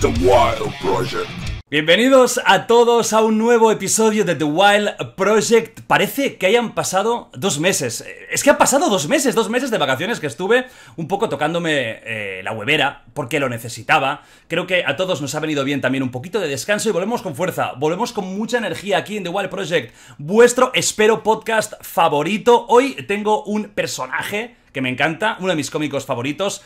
The Wild Project. Bienvenidos a todos a un nuevo episodio de The Wild Project. Parece que hayan pasado dos meses. Es que han pasado dos meses, dos meses de vacaciones que estuve un poco tocándome eh, la huevera porque lo necesitaba. Creo que a todos nos ha venido bien también un poquito de descanso y volvemos con fuerza, volvemos con mucha energía aquí en The Wild Project, vuestro espero podcast favorito. Hoy tengo un personaje que me encanta, uno de mis cómicos favoritos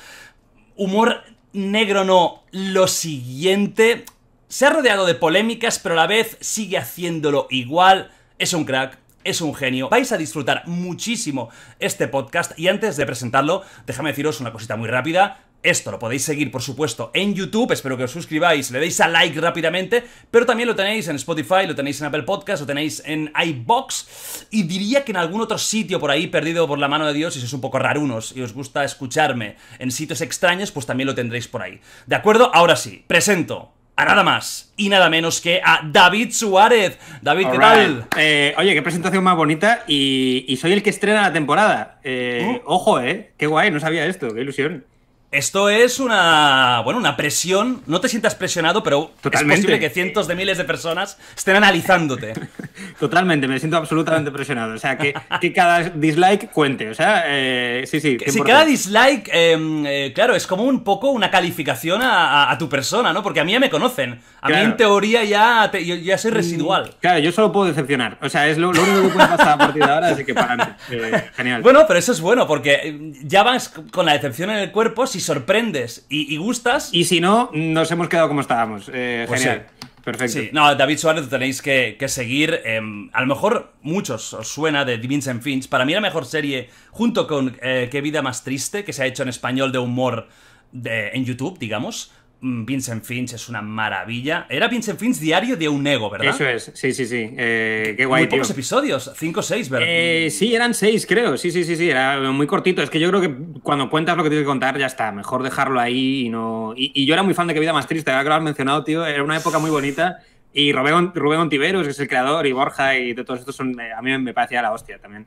humor negro no, lo siguiente. Se ha rodeado de polémicas, pero a la vez sigue haciéndolo igual. Es un crack, es un genio. Vais a disfrutar muchísimo este podcast y antes de presentarlo, déjame deciros una cosita muy rápida. Esto lo podéis seguir, por supuesto, en YouTube, espero que os suscribáis, le deis a like rápidamente, pero también lo tenéis en Spotify, lo tenéis en Apple Podcast, lo tenéis en iBox y diría que en algún otro sitio por ahí perdido por la mano de Dios, si sois un poco rarunos y os gusta escucharme en sitios extraños, pues también lo tendréis por ahí. ¿De acuerdo? Ahora sí, presento a nada más y nada menos que a David Suárez. David, ¿qué tal? Eh, oye, qué presentación más bonita y, soy el que estrena la temporada. Eh, uh. Ojo, ¿eh? Qué guay, no sabía esto, qué ilusión. Esto es una, bueno, una presión. No te sientas presionado, pero es posible que cientos de miles de personas estén analizándote. Totalmente, me siento absolutamente presionado. O sea, que, que cada dislike cuente. O sea, eh, sí, sí. Si cada dislike, em, eh, claro, es como un poco una calificación a, tu persona, ¿no? Porque a mí ya me conocen. A mí en teoría ya, ya soy mm, residual. Claro, yo solo puedo decepcionar. O sea, es lo, único que puede pasar a partir de ahora, así que para eh, genial. Bueno, pero eso es bueno, porque ya vas con la decepción en el cuerpo. Si sorprendes y, gustas. Y si no, nos hemos quedado como estábamos. Eh, pues genial. Perfecto. no, David Suárez tenéis que, seguir. Em, a lo mejor muchos os suena de and Finch. Para mí la mejor serie, junto con eh, Qué vida más triste, que se ha hecho en español de humor en YouTube, digamos. Mm, Vincent Finch es una maravilla. Era Vincent Finch diario de un ego, ¿verdad? Eso es, sí, sí, sí. Eh, qué guay. Muy pocos episodios, cinco o 6, ¿verdad? Eh, sí, eran seis, creo. Sí, sí, sí, sí. Era muy cortito. Es que yo creo que cuando cuentas lo que tienes que contar, ya está. Mejor dejarlo ahí y no. Y, yo era muy fan de Qué vida más triste, ahora que lo has mencionado, tío. Era una época muy bonita. Y Rubén, Rubén que es el creador, y Borja y de todos estos son. Eh, a mí me parecía la hostia también.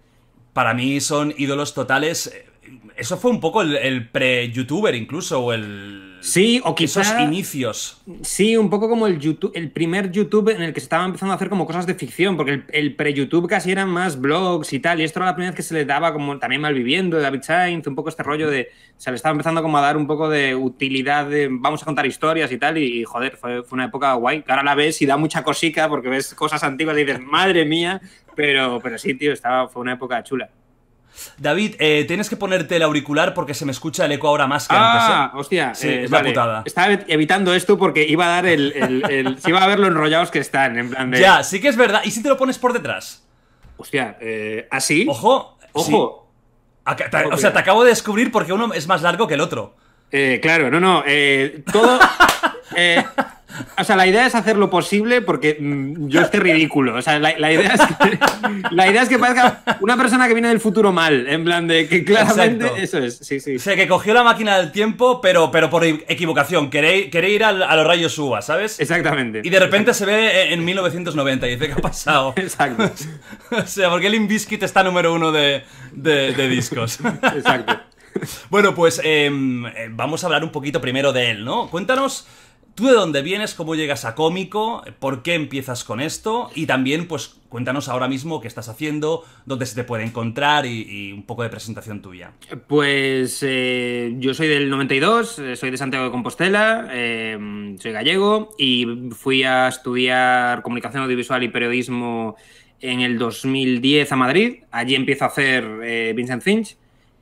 Para mí son ídolos totales. Eso fue un poco el, el pre-youtuber, incluso, o el sí, o quizás inicios. Sí, un poco como el YouTube, el primer YouTube en el que se estaba empezando a hacer como cosas de ficción, porque el, pre-YouTube casi eran más blogs y tal, y esto era la primera vez que se le daba como también Malviviendo, David Sainz, un poco este rollo de, se le estaba empezando como a dar un poco de utilidad, vamos a contar historias y tal, y, joder, fue, una época guay, que ahora la ves y da mucha cosica porque ves cosas antiguas y dices, madre mía, pero, pero sí, tío, estaba, fue una época chula. David, eh, tienes que ponerte el auricular porque se me escucha el eco ahora más que antes. Ah, ¿eh? hostia. Eh, es la putada. Estaba evitando esto porque iba a dar el. iba a ver lo enrollados que están, en plan de. Ya, sí que es verdad. ¿Y si te lo pones por detrás? Hostia, ¿así? Ojo, ojo. o sea, te acabo de descubrir porque uno es más largo que el otro. Eh, claro, no, no. Eh, todo. Eh, o sea, la idea es hacer lo posible porque mm, yo esté ridículo. O sea, la, idea es que, la idea es que parezca una persona que viene del futuro mal. En plan de que claramente. Eso es, sí, sí. O sea, que cogió la máquina del tiempo, pero, pero por equivocación. quiere ir a, los rayos UVA, ¿sabes? Exactamente. Y de repente se ve en 1990 y dice: ¿Qué ha pasado? Exacto. o sea, porque el Inviskit está número uno de discos. Exacto. bueno, pues em, eh, vamos a hablar un poquito primero de él, ¿no? Cuéntanos tú de dónde vienes, cómo llegas a cómico, por qué empiezas con esto y también, pues, cuéntanos ahora mismo qué estás haciendo, dónde se te puede encontrar y, un poco de presentación tuya. Pues eh, yo soy del 92, eh, soy de Santiago de Compostela, em, soy gallego y fui a estudiar comunicación audiovisual y periodismo en el 2010 a Madrid. Allí empiezo a hacer Vincent Finch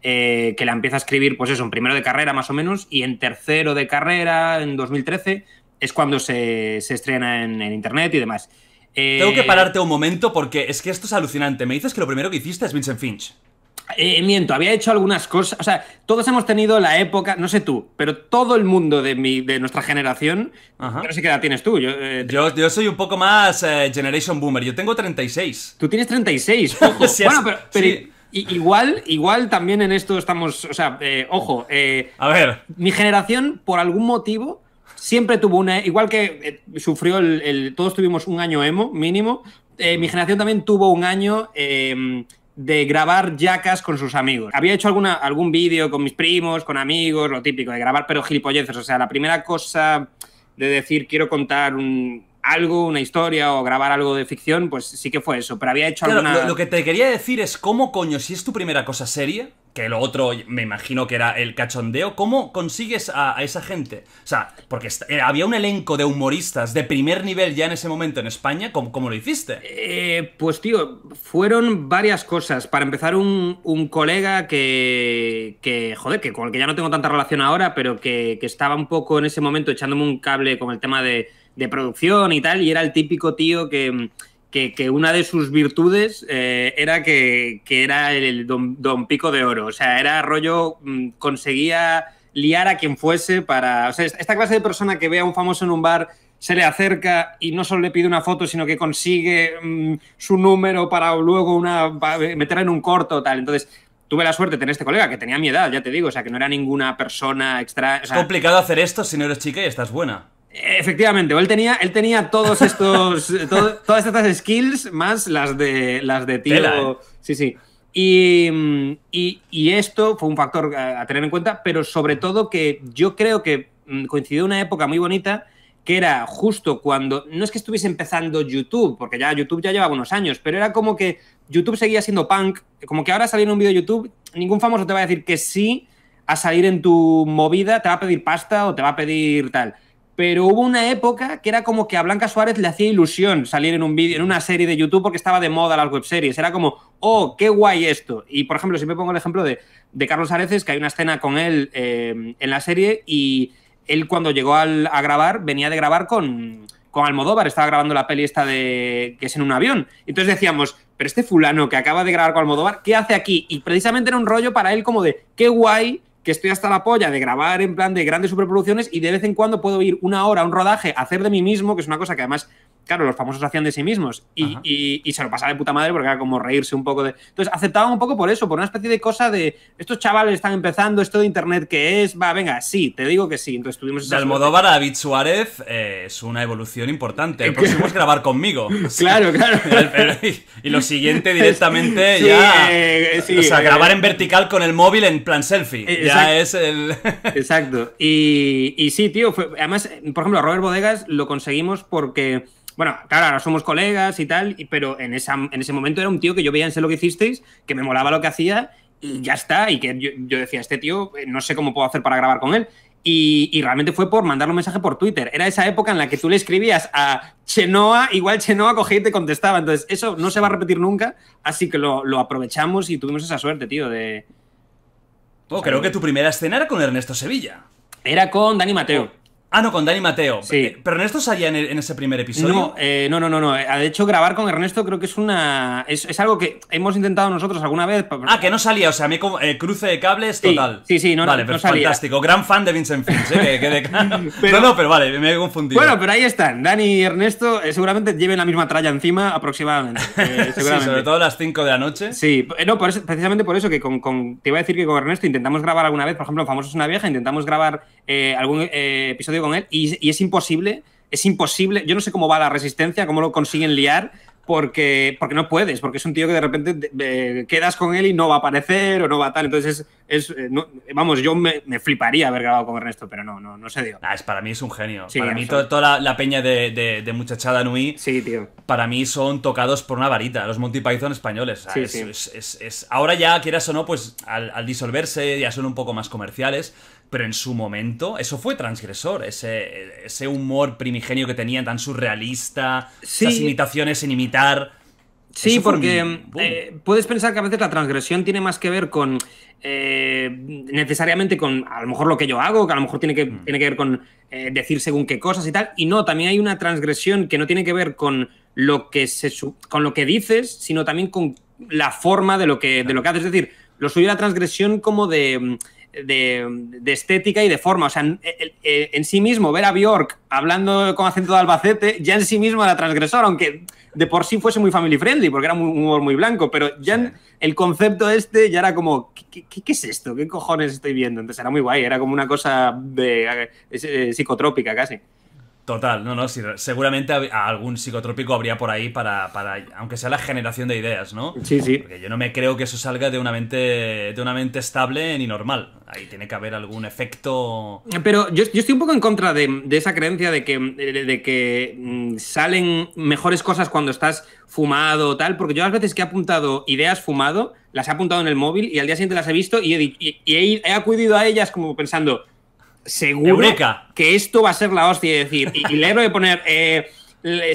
eh, que la empieza a escribir, pues eso, en primero de carrera más o menos, y en tercero de carrera, en 2013, es cuando se, se estrena en, internet y demás. Eh, tengo que pararte un momento porque es que esto es alucinante. Me dices que lo primero que hiciste es Vincent Finch. Eh, miento, había hecho algunas cosas. O sea, todos hemos tenido la época, no sé tú, pero todo el mundo de, mi, de nuestra generación. Ajá. No sé qué edad tienes tú. Yo, yo, soy un poco más Generation Boomer. Yo tengo 36. Tú tienes 36. bueno, pero, igual, igual también en esto estamos, o sea, eh, ojo, eh, a ver, mi generación por algún motivo siempre tuvo una, igual que eh, sufrió el, todos tuvimos un año emo mínimo, mi generación también tuvo un año em, de grabar yacas con sus amigos. Había hecho alguna, algún vídeo con mis primos, con amigos, lo típico de grabar, pero gilipolleces. O sea, la primera cosa de decir quiero contar un, algo, una historia o grabar algo de ficción, pues sí que fue eso. Pero había hecho alguna... lo, que te quería decir es cómo coño, si es tu primera cosa seria, que lo otro me imagino que era el cachondeo, ¿cómo consigues a, esa gente? O sea, porque eh, había un elenco de humoristas de primer nivel ya en ese momento en España, ¿cómo, cómo lo hiciste? Eh, pues tío, fueron varias cosas. Para empezar, un, colega que, que, joder, que con el que ya no tengo tanta relación ahora, pero que estaba un poco en ese momento echándome un cable con el tema de de producción y tal, y era el típico tío que, que, una de sus virtudes eh, era que, era el don, Pico de Oro, o sea, era rollo, mm, conseguía liar a quien fuese para... O sea, esta clase de persona que ve a un famoso en un bar se le acerca y no solo le pide una foto, sino que consigue mm, su número para luego una, meter meterla en un corto tal. Entonces, tuve la suerte de tener este colega que tenía mi edad, ya te digo, o sea, que no era ninguna persona extra. es complicado hacer esto si no eres chica y estás buena. Efectivamente, él tenía, él tenía todos estos, todas estas skills más las de, las de tío. ¿eh? Sí, sí. Mm, y, y, esto fue un factor a, tener en cuenta, pero sobre todo que yo creo que mm, coincidió una época muy bonita que era justo cuando, no es que estuviese empezando YouTube, porque ya YouTube ya lleva unos años, pero era como que YouTube seguía siendo punk, como que ahora saliendo un vídeo de YouTube, ningún famoso te va a decir que sí a salir en tu movida, te va a pedir pasta o te va a pedir tal pero hubo una época que era como que a Blanca Suárez le hacía ilusión salir en un vídeo, en una serie de YouTube porque estaba de moda las webseries. Era como, oh, qué guay esto. Y por ejemplo, si me pongo el ejemplo de, de Carlos Areces, que hay una escena con él eh, en la serie y él cuando llegó a grabar, venía de grabar con, con Almodóvar, estaba grabando la peli esta de que es en un avión. Entonces decíamos, pero este fulano que acaba de grabar con Almodóvar, ¿qué hace aquí? Y precisamente era un rollo para él como de, qué guay que estoy hasta la polla de grabar en plan de grandes superproducciones y de vez en cuando puedo ir una hora a un rodaje, a hacer de mí mismo, que es una cosa que además, claro, los famosos hacían de sí mismos y, y, se lo pasaba de puta madre porque era como reírse un poco de... Entonces aceptaban un poco por eso, por una especie de cosa de estos chavales están empezando, esto de internet que es, va, venga, sí, te digo que sí. Entonces tuvimos... De a David Suárez eh, es una evolución importante. El próximo es grabar conmigo. claro, claro. y, lo siguiente directamente ya... Eh, o sea, eh. grabar en vertical con el móvil en plan selfie es el. Exacto. Y, y sí, tío, además, por ejemplo, a Robert Bodegas lo conseguimos porque. Bueno, claro, ahora somos colegas y tal, pero en, esa, en ese momento era un tío que yo veía en sé lo que hicisteis, que me molaba lo que hacía y ya está. Y que yo, yo decía, este tío, eh, no sé cómo puedo hacer para grabar con él. Y, realmente fue por mandarle un mensaje por Twitter. Era esa época en la que tú le escribías a Chenoa, igual Chenoa cogía y te contestaba. Entonces, eso no se va a repetir nunca, así que lo, lo aprovechamos y tuvimos esa suerte, tío, de, creo que tu primera escena era con Ernesto Sevilla. Era con Dani Mateo. Ah, no, con Dani Mateo. Sí. Eh, pero Ernesto salía en, ese primer episodio. No, eh, no, no, no, eh, De hecho, grabar con Ernesto creo que es una. Es, algo que hemos intentado nosotros alguna vez. Ah, que no salía, o sea, a me como cruce de cables total. Sí, sí, no, vale, pero no pues fantástico. Gran fan de Vincent Finch, ¿eh? pero, no, no, pero vale, me he confundido. Bueno, pero ahí están. Dani y Ernesto seguramente lleven la misma tralla encima aproximadamente. seguramente. sobre todo a las 5 de la noche. Sí, no, precisamente por eso que te iba a decir que con Ernesto intentamos grabar alguna vez, por ejemplo, en Famosos una vieja, intentamos grabar eh, algún eh, episodio con él y, es imposible, es imposible, yo no sé cómo va la resistencia, cómo lo consiguen liar. Porque, porque no puedes, porque es un tío que de repente quedas con él y no va a aparecer o no va a tal. Entonces, es, vamos, yo me, fliparía haber grabado con Ernesto, pero no, no, no se dio. Ah, es, para mí es un genio. para mí toda la, peña de, muchachada Nui, sí, tío. para mí son tocados por una varita, los Monty Python españoles. es, ahora ya, quieras o no, pues al, al disolverse ya son un poco más comerciales pero en su momento eso fue transgresor, ese, humor primigenio que tenía, tan surrealista, esas imitaciones sin imitar. Sí, porque eh, puedes pensar que a veces la transgresión tiene más que ver con eh, necesariamente con a lo mejor lo que yo hago, que a lo mejor tiene que, mm. tiene que ver con eh, decir según qué cosas y tal. Y no, también hay una transgresión que no tiene que ver con lo que se con lo que dices, sino también con la forma de lo que, de lo que haces. Es decir, lo suyo la transgresión como de de, estética y de forma. O sea, eh, en, sí mismo, ver a Bjork hablando con acento de Albacete, ya en sí mismo era transgresor, aunque de por sí fuese muy family friendly, porque era un humor muy blanco, pero ya el concepto este ya era como, ¿qué, es esto? ¿Qué cojones estoy viendo? Entonces era muy guay, era como una cosa de, eh, psicotrópica casi. Total, no, no, seguramente algún psicotrópico habría por ahí para, para, aunque sea la generación de ideas, ¿no? Sí, sí. Porque yo no me creo que eso salga de una mente, de una mente estable ni normal. Ahí tiene que haber algún efecto. Pero yo, estoy un poco en contra de, esa creencia de que, de, que mm, salen mejores cosas cuando estás fumado o tal, porque yo las veces que he apuntado ideas fumado, las he apuntado en el móvil y al día siguiente las he visto y he acudido a ellas como pensando, seguro que esto va a ser la hostia. decir, y, le he de poner eh,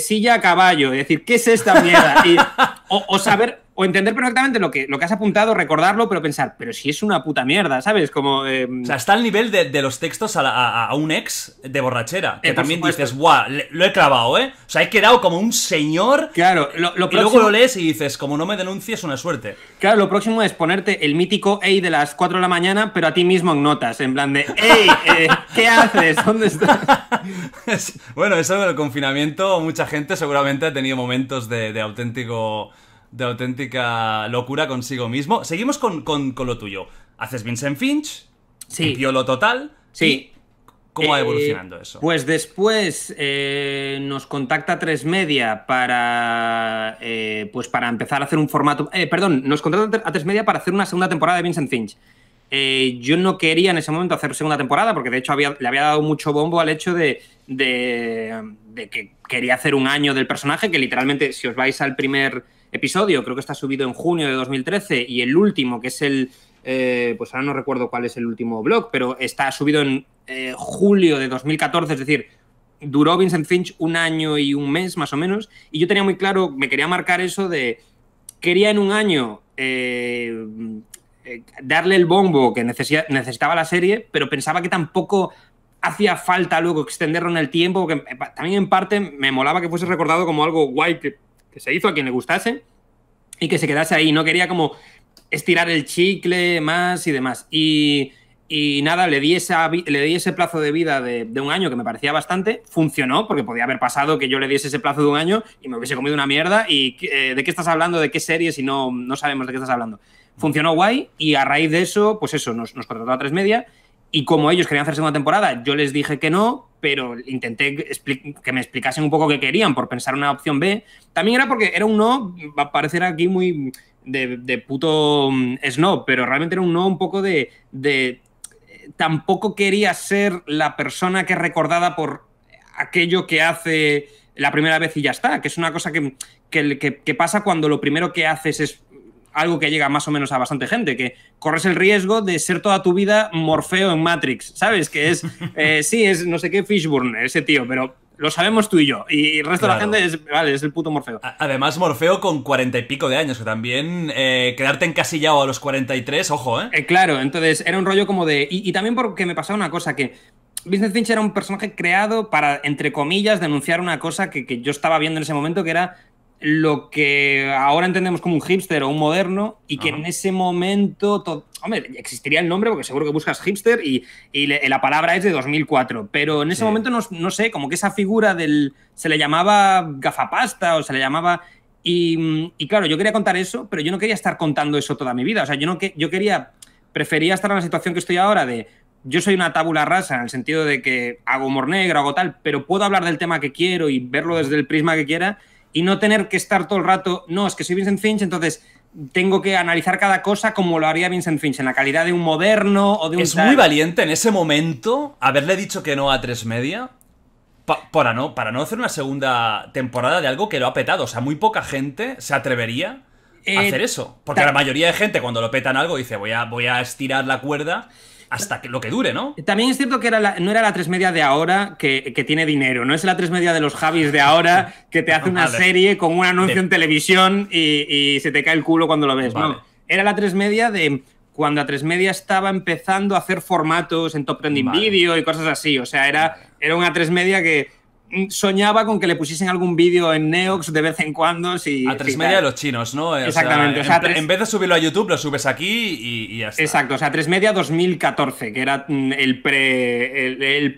silla a caballo, es decir, ¿qué es esta mierda? o, saber, o entender perfectamente lo que, lo que has apuntado, recordarlo, pero pensar, pero si es una puta mierda, ¿sabes? Como, em, O sea, está al nivel de, los textos a, un ex de borrachera, que eh, también dices, guau, lo he clavado, ¿eh? O sea, he quedado como un señor. Claro, lo, lo y luego lo lees y dices, como no me denuncies, una suerte. Claro, lo próximo es ponerte el mítico Ey de las 4 de la mañana, pero a ti mismo en notas, en plan de, Ey, eh, ¿qué haces? ¿Dónde estás? bueno, eso del confinamiento, mucha gente seguramente ha tenido momentos de auténtico de auténtica locura consigo mismo. Seguimos con, lo tuyo. Haces Vincent Finch, sí. lo total. Sí. ¿Cómo va eh, evolucionando eso? Pues después eh, nos contacta Tres Media para, eh, pues para empezar a hacer un formato. perdón, nos contacta a Tres Media para hacer una segunda temporada de Vincent Finch. yo no quería en ese momento hacer segunda temporada porque de hecho le había dado mucho bombo al hecho de, de, de que quería hacer un año del personaje, que literalmente si os vais al primer episodio, creo que está subido en junio de 2013, y el último, que es el, eh, pues ahora no recuerdo cuál es el último blog, pero está subido en eh, julio de 2014, es decir, duró Vincent Finch un año y un mes más o menos, y yo tenía muy claro, me quería marcar eso de, quería en un año eh, darle el bombo que necesitaba la serie, pero pensaba que tampoco hacía falta luego extenderlo en el tiempo, que también en parte me molaba que fuese recordado como algo guay que se hizo a quien le gustase y que se quedase ahí. No quería como estirar el chicle más y demás. Y, y nada, le di, esa, le di ese plazo de vida de, un año que me parecía bastante. Funcionó, porque podía haber pasado que yo le diese ese plazo de un año y me hubiese comido una mierda. ¿Y eh, de qué estás hablando? ¿De qué serie? Si no, no sabemos de qué estás hablando. Funcionó guay y a raíz de eso, pues eso, nos, nos contrató a tres media. Y como ellos querían hacer segunda temporada, yo les dije que no, pero intenté que me explicasen un poco qué querían por pensar una opción B. También era porque era un no, va a parecer aquí muy de, de puto mm, snob, pero realmente era un no un poco de, eh, Tampoco quería ser la persona que es recordada por aquello que hace la primera vez y ya está, que es una cosa que, que, pasa cuando lo primero que haces es algo que llega más o menos a bastante gente, que corres el riesgo de ser toda tu vida Morfeo en Matrix, ¿sabes? Que es, eh, sí, es no sé qué Fishburne, ese tío, pero lo sabemos tú y yo. Y el resto de la gente es, vale, es el puto Morfeo. Además, Morfeo con cuarenta y pico de años, que también eh, quedarte encasillado a los 43, ojo, ¿eh? ¿eh? Claro, entonces era un rollo como de... Y, también porque me pasaba una cosa que... Business Finch era un personaje creado para, entre comillas, denunciar una cosa que, que, yo estaba viendo en ese momento, que era lo que ahora entendemos como un hipster o un moderno y que en ese momento, hombre, existiría el nombre porque seguro que buscas hipster y, la palabra es de 2004, pero en ese momento no, no, sé, como que esa figura del, se le llamaba gafapasta o se le llamaba... Y, claro, yo quería contar eso, pero yo no quería estar contando eso toda mi vida, o sea, yo, no yo quería, prefería estar en la situación que estoy ahora de... Yo soy una tabula rasa en el sentido de que hago humor negro, hago tal, pero puedo hablar del tema que quiero y verlo desde el prisma que quiera y no tener que estar todo el rato, no, es que soy Vincent Finch, entonces tengo que analizar cada cosa como lo haría Vincent Finch, en la calidad de un moderno o de un... Es muy valiente en ese momento haberle dicho que no a tres media para, no, para no hacer una segunda temporada de algo que lo ha petado. O sea, muy poca gente se atrevería a eh, hacer eso. Porque la mayoría de gente cuando lo petan algo dice voy a, voy a estirar la cuerda hasta que lo que dure, ¿no? También es cierto que no era la tres media de ahora que, tiene dinero, no es la tres media de los Javis de ahora que te hace una serie con un anuncio en televisión y, se te cae el culo cuando lo ves, ¿no? Era la tres media de cuando a tres media estaba empezando a hacer formatos en Top Trending Video y cosas así, o sea, era, era una tres media que soñaba con que le pusiesen algún vídeo en Neox de vez en cuando. Si, a tres media de los chinos, ¿no? Exactamente. en, vez de subirlo a YouTube, lo subes aquí y, y Exacto, o sea, tres media 2014, que era mm, el pre el,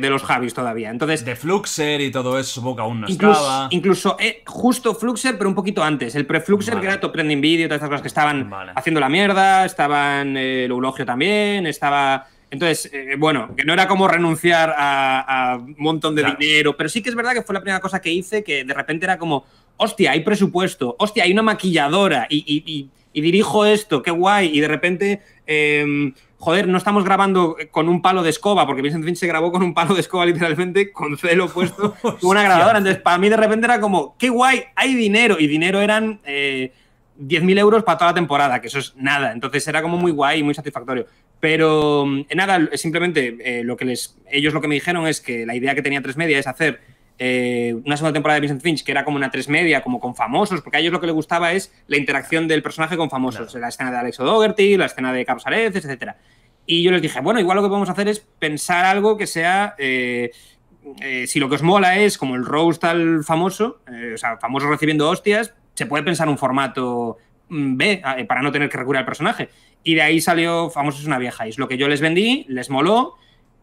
de, los Javis todavía. Entonces, de Fluxer y todo eso, supongo que aún no estaba. Incluso eh, justo Fluxer, pero un poquito antes. El pre-Fluxer, que era Top Trending Video, todas estas cosas que estaban haciendo la mierda, estaban eh, el Eulogio también, estaba entonces, eh, eh, bueno, que no era como renunciar a, un montón de dinero, pero sí que es verdad que fue la primera cosa que hice que de repente era como, hostia, hay presupuesto, hostia, hay una maquilladora y, dirijo esto, qué guay, y de repente... Em, joder, no estamos grabando con un palo de escoba, porque Vincent Finch se grabó con un palo de escoba literalmente, con celo puesto, con una grabadora. Entonces, para mí de repente era como, qué guay, hay dinero. Y dinero eran eh, 10.000 euros para toda la temporada, que eso es nada. Entonces era como muy guay, muy satisfactorio. Pero mm, nada, simplemente eh, lo que les, ellos lo que me dijeron es que la idea que tenía Tres Media es hacer eh, una segunda temporada de Vincent Finch que era como una tres media, como con famosos, porque a ellos lo que les gustaba es la interacción del personaje con famosos, la escena de Alex O'Dougherty, la escena de Carlos Arez, etc. Y yo les dije, bueno, igual lo que podemos hacer es pensar algo que sea... Eh, si lo que os mola es como el roast al famoso, o sea, famoso recibiendo hostias, se puede pensar un formato mm, B eh, para no tener que recurrir al personaje. Y de ahí salió Famosos es una vieja. Y es lo que yo les vendí, les moló,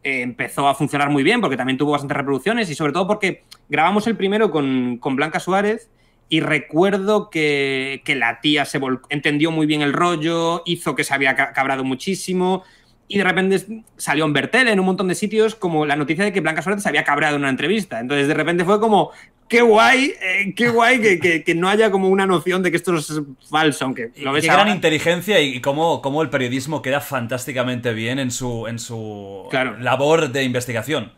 eh, empezó a funcionar muy bien porque también tuvo bastantes reproducciones y sobre todo porque grabamos el primero con, Blanca Suárez y recuerdo que, que la tía se entendió muy bien el rollo, hizo que se había cabrado muchísimo, y de repente salió en Bertel, en un montón de sitios, como la noticia de que Blanca Suárez se había cabreado en una entrevista. Entonces, de repente fue como, qué guay, eh, qué guay que, no haya como una noción de que esto es falso, aunque lo ves Qué gran inteligencia y cómo, cómo, el periodismo queda fantásticamente bien en su, en su labor de investigación.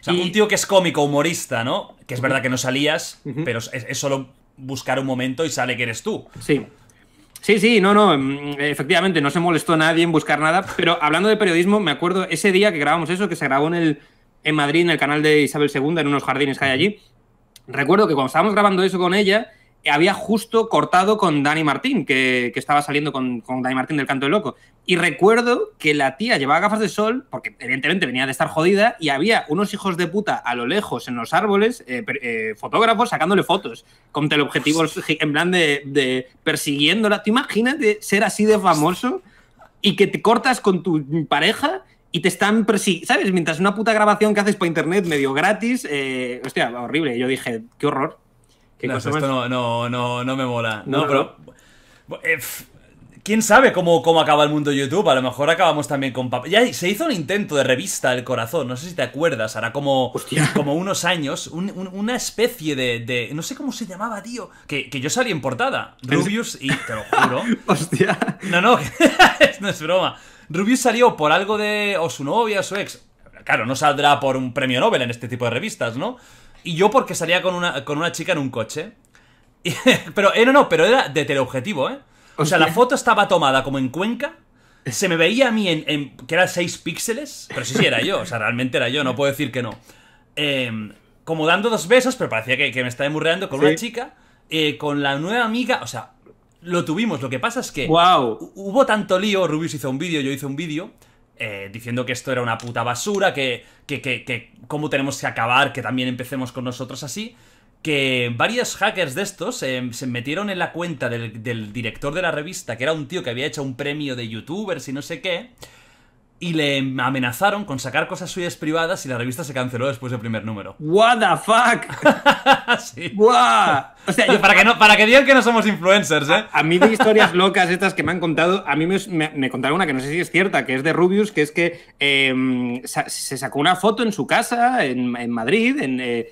O sea, un tío que es cómico, humorista, ¿no? Que es verdad que no salías, pero es, es solo buscar un momento y sale que eres tú. Sí. Sí, sí, no, no, mm, efectivamente, no se molestó nadie en buscar nada, pero hablando de periodismo, me acuerdo ese día que grabamos eso, que se grabó en, el, en Madrid, en el canal de Isabel II, en unos jardines que hay allí, recuerdo que cuando estábamos grabando eso con ella, había justo cortado con Dani Martín, que, estaba saliendo con, Dani Martín del Canto del Loco. Y recuerdo que la tía llevaba gafas de sol, porque evidentemente venía de estar jodida, y había unos hijos de puta a lo lejos en los árboles, eh, eh, fotógrafos sacándole fotos, con teleobjetivos en plan de, de persiguiéndola. imaginas de ser así de famoso y que te cortas con tu pareja y te están persiguiendo, ¿sabes? Mientras una puta grabación que haces por internet medio gratis, eh, hostia, horrible. Yo dije, qué horror no, esto No, no, no, me mola. No, pero. Eh, ¿Quién sabe cómo, cómo acaba el mundo YouTube? A lo mejor acabamos también con papel. Ya se hizo un intento de revista El Corazón, no sé si te acuerdas, hará como, unos años, una especie de, No sé cómo se llamaba, tío. Que, yo salí en portada. Rubius y. Te lo juro. Hostia. No, no, no es broma. Rubius salió por algo de. o su novia, o su ex. Claro, no saldrá por un premio Nobel en este tipo de revistas, ¿no? Y yo porque salía con una, con una chica en un coche. pero, eh, no, no, pero era de teleobjetivo, ¿eh? O sea, la foto estaba tomada como en Cuenca. Se me veía a mí en, que era 6 píxeles. Pero sí, sí, era yo. O sea, realmente era yo, no puedo decir que no. Em, como dando dos besos, pero parecía que, me estaba emburreando con una chica. Eh, con la nueva amiga. O sea, lo tuvimos. Lo que pasa es que. ¡Wow! Hubo tanto lío. Rubius hizo un vídeo, yo hice un vídeo. Eh, diciendo que esto era una puta basura, que, que, cómo tenemos que acabar, que también empecemos con nosotros así, que varios hackers de estos eh, se metieron en la cuenta del, del director de la revista, que era un tío que había hecho un premio de youtubers y no sé qué, y le amenazaron con sacar cosas suyas privadas y la revista se canceló después del primer número. What the fuck? sí. O sea, para que no, para que digan que no somos influencers, ¿eh? A, mí de historias locas estas que me han contado, a mí me, contaron una que no sé si es cierta, que es de Rubius, que es que em, se sacó una foto en su casa en, Madrid, en eh,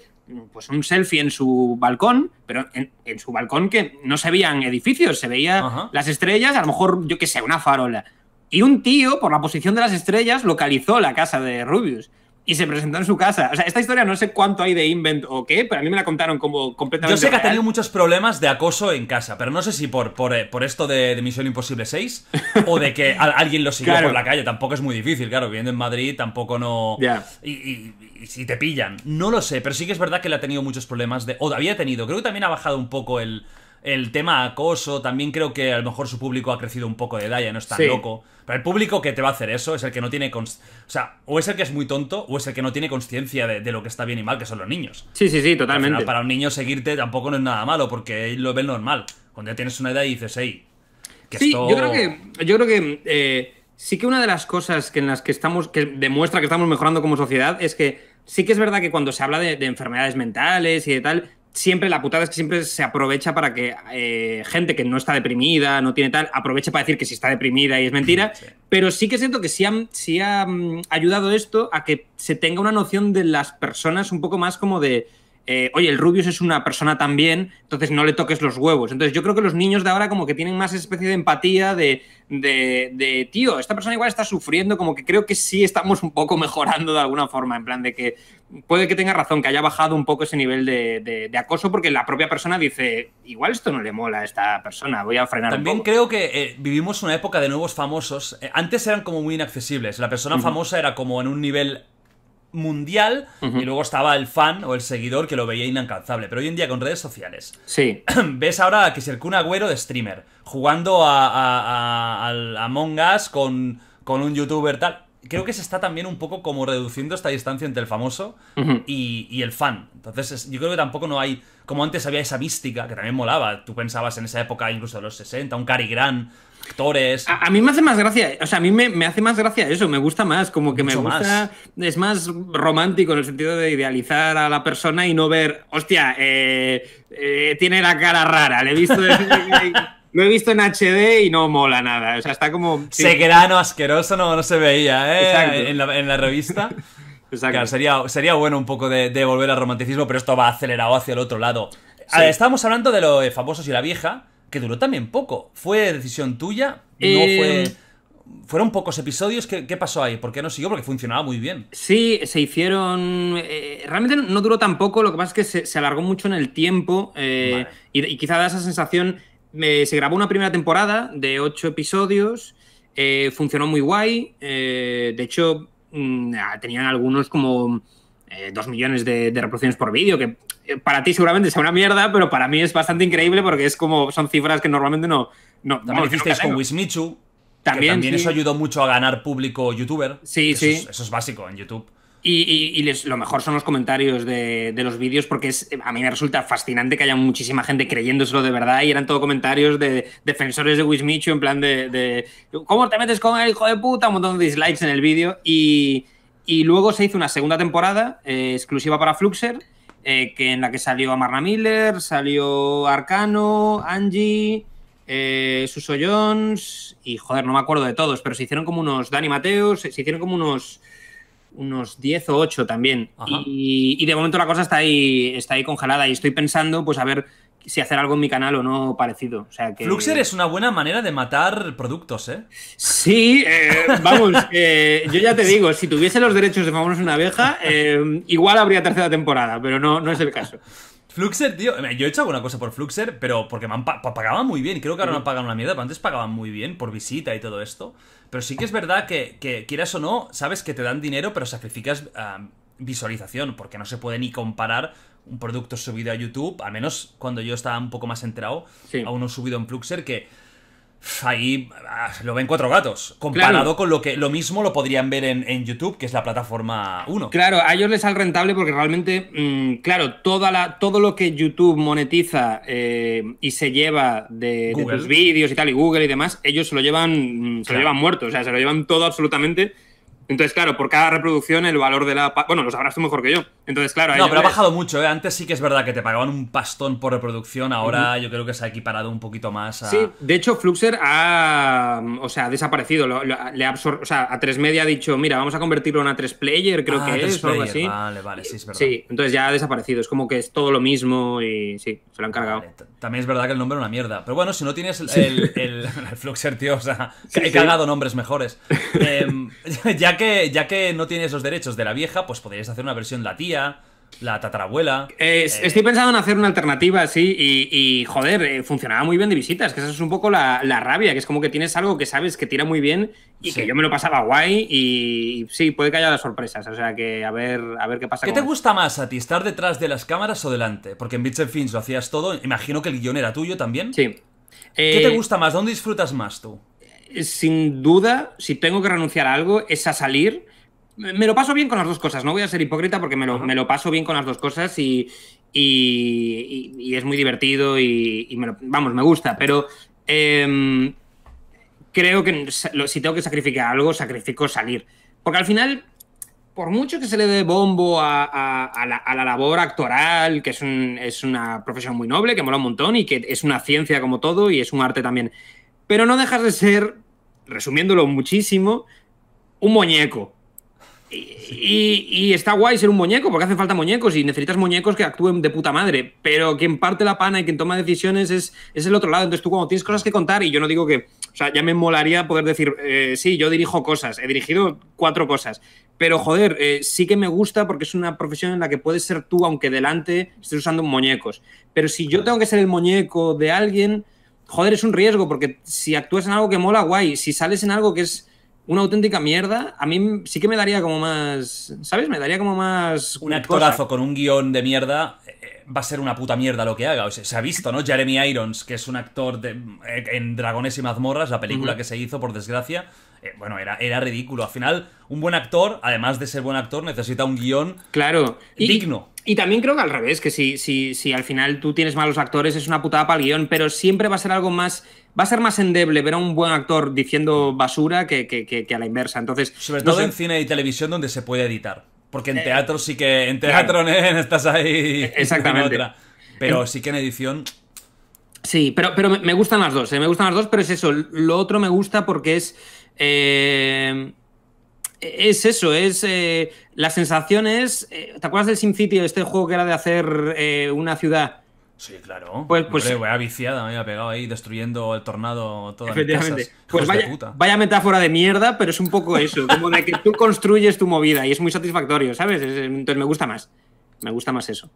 pues un selfie en su balcón, pero en, su balcón que no se veían edificios, se veía las estrellas, a lo mejor yo qué sé, una farola. Y un tío, por la posición de las estrellas, localizó la casa de Rubius y se presentó en su casa. O sea, esta historia no sé cuánto hay de invent o qué, pero a mí me la contaron como completamente. Yo sé que ha tenido muchos problemas de acoso en casa, pero no sé si por, por, eh, esto de, Misión Imposible 6 o de que alguien lo siguió por la calle. Tampoco es muy difícil, claro, viviendo en Madrid tampoco no. Y, si te pillan, no lo sé, pero sí que es verdad que le ha tenido muchos problemas de. O había tenido, creo que también ha bajado un poco el el tema acoso, también creo que a lo mejor su público ha crecido un poco de edad, ya no es tan loco. Pero el público que te va a hacer eso es el que no tiene. O sea, o es el que es muy tonto o es el que no tiene conciencia de, lo que está bien y mal, que son los niños. Sí, sí, sí, totalmente. para un niño seguirte tampoco no es nada malo porque lo ve normal. Cuando ya tienes una edad y dices, hey, que sí, yo creo que. Yo creo que eh, sí que una de las cosas que en las que estamos. que demuestra que estamos mejorando como sociedad es que sí que es verdad que cuando se habla de enfermedades mentales y de tal siempre la putada es que siempre se aprovecha para que eh, gente que no está deprimida, no tiene tal, aproveche para decir que si está deprimida y es mentira. Pero sí que siento que han, sí ha ayudado esto a que se tenga una noción de las personas un poco más como de eh, oye, el Rubius es una persona también, entonces no le toques los huevos. Entonces yo creo que los niños de ahora como que tienen más especie de empatía de, tío, esta persona igual está sufriendo, como que creo que sí estamos un poco mejorando de alguna forma, en plan de que puede que tenga razón, que haya bajado un poco ese nivel de, acoso, porque la propia persona dice, igual esto no le mola a esta persona, voy a frenar. También creo que eh, vivimos una época de nuevos famosos, eh, antes eran como muy inaccesibles, la persona famosa era como en un nivel mundial y luego estaba el fan o el seguidor que lo veía inalcanzable. Pero hoy en día con redes sociales. Sí. Ves ahora que si el Kun Agüero de streamer, jugando a, a, a, a Among Us con, un youtuber tal. Creo que se está también un poco como reduciendo esta distancia entre el famoso y, el fan. Entonces yo creo que tampoco no hay... Como antes había esa mística que también molaba. Tú pensabas en esa época incluso de los 60, un Cary Grant actores. A, mí me hace más gracia, o sea, a mí me, hace más gracia eso, me gusta más, como que me gusta, es más romántico en el sentido de idealizar a la persona y no ver, hostia, eh, eh, tiene la cara rara, le visto... lo he visto en HD y no mola nada. O sea, está como. Se grano asqueroso no, se veía, ¿eh? En la, revista. claro, sería, sería bueno un poco de, volver al romanticismo, pero esto va acelerado hacia el otro lado. estábamos hablando de los famosos y la vieja que duró también poco. ¿Fue decisión tuya? ¿No fue...? Em, fueron pocos episodios, ¿Qué, ¿qué, pasó ahí? ¿Por qué no siguió? Porque funcionaba muy bien. Sí, se hicieron... Eh, realmente no duró tampoco lo que pasa es que se, alargó mucho en el tiempo eh, y, quizá da esa sensación... se grabó una primera temporada de ocho episodios, eh, funcionó muy guay, de hecho mm, ah, tenían algunos como... dos millones de, de reproducciones por vídeo, que eh, para ti seguramente sea una mierda, pero para mí es bastante increíble porque es como son cifras que normalmente no. no También con Wismichu. También. eso ayudó mucho a ganar público youtuber. Sí, sí. eso es básico en YouTube. Y, lo mejor son los comentarios de, los vídeos porque a mí me resulta fascinante que haya muchísima gente creyéndoselo de verdad y eran todo comentarios de defensores de Wismichu en plan de, ¿Cómo te metes con el hijo de puta? Un montón de dislikes en el vídeo y, y luego se hizo una segunda temporada eh, exclusiva para Fluxer eh, que en la que salió Amarna Miller, salió Arcano, Angie, eh, Suso Jones y joder, no me acuerdo de todos, pero se hicieron como unos Dani Mateos, se, hicieron como unos unos 10 o 8 también. Y, y, de momento la cosa está ahí, está ahí congelada y estoy pensando pues a ver si hacer algo en mi canal o no parecido. O sea que... Fluxer es una buena manera de matar productos, ¿eh? Sí, eh, vamos, eh, yo ya te digo, si tuviese los derechos de Famosos una abeja, eh, igual habría tercera temporada, pero no, no es el caso. Fluxer, tío, yo he hecho alguna cosa por Fluxer, pero porque me pagaban muy bien. Creo que ahora no pagan una mierda, pero antes pagaban muy bien por visita y todo esto. Pero sí que es verdad que, que quieras o no, sabes que te dan dinero, pero sacrificas ah, visualización, porque no se puede ni comparar un producto subido a YouTube, al menos cuando yo estaba un poco más enterado, a uno subido en Fluxer que ahí ah, lo ven cuatro gatos, comparado con lo que lo mismo lo podrían ver en, YouTube, que es la plataforma 1. Claro, a ellos les sale rentable porque realmente, mm, claro, toda la, todo lo que YouTube monetiza eh, y se lleva de, los vídeos y tal, y Google y demás, ellos se lo llevan, mm, se lo llevan muerto, o sea, se lo llevan todo absolutamente entonces, claro, por cada reproducción el valor de la... Bueno, lo sabrás tú mejor que yo. Entonces, claro... No, pero ha bajado mucho, ¿eh? Antes sí que es verdad que te pagaban un pastón por reproducción, ahora yo creo que se ha equiparado un poquito más a... Sí, de hecho Fluxer ha... O sea, ha desaparecido. le O sea, a 3 Media ha dicho, mira, vamos a convertirlo en a 3 Player, creo ah, que es, algo así. Vale, vale, sí, es verdad. Sí, entonces ya ha desaparecido. Es como que es todo lo mismo y sí, se lo han cargado. También es verdad que el nombre es una mierda. Pero bueno, si no tienes el, el, Fluxer, tío, o sea, he cagado nombres mejores. eh, ya que, ya que no tienes esos derechos de la vieja, pues podrías hacer una versión la tía, la tatarabuela. Eh, estoy pensando en hacer una alternativa así y, joder, eh, funcionaba muy bien de visitas, que esa es un poco la, rabia, que es como que tienes algo que sabes que tira muy bien y que yo me lo pasaba guay y, sí, puede que haya las sorpresas, o sea que a ver, a ver qué pasa. ¿Qué te gusta más a ti, estar detrás de las cámaras o delante? Porque en Bits and Fins lo hacías todo, imagino que el guión era tuyo también. Sí. ¿Qué te eh, gusta más? ¿Dónde disfrutas más tú? sin duda, si tengo que renunciar a algo, es a salir. Me lo paso bien con las dos cosas, no voy a ser hipócrita porque me lo, paso bien con las dos cosas y, es muy divertido y, me vamos, me gusta, pero em, creo que si tengo que sacrificar algo, sacrifico salir. Porque al final, por mucho que se le dé bombo a, la, labor actoral, que es, es una profesión muy noble, que mola un montón y que es una ciencia como todo y es un arte también pero no dejas de ser, resumiéndolo muchísimo, un muñeco. Y, está guay ser un muñeco, porque hace falta muñecos y necesitas muñecos que actúen de puta madre. Pero quien parte la pana y quien toma decisiones es, el otro lado. Entonces tú cuando tienes cosas que contar, y yo no digo que, o sea, ya me molaría poder decir, eh, sí, yo dirijo cosas, he dirigido cuatro cosas. Pero joder, eh, sí que me gusta porque es una profesión en la que puedes ser tú, aunque delante estés usando muñecos. Pero si yo tengo que ser el muñeco de alguien, joder, es un riesgo, porque si actúas en algo que mola, guay. Si sales en algo que es una auténtica mierda, a mí sí que me daría como más, ¿sabes? Me daría como más... Un actorazo con un guión de mierda eh, va a ser una puta mierda lo que haga. se ha visto, ¿no? Jeremy Irons, que es un actor eh, en Dragones y Mazmorras, la película que se hizo, por desgracia, eh, bueno, era, era ridículo. Al final, un buen actor, además de ser buen actor, necesita un guión claro. digno. Y también creo que al revés, que si, si, si al final tú tienes malos actores es una putada para el guión, pero siempre va a ser algo más, va a ser más endeble ver a un buen actor diciendo basura que, a la inversa. Entonces, Sobre todo en cine y televisión donde se puede editar. Porque en eh, teatro sí que, en teatro estás ahí. Exactamente. Pero sí que en edición... Sí, pero, pero me gustan las dos, eh, me gustan las dos, pero es eso, lo otro me gusta porque es... Eh, es eso, es eh, la sensación es. Eh, ¿Te acuerdas del SimCity, este juego que era de hacer eh, una ciudad? Sí, claro. Pues, pues Hombre, viciada, me había pegado ahí destruyendo el tornado todas la casas. Pues vaya, metáfora de mierda, pero es un poco eso, como de que tú construyes tu movida y es muy satisfactorio, ¿sabes? Entonces me gusta más. Me gusta más eso.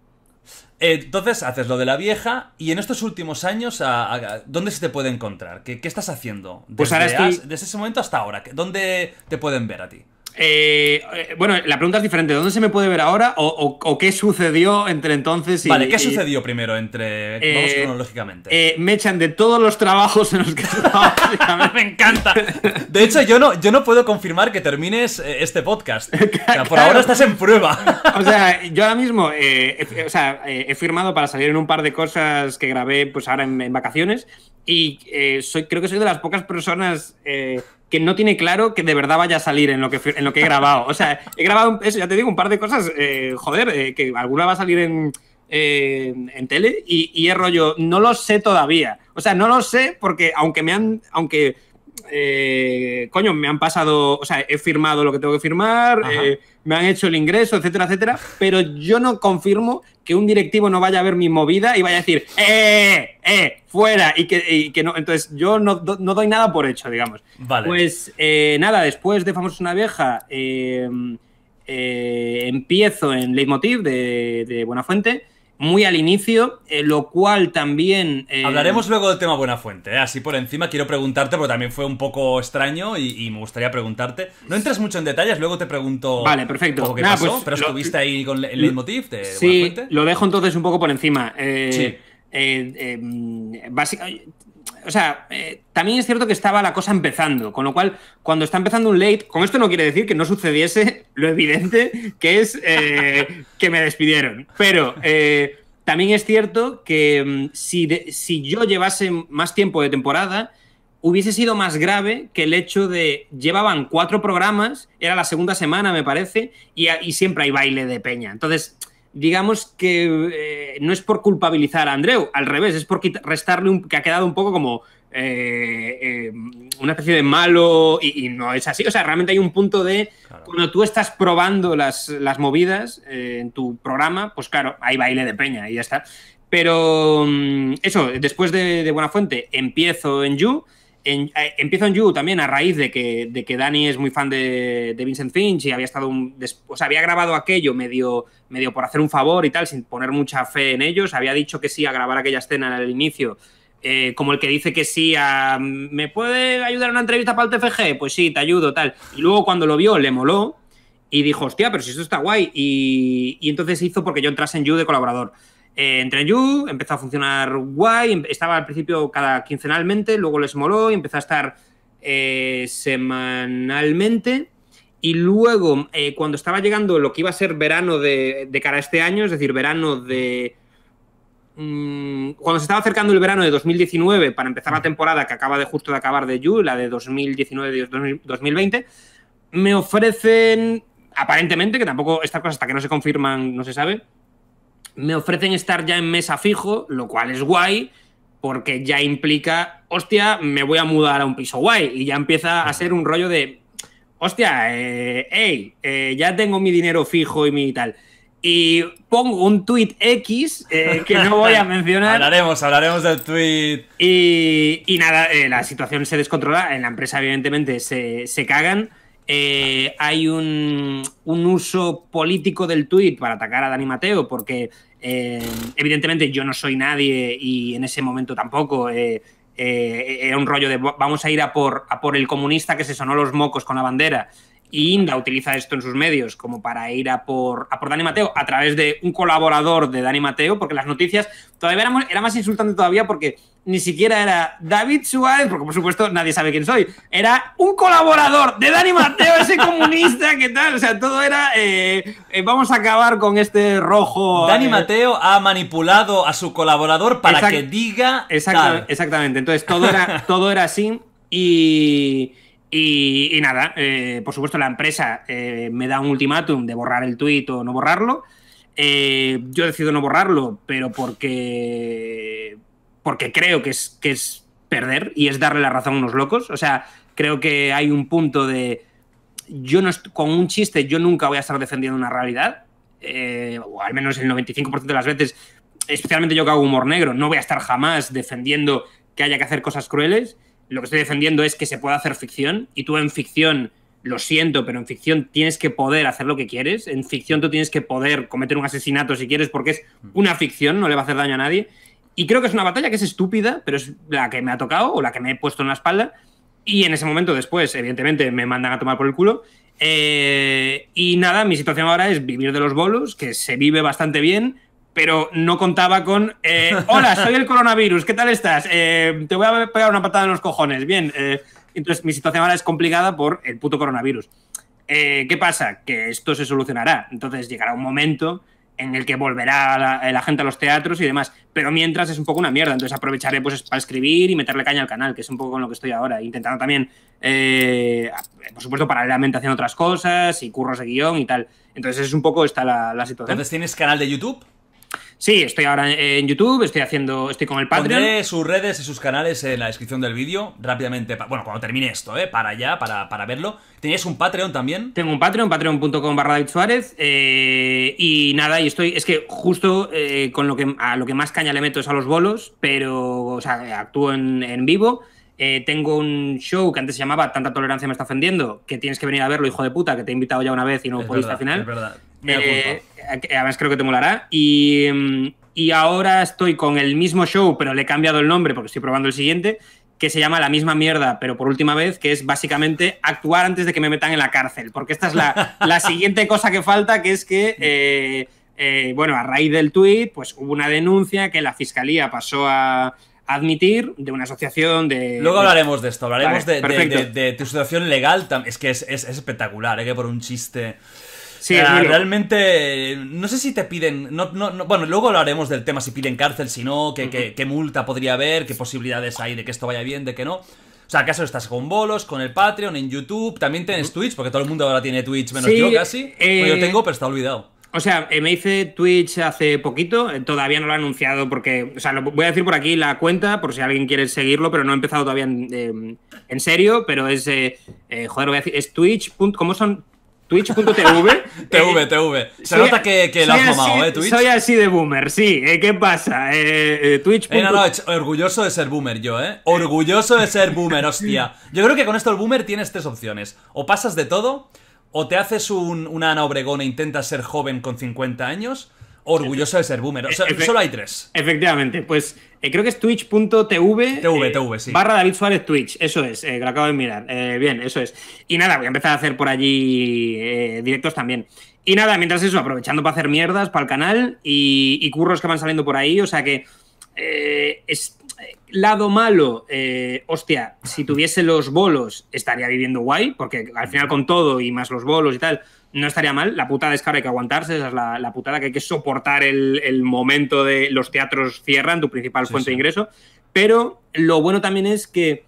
Entonces haces lo de la vieja y en estos últimos años, ¿dónde se te puede encontrar? ¿Qué, qué estás haciendo? Pues desde ese momento hasta ahora, ¿dónde te pueden ver a ti? Eh, eh, bueno, la pregunta es diferente. ¿Dónde se me puede ver ahora o, qué sucedió entre entonces y. Vale, ¿qué sucedió primero entre. Eh, vamos cronológicamente. me echan de todos los trabajos en los que me encanta. De hecho, yo no, yo no puedo confirmar que termines este podcast. por ahora estás en prueba. o sea, yo ahora mismo he, firmado para salir en un par de cosas que grabé pues ahora en, vacaciones y soy, creo que soy de las pocas personas que no tiene claro que de verdad vaya a salir en lo que, en lo que he grabado. O sea, he grabado, eso, ya te digo, un par de cosas, eh, joder, eh, que alguna va a salir en, en tele y, y es rollo, no lo sé todavía. O sea, no lo sé porque aunque me han, aunque eh, coño, me han pasado, o sea, he firmado lo que tengo que firmar, eh, me han hecho el ingreso, etcétera, etcétera, pero yo no confirmo que un directivo no vaya a ver mi movida y vaya a decir, ¡eh! ¡eh! eh ¡fuera! Y que, no, entonces yo no, doy nada por hecho, digamos. Vale. Pues nada, después de Famosos una vieja, empiezo en Leitmotiv de, de Buena Fuente muy al inicio, eh, lo cual también... Eh, Hablaremos luego del tema Buena ¿eh? así por encima quiero preguntarte, porque también fue un poco extraño y, me gustaría preguntarte. No entras mucho en detalles, luego te pregunto... Vale, perfecto. Qué pasó, pues pero estuviste ahí con el motif de sí, lo dejo entonces un poco por encima. Eh, sí. Básicamente o sea, eh, también es cierto que estaba la cosa empezando, con lo cual, cuando está empezando un late, con esto no quiere decir que no sucediese lo evidente que es eh, que me despidieron. Pero eh, también es cierto que mm, si, yo llevase más tiempo de temporada, hubiese sido más grave que el hecho de llevaban cuatro programas, era la segunda semana, me parece, y, y siempre hay baile de peña. Entonces digamos que eh, no es por culpabilizar a Andreu, al revés, es por restarle un, que ha quedado un poco como eh, eh, una especie de malo y, no es así. O sea, realmente hay un punto de cuando tú estás probando las, movidas en tu programa, pues claro, hay baile de peña y ya está. Pero mm, eso, después de, de Fuente empiezo en You en, eh, empiezo en You también a raíz de que, de Dani es muy fan de, Vincent Finch y había estado había grabado aquello medio, medio por hacer un favor y tal, sin poner mucha fe en ellos. Había dicho que sí a grabar aquella escena al inicio, eh, como el que dice que sí a ¿me puede ayudar en una entrevista para el TFG? Pues sí, te ayudo, tal. Y luego cuando lo vio, le moló y dijo, hostia, pero si esto está guay. Y, y entonces hizo porque yo entrase en You de colaborador. Entre eh, entré en You, empezó a funcionar guay, em, estaba al principio cada quincenalmente, luego les moló y empezó a estar eh, semanalmente. Y luego, eh, cuando estaba llegando lo que iba a ser verano de, de cara a este año, es decir, verano de... Mm, cuando se estaba acercando el verano de 2019 para empezar la temporada que acaba de justo de acabar de You, la de 2019-2020, me ofrecen, aparentemente, que tampoco estas cosas hasta que no se confirman no se sabe, me ofrecen estar ya en mesa fijo, lo cual es guay, porque ya implica, hostia, me voy a mudar a un piso guay. Y ya empieza a ser un rollo de, hostia, eh, hey, eh, ya tengo mi dinero fijo y mi tal. Y pongo un tweet X eh, que no voy a mencionar. hablaremos, hablaremos del tweet. Y, nada, eh, la situación se descontrola. En la empresa, evidentemente, se, se cagan. Eh, hay un, uso político del tuit para atacar a Dani Mateo, porque eh, evidentemente yo no soy nadie y en ese momento tampoco. Eh, era un rollo de vamos a ir a por, a por el comunista que se sonó los mocos con la bandera y Inda utiliza esto en sus medios como para ir a por, Dani Mateo a través de un colaborador de Dani Mateo, porque las noticias todavía eran, era más insultante todavía porque ni siquiera era David Suárez, porque por supuesto nadie sabe quién soy, era un colaborador de Dani Mateo, ese comunista, ¿qué tal? O sea, todo era, eh, eh, vamos a acabar con este rojo. Dani eh, Mateo ha manipulado a su colaborador para que diga... Exactamente, entonces todo era, todo era así y... Y, nada, eh, por supuesto la empresa eh, me da un ultimátum de borrar el tuit o no borrarlo. Eh, yo decido no borrarlo, pero porque, porque creo que es, que es perder y es darle la razón a unos locos. O sea, creo que hay un punto de... Yo no con un chiste yo nunca voy a estar defendiendo una realidad, o al menos el 95% de las veces, especialmente yo que hago humor negro, no voy a estar jamás defendiendo que haya que hacer cosas crueles lo que estoy defendiendo es que se pueda hacer ficción y tú en ficción, lo siento, pero en ficción tienes que poder hacer lo que quieres. En ficción tú tienes que poder cometer un asesinato si quieres porque es mm. una ficción, no le va a hacer daño a nadie. Y creo que es una batalla que es estúpida, pero es la que me ha tocado o la que me he puesto en la espalda. Y en ese momento después, evidentemente, me mandan a tomar por el culo. Eh, y nada, mi situación ahora es vivir de los bolos, que se vive bastante bien pero no contaba con. Eh, Hola, soy el coronavirus, ¿qué tal estás? Eh, te voy a pegar una patada en los cojones. Bien, eh, entonces mi situación ahora es complicada por el puto coronavirus. ¿Qué pasa? Que esto se solucionará. Entonces llegará un momento en el que volverá la, gente a los teatros y demás. Pero mientras es un poco una mierda, entonces aprovecharé pues para escribir y meterle caña al canal, que es un poco con lo que estoy ahora, intentando también, por supuesto, paralelamente haciendo otras cosas y curros de guión y tal. Entonces es un poco esta la, la situación. Entonces, ¿tienes canal de YouTube? Sí, estoy ahora en YouTube, estoy haciendo, estoy con el Patreon. Pondré sus redes y sus canales en la descripción del vídeo, rápidamente, bueno, cuando termine esto, ¿eh? Para allá, para, verlo. ¿Tenéis un Patreon también? Tengo un Patreon, patreon.com barra David Suárez, eh, y nada, y estoy, es que justo eh, con lo que, a lo que más caña le meto es a los bolos, pero, o sea, actúo en, vivo. tengo un show que antes se llamaba Tanta tolerancia me está ofendiendo, que tienes que venir a verlo, hijo de puta, que te he invitado ya una vez y no es pudiste al final. Es verdad. Eh, eh, además creo que te molará. Mm, y, ahora estoy con el mismo show, pero le he cambiado el nombre porque estoy probando el siguiente, que se llama La misma mierda, pero por última vez, que es básicamente actuar antes de que me metan en la cárcel, porque esta es la, siguiente cosa que falta, que es que, eh, eh, bueno, a raíz del tuit, pues hubo una denuncia que la fiscalía pasó a admitir de una asociación de... Luego hablaremos de esto, hablaremos de, tu situación legal, es que es, es, espectacular, que por un chiste... Sí, realmente no sé si te piden, no, no, bueno, luego hablaremos del tema si piden cárcel, si no, qué, multa podría haber, qué posibilidades hay de que esto vaya bien, de que no. O sea, ¿acaso estás con bolos, con el Patreon, en YouTube? También tienes Twitch, porque todo el mundo ahora tiene Twitch, menos yo casi. Pues yo eh, tengo, pero está olvidado. O sea, eh, me hice Twitch hace poquito, eh, todavía no lo he anunciado porque, o sea, lo voy a decir por aquí la cuenta, por si alguien quiere seguirlo, pero no he empezado todavía en, serio, pero es, eh, joder, voy a decir, es twitch. ¿Cómo son? Twitch.tv. TV, eh, TV. Se nota que, la has mamado, ¿eh? Soy así de boomer, sí. Eh, ¿Qué pasa? Eh, eh Twitch. orgulloso de ser boomer yo, ¿eh? Orgulloso de ser boomer, hostia. Yo creo que con esto el boomer tienes tres opciones. O pasas de todo, o te haces un, una Ana Obregón e intentas ser joven con 50 años, orgulloso de ser boomer. solo hay tres. Efectivamente, pues eh, creo que es twitch.tv. TV, eh, sí. Barra David Suárez Twitch, eso es, que eh, lo acabo de mirar. bien, eso es. Y nada, voy a empezar a hacer por allí directos también. Y nada, mientras eso, aprovechando para hacer mierdas para el canal y, curros que van saliendo por ahí, o sea que es lado malo, hostia, si tuviese los bolos estaría viviendo guay, porque al final con todo y más los bolos y tal, no estaría mal. La putada es que hay que aguantarse, esa es la, putada que hay que soportar el, momento de los teatros cierran, tu principal fuente de ingreso. Pero lo bueno también es que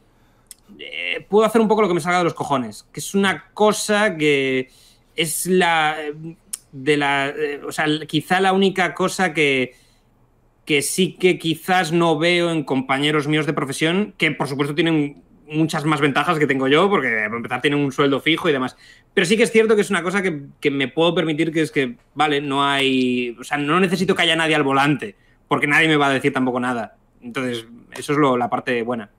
eh, puedo hacer un poco lo que me salga de los cojones, que es una cosa que es la. de la. Eh, o sea, quizá la única cosa que que sí que quizás no veo en compañeros míos de profesión, que por supuesto tienen muchas más ventajas que tengo yo, porque empezar tiene un sueldo fijo y demás. Pero sí que es cierto que es una cosa que, me puedo permitir, que es que, vale, no hay, o sea, no necesito que haya nadie al volante, porque nadie me va a decir tampoco nada. Entonces, eso es lo, la parte buena.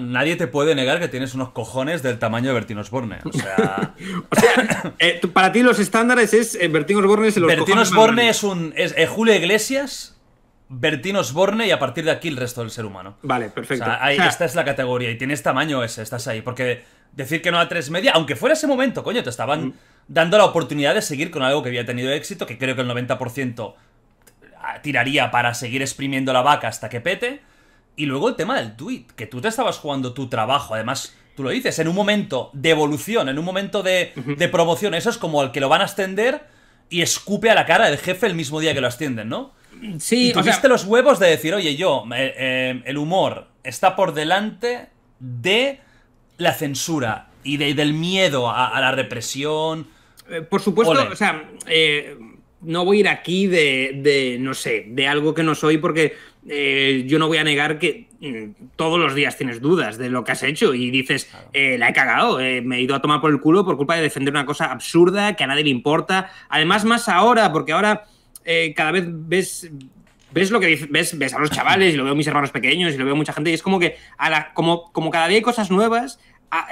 nadie te puede negar que tienes unos cojones del tamaño de Bertín Osborne. O sea, o sea eh, para ti los estándares es eh, Bertín Osborne es Bertín Osborne es un es, eh, Julio Iglesias Bertín Osborne y a partir de aquí el resto del ser humano. Vale, perfecto. O sea, esta es la categoría y tienes este tamaño ese, estás ahí. Porque decir que no a tres media, aunque fuera ese momento, coño, te estaban mm. dando la oportunidad de seguir con algo que había tenido éxito, que creo que el 90% ah, tiraría para seguir exprimiendo la vaca hasta que pete. Y luego el tema del tweet, que tú te estabas jugando tu trabajo, además tú lo dices, en un momento de evolución, en un momento de, de, promoción. Eso es como al que lo van a ascender y escupe a la cara del jefe el mismo día que lo ascienden, ¿no? Sí, ¿Y los huevos de decir, oye, yo, eh, eh, el humor está por delante de la censura y, del miedo a, la represión. Eh, por supuesto, o sea, no voy a ir aquí de, no sé, de algo que no soy porque yo no voy a negar que mm, todos los días tienes dudas de lo que has hecho y dices, la he cagado, me he ido a tomar por el culo por culpa de defender una cosa absurda que a nadie le importa. Además, más ahora, porque ahora eh, cada vez ves, ves lo que ves, ves a los chavales, y lo veo a mis hermanos pequeños, y lo veo a mucha gente, y es como que a la, como, como cada día hay cosas nuevas,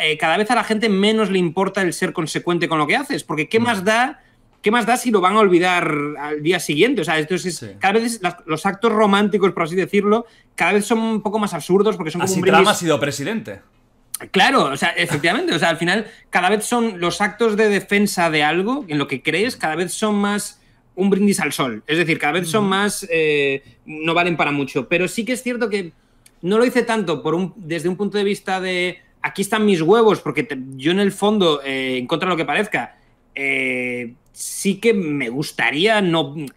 eh, cada vez a la gente menos le importa el ser consecuente con lo que haces, porque ¿qué más mm. da? ¿Qué más da si lo van a olvidar al día siguiente? O sea, esto es cada vez los actos románticos, por así decirlo, cada vez son un poco más absurdos porque son así como un ha sido presidente. Claro, o sea, efectivamente, o sea, al final cada vez son los actos de defensa de algo en lo que crees, cada vez son más un brindis al sol. Es decir, cada vez son más, eh, no valen para mucho. Pero sí que es cierto que no lo hice tanto por un, desde un punto de vista de aquí están mis huevos, porque yo en el fondo, eh, en contra de lo que parezca, eh, sí que me gustaría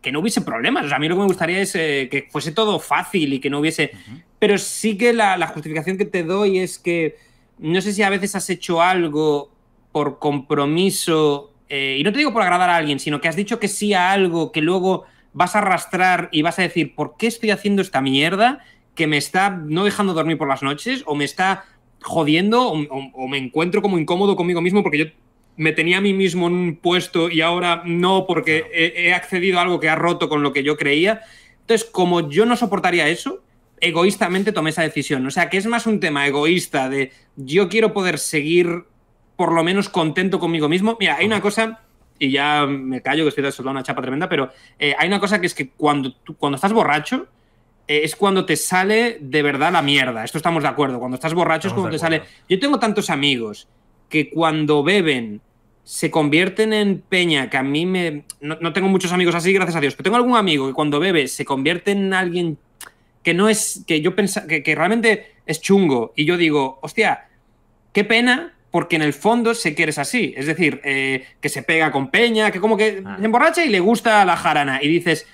que no hubiese problemas. a mí lo que me gustaría es que fuese todo fácil y que no hubiese... Pero sí que la justificación que te doy es que no sé si a veces has hecho algo por compromiso eh, y no te digo por agradar a alguien, sino que has dicho que sí a algo que luego vas a arrastrar y vas a decir, ¿por qué estoy haciendo esta mierda que me está no dejando dormir por las noches o me está jodiendo o, me encuentro como incómodo conmigo mismo porque yo me tenía a mí mismo en un puesto y ahora no porque he, he accedido a algo que ha roto con lo que yo creía? Entonces, como yo no soportaría eso, egoístamente tomé esa decisión. O sea, que es más un tema egoísta de yo quiero poder seguir por lo menos contento conmigo mismo. Mira, hay una cosa, y ya me callo que estoy de una chapa tremenda, pero eh, hay una cosa que es que cuando, tú, cuando estás borracho, eh, es cuando te sale de verdad la mierda. Esto estamos de acuerdo. Cuando estás borracho es cuando te sale. Yo tengo tantos amigos que cuando beben se convierten en peña, que a mí me. No, tengo muchos amigos así, gracias a Dios, pero tengo algún amigo que cuando bebe se convierte en alguien que no es. que yo pensaba. Que, que, realmente es chungo. Y yo digo, hostia, qué pena porque en el fondo se eres así. Es decir, eh, que se pega con peña, que como que ah. se emborracha y le gusta la jarana. Y dices,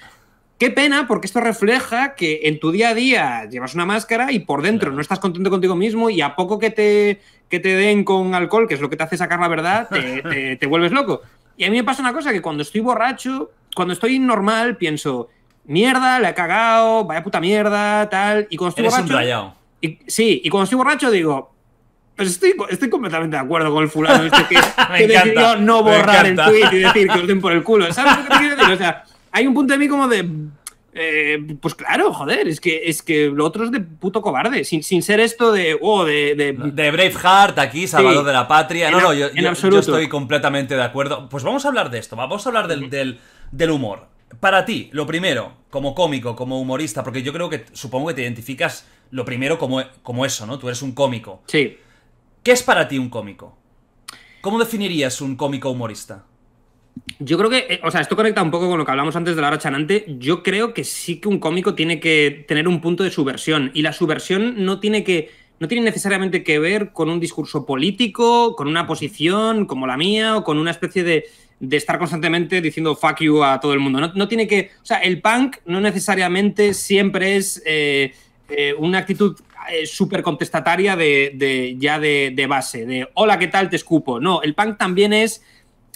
qué pena, porque esto refleja que en tu día a día llevas una máscara y por dentro no estás contento contigo mismo y a poco que te, te den con alcohol, que es lo que te hace sacar la verdad, te, vuelves loco. Y a mí me pasa una cosa, que cuando estoy borracho, cuando estoy normal, pienso, mierda, le he cagado, vaya puta mierda, tal. Y cuando estoy sí, y cuando estoy borracho digo, estoy, completamente de acuerdo con el fulano este que, decidió no borrar el tweet y decir que os den por el culo. ¿Sabes lo que quiero decir? O sea, hay un punto de mí como de. Eh, pues claro, joder, es que, es que lo otro es de puto cobarde, sin, ser esto de, oh, de, de... de Braveheart aquí, salvador de la patria. No, no, yo, estoy completamente de acuerdo. Pues vamos a hablar de esto, vamos a hablar del, del, del humor. Para ti, lo primero, como cómico, como humorista, porque yo creo que supongo que te identificas lo primero como, como eso, ¿no? Tú eres un cómico. Sí. ¿Qué es para ti un cómico? ¿Cómo definirías un cómico humorista? Yo creo que, eh, o sea, esto conecta un poco con lo que hablamos antes de la hora chanante. Yo creo que sí que un cómico tiene que tener un punto de subversión. Y la subversión no tiene que. No tiene necesariamente que ver con un discurso político, con una posición como la mía, o con una especie de, estar constantemente diciendo fuck you a todo el mundo. No, tiene que. O sea, el punk no necesariamente siempre es eh, eh, una actitud eh, súper contestataria de, ya de, base, de hola, ¿qué tal? Te escupo. No, el punk también es,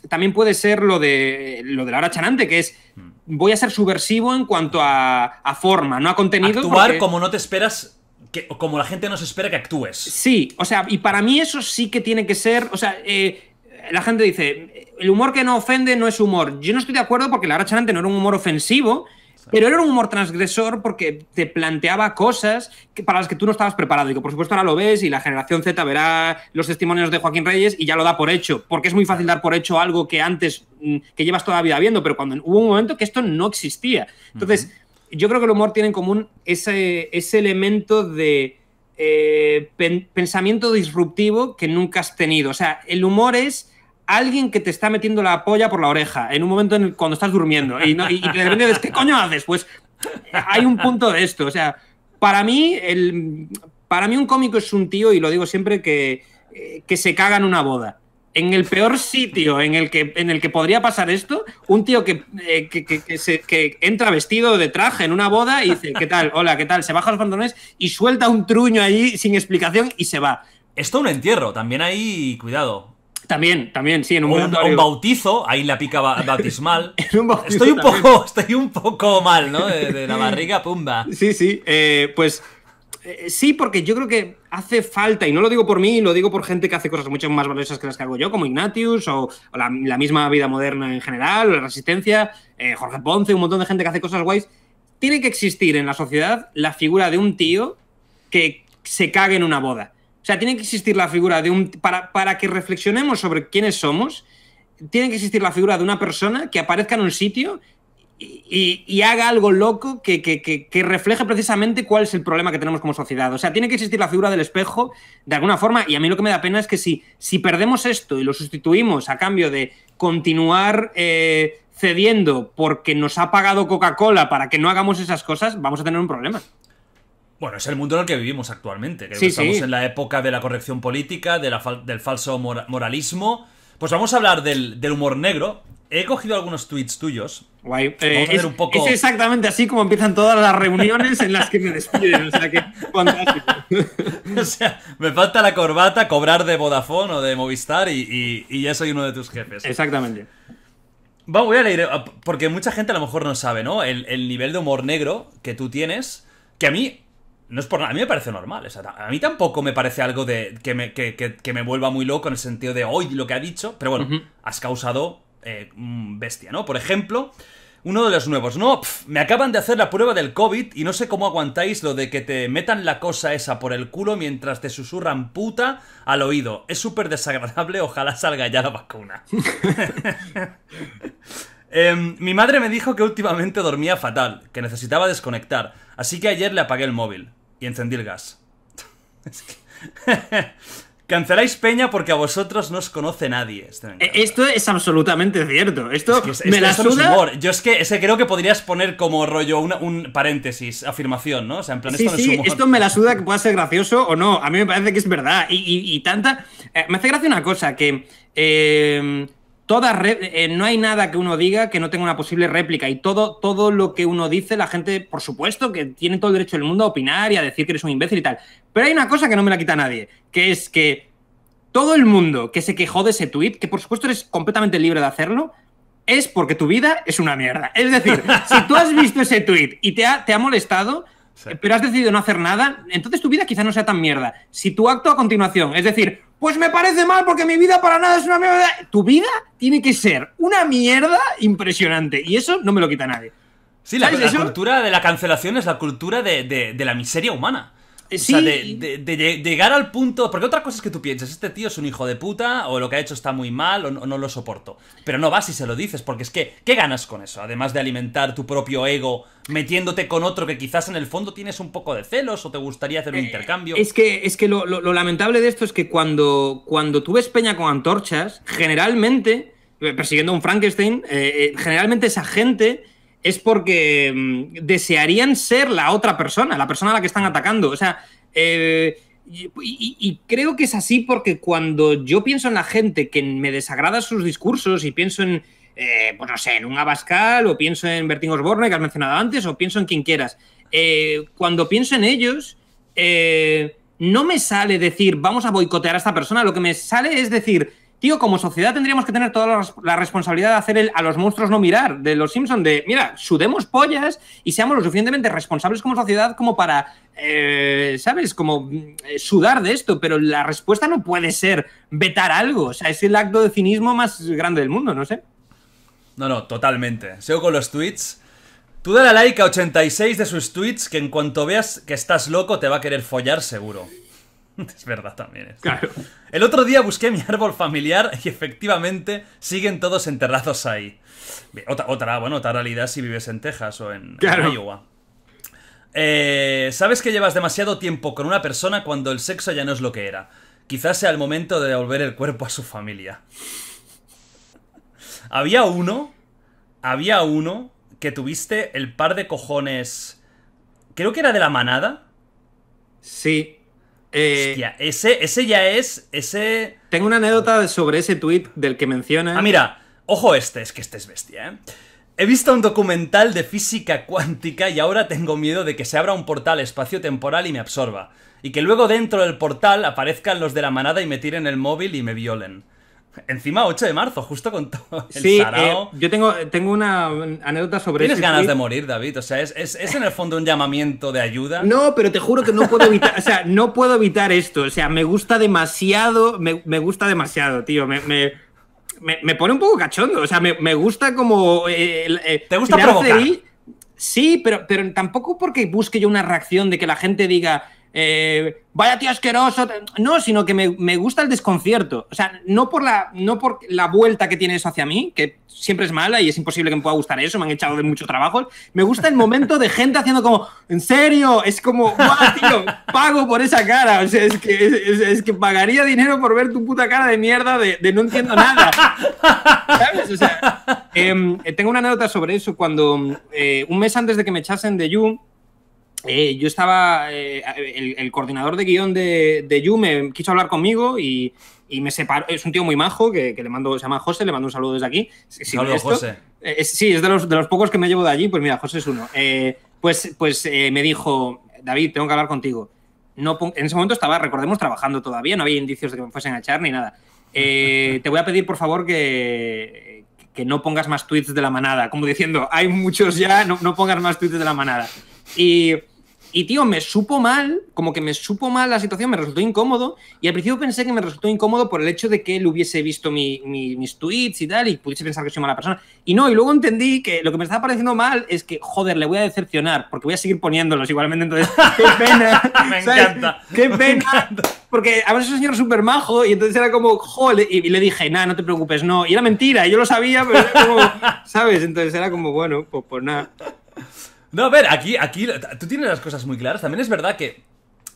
también puede ser lo de, lo de la hora chanante, que es mm. voy a ser subversivo en cuanto a, forma, no a contenido. Actuar como no te esperas como la gente nos espera que actúes. Sí, o sea, y para mí eso sí que tiene que ser, o sea, eh, la gente dice, el humor que no ofende no es humor. Yo no estoy de acuerdo porque la hora chanante no era un humor ofensivo, pero era un humor transgresor porque te planteaba cosas que, para las que tú no estabas preparado. Y que, por supuesto, ahora lo ves y la generación Z verá los testimonios de Joaquín Reyes y ya lo da por hecho. Porque es muy fácil dar por hecho algo que antes, mm, que llevas toda la vida viendo, pero cuando hubo un momento que esto no existía. Entonces, yo creo que el humor tiene en común ese, elemento de. Eh, pensamiento disruptivo que nunca has tenido. O sea, el humor es alguien que te está metiendo la polla por la oreja en un momento en cuando estás durmiendo y, de repente ¿qué coño haces? Pues hay un punto de esto. O sea, para mí, el, para mí un cómico es un tío, y lo digo siempre, que, eh, se caga en una boda. En el peor sitio en el que, en el que podría pasar esto, un tío eh, que, entra vestido de traje en una boda y dice, ¿qué tal? Hola, ¿qué tal? Se baja los pantalones y suelta un truño ahí sin explicación y se va. Esto un entierro, también hay cuidado. También, también, sí, en un, un bautizo, ahí la pica bautismal. estoy, un poco, estoy un poco mal, ¿no? De, la barriga, pumba. Sí, sí, eh, pues eh, sí, porque yo creo que hace falta, y no lo digo por mí, lo digo por gente que hace cosas mucho más valiosas que las que hago yo, como Ignatius o, la, misma vida moderna en general, o la Resistencia, eh, Jorge Ponce, un montón de gente que hace cosas guays. Tiene que existir en la sociedad la figura de un tío que se cague en una boda o sea, tiene que existir la figura de un... Para, para que reflexionemos sobre quiénes somos, tiene que existir la figura de una persona que aparezca en un sitio y, haga algo loco que, que, que, refleje precisamente cuál es el problema que tenemos como sociedad. O sea, tiene que existir la figura del espejo de alguna forma y a mí lo que me da pena es que si, si perdemos esto y lo sustituimos a cambio de continuar eh, cediendo porque nos ha pagado Coca-Cola para que no hagamos esas cosas, vamos a tener un problema. Bueno, es el mundo en el que vivimos actualmente. estamos en la época de la corrección política, de la del falso moralismo. Pues vamos a hablar del, humor negro. He cogido algunos tweets tuyos. Guay. Eh, es, un poco... exactamente así como empiezan todas las reuniones en las que me despiden. O sea que, fantástico. o sea, me falta la corbata, cobrar de Vodafone o de Movistar y, ya soy uno de tus jefes. Exactamente. Vamos, voy a leer, porque mucha gente a lo mejor no sabe, ¿no? el nivel de humor negro que tú tienes, que a mí no es por nada, a mí me parece normal. a mí tampoco me parece algo de que me, vuelva muy loco en el sentido de hoy lo que ha dicho, pero bueno, has causado eh, bestia, ¿no? Por ejemplo, uno de los nuevos, no, me acaban de hacer la prueba del COVID y no sé cómo aguantáis lo de que te metan la cosa esa por el culo mientras te susurran puta al oído. Es súper desagradable, ojalá salga ya la vacuna. Em, mi madre me dijo que últimamente dormía fatal, que necesitaba desconectar, así que ayer le apagué el móvil. Y encendí el gas. Canceláis Peña porque a vosotros no os conoce nadie. Esto e, es absolutamente cierto. Esto me la suda. Yo es que ese creo que podrías poner como rollo un paréntesis, afirmación, ¿no? O sea, en plan, esto Esto me la suda que pueda ser gracioso o no. A mí me parece que es verdad. Y, tanta. Eh, me hace gracia una cosa que. Eh, eh, no hay nada que uno diga que no tenga una posible réplica y todo, todo lo que uno dice, la gente, por supuesto, que tiene todo el derecho del mundo a opinar y a decir que eres un imbécil y tal. Pero hay una cosa que no me la quita nadie, que es que todo el mundo que se quejó de ese tweet, que por supuesto eres completamente libre de hacerlo, es porque tu vida es una mierda. Es decir, si tú has visto ese tweet y te ha, te ha molestado, pero has decidido no hacer nada, entonces tu vida quizá no sea tan mierda. Si tu acto a continuación, es decir, pues me parece mal porque mi vida para nada es una mierda. Tu vida tiene que ser una mierda impresionante y eso no me lo quita nadie. Sí, la, cultura de la cancelación es la cultura de la miseria humana. O sea, de, llegar al punto. Porque otra cosa es que tú piensas este tío es un hijo de puta, o lo que ha hecho está muy mal, o no, lo soporto. Pero no vas y se lo dices, porque es que, ¿qué ganas con eso? Además de alimentar tu propio ego, metiéndote con otro que quizás en el fondo tienes un poco de celos, o te gustaría hacer un eh, intercambio. Es que, es que lo, lamentable de esto es que cuando, cuando tú ves Peña con antorchas, generalmente, eh, persiguiendo a un Frankenstein, eh, generalmente esa gente es porque mm, desearían ser la otra persona, la persona a la que están atacando. O sea, eh, y, creo que es así porque cuando yo pienso en la gente que me desagrada sus discursos y pienso en, eh, pues no sé, en un Abascal o pienso en Bertín Osborne que has mencionado antes o pienso en quien quieras, eh, cuando pienso en ellos, no me sale decir vamos a boicotear a esta persona, lo que me sale es decir Tío, como sociedad tendríamos que tener toda la responsabilidad de hacer el a los monstruos no mirar, de los Simpsons, de mira, sudemos pollas y seamos lo suficientemente responsables como sociedad como para, eh, ¿sabes? Como mm, eh, sudar de esto, pero la respuesta no puede ser vetar algo. O sea, es el acto de cinismo más grande del mundo, no sé. No, no, totalmente. Sigo con los tweets. Tú dale like a 86 de sus tweets que en cuanto veas que estás loco te va a querer follar seguro. Es verdad también. Claro. El otro día busqué mi árbol familiar y efectivamente siguen todos enterrados ahí. Otra, otra bueno, otra realidad si vives en Texas o en, Iowa. Eh, Sabes que llevas demasiado tiempo con una persona cuando el sexo ya no es lo que era. Quizás sea el momento de devolver el cuerpo a su familia. Había uno, había uno que tuviste el par de cojones. Creo que era de la manada. Sí, eh, ese, ya es. Ese. Tengo una anécdota sobre ese tweet del que menciona Ah, mira, ojo este, es que este es bestia, ¿eh? He visto un documental de física cuántica y ahora tengo miedo de que se abra un portal espacio-temporal y me absorba. Y que luego dentro del portal aparezcan los de la manada y me tiren el móvil y me violen. Encima 8 de marzo, justo con todo el sí, eh, yo tengo, tengo una anécdota sobre Tienes ganas de morir, David. O sea, es, es, en el fondo un llamamiento de ayuda. No, pero te juro que no puedo evitar, o sea, no puedo evitar esto. O sea, me gusta demasiado, me, gusta demasiado, tío. Me, pone un poco cachondo. O sea, me, gusta como. Eh, eh, ¿Te gusta provocar? Sí, pero, pero tampoco porque busque yo una reacción de que la gente diga eh, vaya tío asqueroso. No, sino que me, me, gusta el desconcierto. O sea, no por, la, no por la vuelta que tiene eso hacia mí, que siempre es mala y es imposible que me pueda gustar eso, me han echado de muchos trabajos. Me gusta el momento de gente haciendo como, en serio, es como, ¡guau, tío! Pago por esa cara. O sea, es que, es, que pagaría dinero por ver tu puta cara de mierda de, no entiendo nada. ¿Sabes? O sea, em, tengo una anécdota sobre eso cuando eh, un mes antes de que me echasen de You eh, yo estaba, eh, el, coordinador de guión de, de You me quiso hablar conmigo y, me separó, es un tío muy majo que, le mando, se llama José, le mando un saludo desde aquí. José. Eh, sí, es de los, de los, pocos que me llevo de allí, pues mira, José es uno. pues pues me dijo, David, tengo que hablar contigo. No, en ese momento estaba, recordemos, trabajando todavía, no había indicios de que me fuesen a echar ni nada. te voy a pedir, por favor, que, que no pongas más tweets de la manada, como diciendo, hay muchos ya, no, no pongas más tweets de la manada. Y, tío, me supo mal, como que me supo mal la situación, me resultó incómodo. Y al principio pensé que me resultó incómodo por el hecho de que él hubiese visto mis tweets y tal, y pudiese pensar que soy mala persona. Y no, y luego entendí que lo que me estaba pareciendo mal es que, joder, le voy a decepcionar, porque voy a seguir poniéndolos igualmente. Entonces, qué pena. me encanta. Qué pena. Porque además es un señor súper majo, y entonces era como, joder, y, le dije, nada, no te preocupes, no. Y era mentira, yo lo sabía, pero como, ¿sabes? Entonces era como, bueno, pues, pues nada. No, a ver, aquí, aquí, tú tienes las cosas muy claras. También es verdad que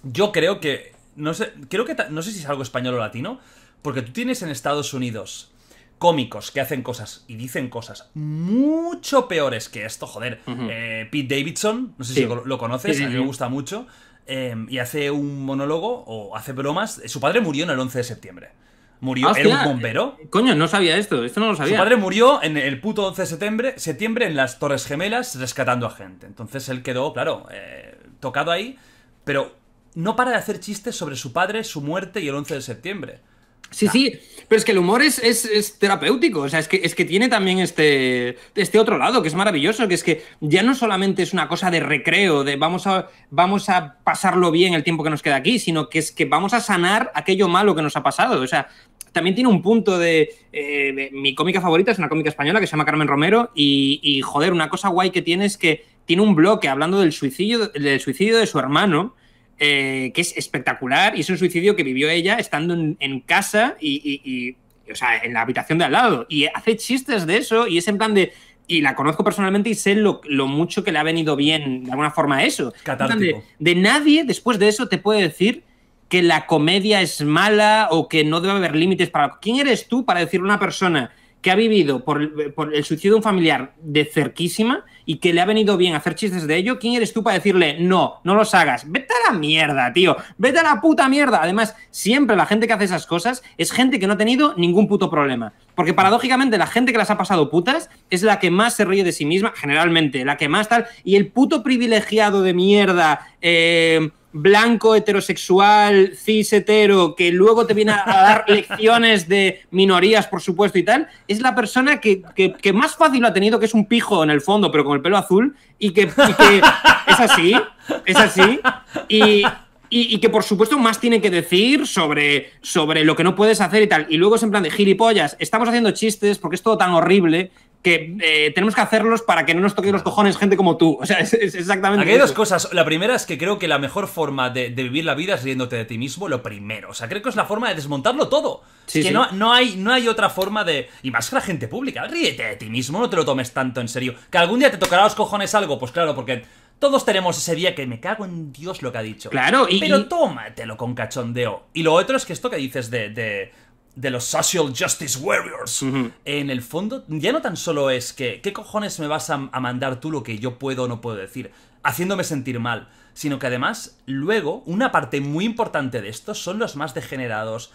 yo creo que, no sé, creo que, no sé si es algo español o latino, porque tú tienes en Estados Unidos cómicos que hacen cosas y dicen cosas mucho peores que esto, joder. Eh, Pete Davidson, no sé si lo, conoces, a mí me gusta mucho, eh, y hace un monólogo o hace bromas. Su padre murió en el 11 de septiembre. Murió, ah, era un bombero. Eh, coño, no sabía esto, esto no lo sabía. Su padre murió en el puto 11 de septiembre, septiembre en las Torres Gemelas rescatando a gente. Entonces él quedó, claro, eh, tocado ahí, pero no para de hacer chistes sobre su padre, su muerte y el 11 de septiembre. Sí, sí, pero es que el humor es, es, terapéutico, o sea, es que, es que tiene también este, este otro lado que es maravilloso, que es que ya no solamente es una cosa de recreo, de vamos a, vamos a pasarlo bien el tiempo que nos queda aquí, sino que es que vamos a sanar aquello malo que nos ha pasado, o sea, también tiene un punto eh, de, mi cómica favorita es una cómica española que se llama Carmen Romero. Y, joder, una cosa guay que tiene es que tiene un bloque hablando del suicidio, del suicidio de su hermano. Eh, que es espectacular y es un suicidio que vivió ella estando en, casa y, o sea, en la habitación de al lado. Y hace chistes de eso y es en plan de, y la conozco personalmente y sé lo, mucho que le ha venido bien de alguna forma eso. De, de, nadie después de eso te puede decir que la comedia es mala o que no debe haber límites para... ¿Quién eres tú para decirle a una persona que ha vivido por, el suicidio de un familiar de cerquísima y que le ha venido bien hacer chistes de ello, ¿quién eres tú para decirle no, no los hagas? Vete a la mierda, tío, vete a la puta mierda. Además, siempre la gente que hace esas cosas es gente que no ha tenido ningún puto problema. Porque paradójicamente la gente que las ha pasado putas es la que más se ríe de sí misma, generalmente, la que más tal, y el puto privilegiado de mierda... Eh, blanco, heterosexual, cis, hetero, que luego te viene a dar lecciones de minorías, por supuesto, y tal, es la persona que, más fácil lo ha tenido, que es un pijo en el fondo, pero con el pelo azul, y que, es así, es así, y, que por supuesto más tiene que decir sobre, sobre lo que no puedes hacer y tal. Y luego es en plan de gilipollas, estamos haciendo chistes porque es todo tan horrible que eh, tenemos que hacerlos para que no nos toquen los cojones gente como tú. O sea, es, exactamente. Aquí hay dos cosas. La primera es que creo que la mejor forma de, vivir la vida es riéndote de ti mismo, lo primero. O sea, creo que es la forma de desmontarlo todo. Sí, es que no, no, hay, no hay otra forma de. Y más que la gente pública. Ríete de ti mismo, no te lo tomes tanto en serio. Que algún día te tocará los cojones algo, pues claro, porque todos tenemos ese día que me cago en Dios lo que ha dicho. Claro, y. Pero tómatelo con cachondeo. Y lo otro es que esto que dices de, de los Social Justice Warriors. En el fondo, ya no tan solo es que, ¿qué cojones me vas a, mandar tú lo que yo puedo o no puedo decir? Haciéndome sentir mal. Sino que además, luego, una parte muy importante de esto son los más degenerados,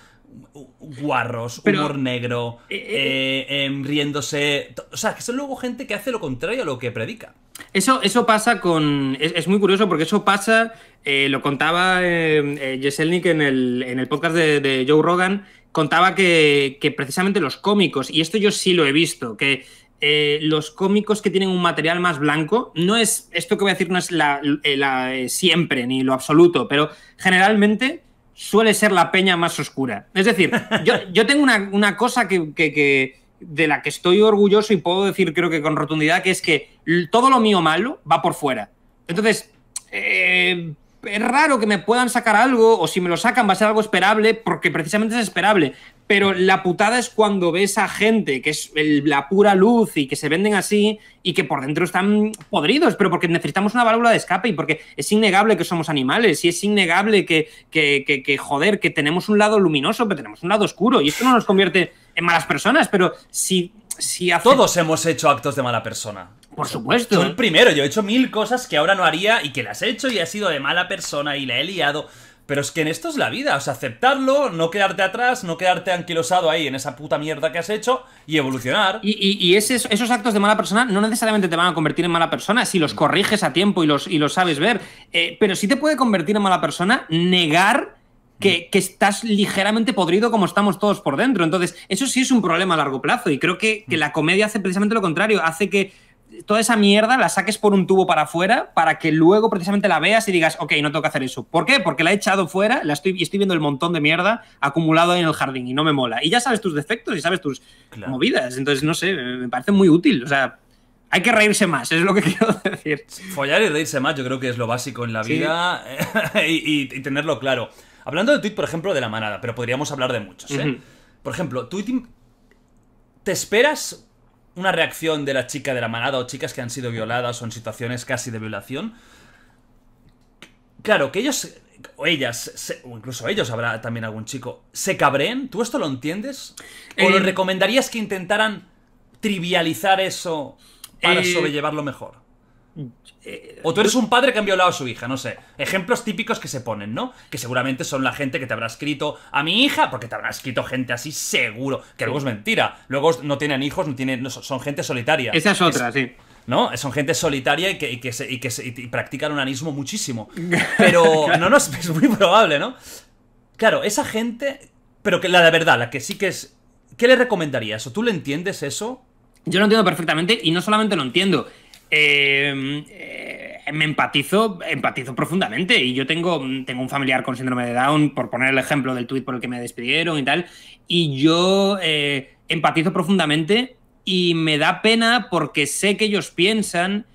guarros, humor negro, eh, eh, eh, em, riéndose. O sea, que son luego gente que hace lo contrario a lo que predica. Eso, eso pasa con. Es, muy curioso porque eso pasa. lo contaba Jeselnik em, en el, en el podcast de Joe Rogan contaba que, precisamente los cómicos, y esto yo sí lo he visto, que eh, los cómicos que tienen un material más blanco, no es, esto que voy a decir no es la, eh, eh, siempre ni lo absoluto, pero generalmente suele ser la peña más oscura. Es decir, yo, tengo una, cosa que, de la que estoy orgulloso y puedo decir creo que con rotundidad, que es que todo lo mío malo va por fuera. Entonces, es raro que me puedan sacar algo, o si me lo sacan va a ser algo esperable, porque precisamente es esperable. Pero la putada es cuando ves a gente que es la pura luz y que se venden así y que por dentro están podridos, pero porque necesitamos una válvula de escape y porque es innegable que somos animales y es innegable que, que, joder, que tenemos un lado luminoso, pero tenemos un lado oscuro y esto no nos convierte en malas personas, pero si... si Todos hemos hecho actos de mala persona. Por supuesto. Yo el primero, yo he hecho mil cosas que ahora no haría y que las he hecho y he sido de mala persona y la he liado. Pero es que en esto es la vida, o sea, aceptarlo, no quedarte atrás, no quedarte anquilosado ahí en esa puta mierda que has hecho y evolucionar. Y, esos actos de mala persona no necesariamente te van a convertir en mala persona si los corriges a tiempo y los, y los sabes ver, eh, pero sí te puede convertir en mala persona negar que, mm. que, estás ligeramente podrido como estamos todos por dentro. Entonces, eso sí es un problema a largo plazo y creo que, que mm. la comedia hace precisamente lo contrario, hace que toda esa mierda la saques por un tubo para afuera para que luego precisamente la veas y digas, ok, no tengo que hacer eso. ¿Por qué? Porque la he echado fuera la estoy, y estoy viendo el montón de mierda acumulado en el jardín y no me mola. Y ya sabes tus defectos y sabes tus movidas. Entonces, no sé, me parece muy útil. O sea, hay que reírse más, es lo que quiero decir. Follar y reírse más, yo creo que es lo básico en la vida eh, y, tenerlo claro. Hablando de Tweet, por ejemplo, de la manada, pero podríamos hablar de muchos. ¿eh? Por ejemplo, Twitter ¿te esperas una reacción de la chica de la manada o chicas que han sido violadas o en situaciones casi de violación. Claro, que ellos o ellas, o incluso ellos, habrá también algún chico, se cabreen. ¿Tú esto lo entiendes? ¿O lo eh, recomendarías que intentaran trivializar eso para eh, sobrellevarlo mejor? Eh, o tú eres un padre que ha violado a su hija, no sé. Ejemplos típicos que se ponen, ¿no? Que seguramente son la gente que te habrá escrito a mi hija, porque te habrá escrito gente así seguro, que luego es mentira. Luego no tienen hijos, no tienen, son gente solitaria. Esa es otra, sí. ¿no? Son gente solitaria y que, que, practican un muchísimo. Pero no, no, es muy probable, ¿no? Claro, esa gente, pero que la verdad, la que sí que es... ¿Qué le recomendaría? eso tú le entiendes eso? Yo lo entiendo perfectamente y no solamente lo entiendo, Em, eh, me empatizo, empatizo profundamente. Y yo tengo, tengo un familiar con síndrome de Down, por poner el ejemplo del tuit por el que me despidieron y tal. Y yo eh, empatizo profundamente y me da pena porque sé que ellos piensan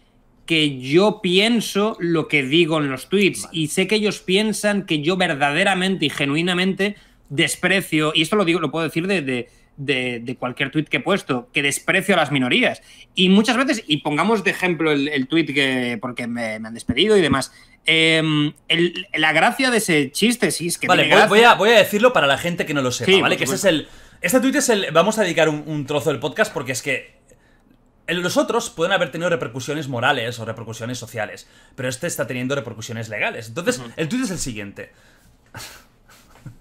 que yo pienso lo que digo en los tweets y sé que ellos piensan que yo verdaderamente y genuinamente desprecio, y esto lo digo, lo puedo decir desde de de, cualquier tuit que he puesto, que desprecio a las minorías. Y muchas veces, y pongamos de ejemplo el, tweet tuit que, porque me, han despedido y demás, em, la gracia de ese chiste, sí, es que... Vale, voy, a, decirlo para la gente que no lo sepa, ¿vale? Que ese es el... Este tuit es el... Vamos a dedicar un, trozo del podcast porque es que los otros pueden haber tenido repercusiones morales o repercusiones sociales, pero este está teniendo repercusiones legales. Entonces, el tweet es el siguiente.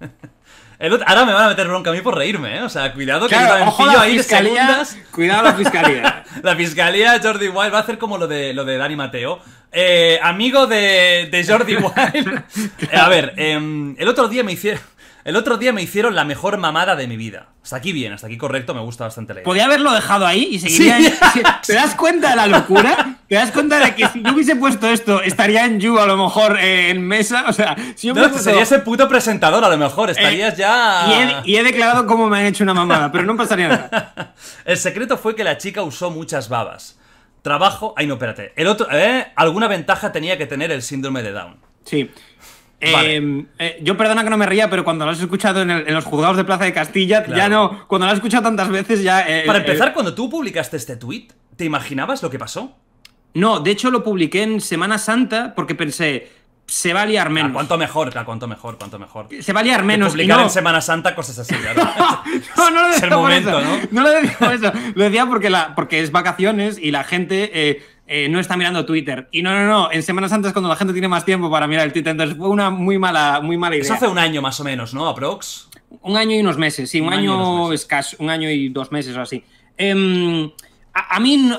ahora me van a meter bronca a mí por reírme, ¿eh? O sea, cuidado que el yo ahí fiscalía, Cuidado la fiscalía. la fiscalía, Jordi Wild, va a hacer como lo de, lo de Dani Mateo. Eh, amigo de, de Jordi Wild. Eh, a ver, eh, el otro día me hicieron. El otro día me hicieron la mejor mamada de mi vida. Hasta aquí bien, hasta aquí correcto, me gusta bastante leer. Podía haberlo dejado ahí y seguiría. ¿Te das cuenta de la locura? ¿Te das cuenta de que si yo hubiese puesto esto, estaría en You a lo mejor eh, en mesa? O sea, yo No, sería ese puto presentador a lo mejor, eh, estarías ya. Y he, declarado cómo me han hecho una mamada, pero no pasaría nada. El secreto fue que la chica usó muchas babas. Trabajo. Ay, no, espérate. El otro. Eh, alguna ventaja tenía que tener el síndrome de Down. Sí. Em, eh, yo perdona que no me ría, pero cuando lo has escuchado en, los juzgados de Plaza de Castilla, ya no. Cuando lo has escuchado tantas veces, ya. Eh, Para eh, empezar, cuando tú publicaste este tweet, ¿te imaginabas lo que pasó? No, de hecho lo publiqué en Semana Santa porque pensé, se va a liar ah, menos. cuanto cuánto mejor, ah, cuánto mejor, cuánto mejor. Se va a liar menos. publicar en Semana Santa cosas así, ¿verdad? no, no lo decía es momento, ¿no? No lo decía eso. Lo decía porque, porque es vacaciones y la gente eh, no está mirando Twitter. Y no, no, no, en Semanas antes cuando la gente tiene más tiempo para mirar el Twitter. Entonces fue una muy mala, muy mala idea. Eso hace un año más o menos, ¿no? Aprox. Un año y unos meses, sí, un, año, escaso, un año y dos meses o así. Em, a, mí,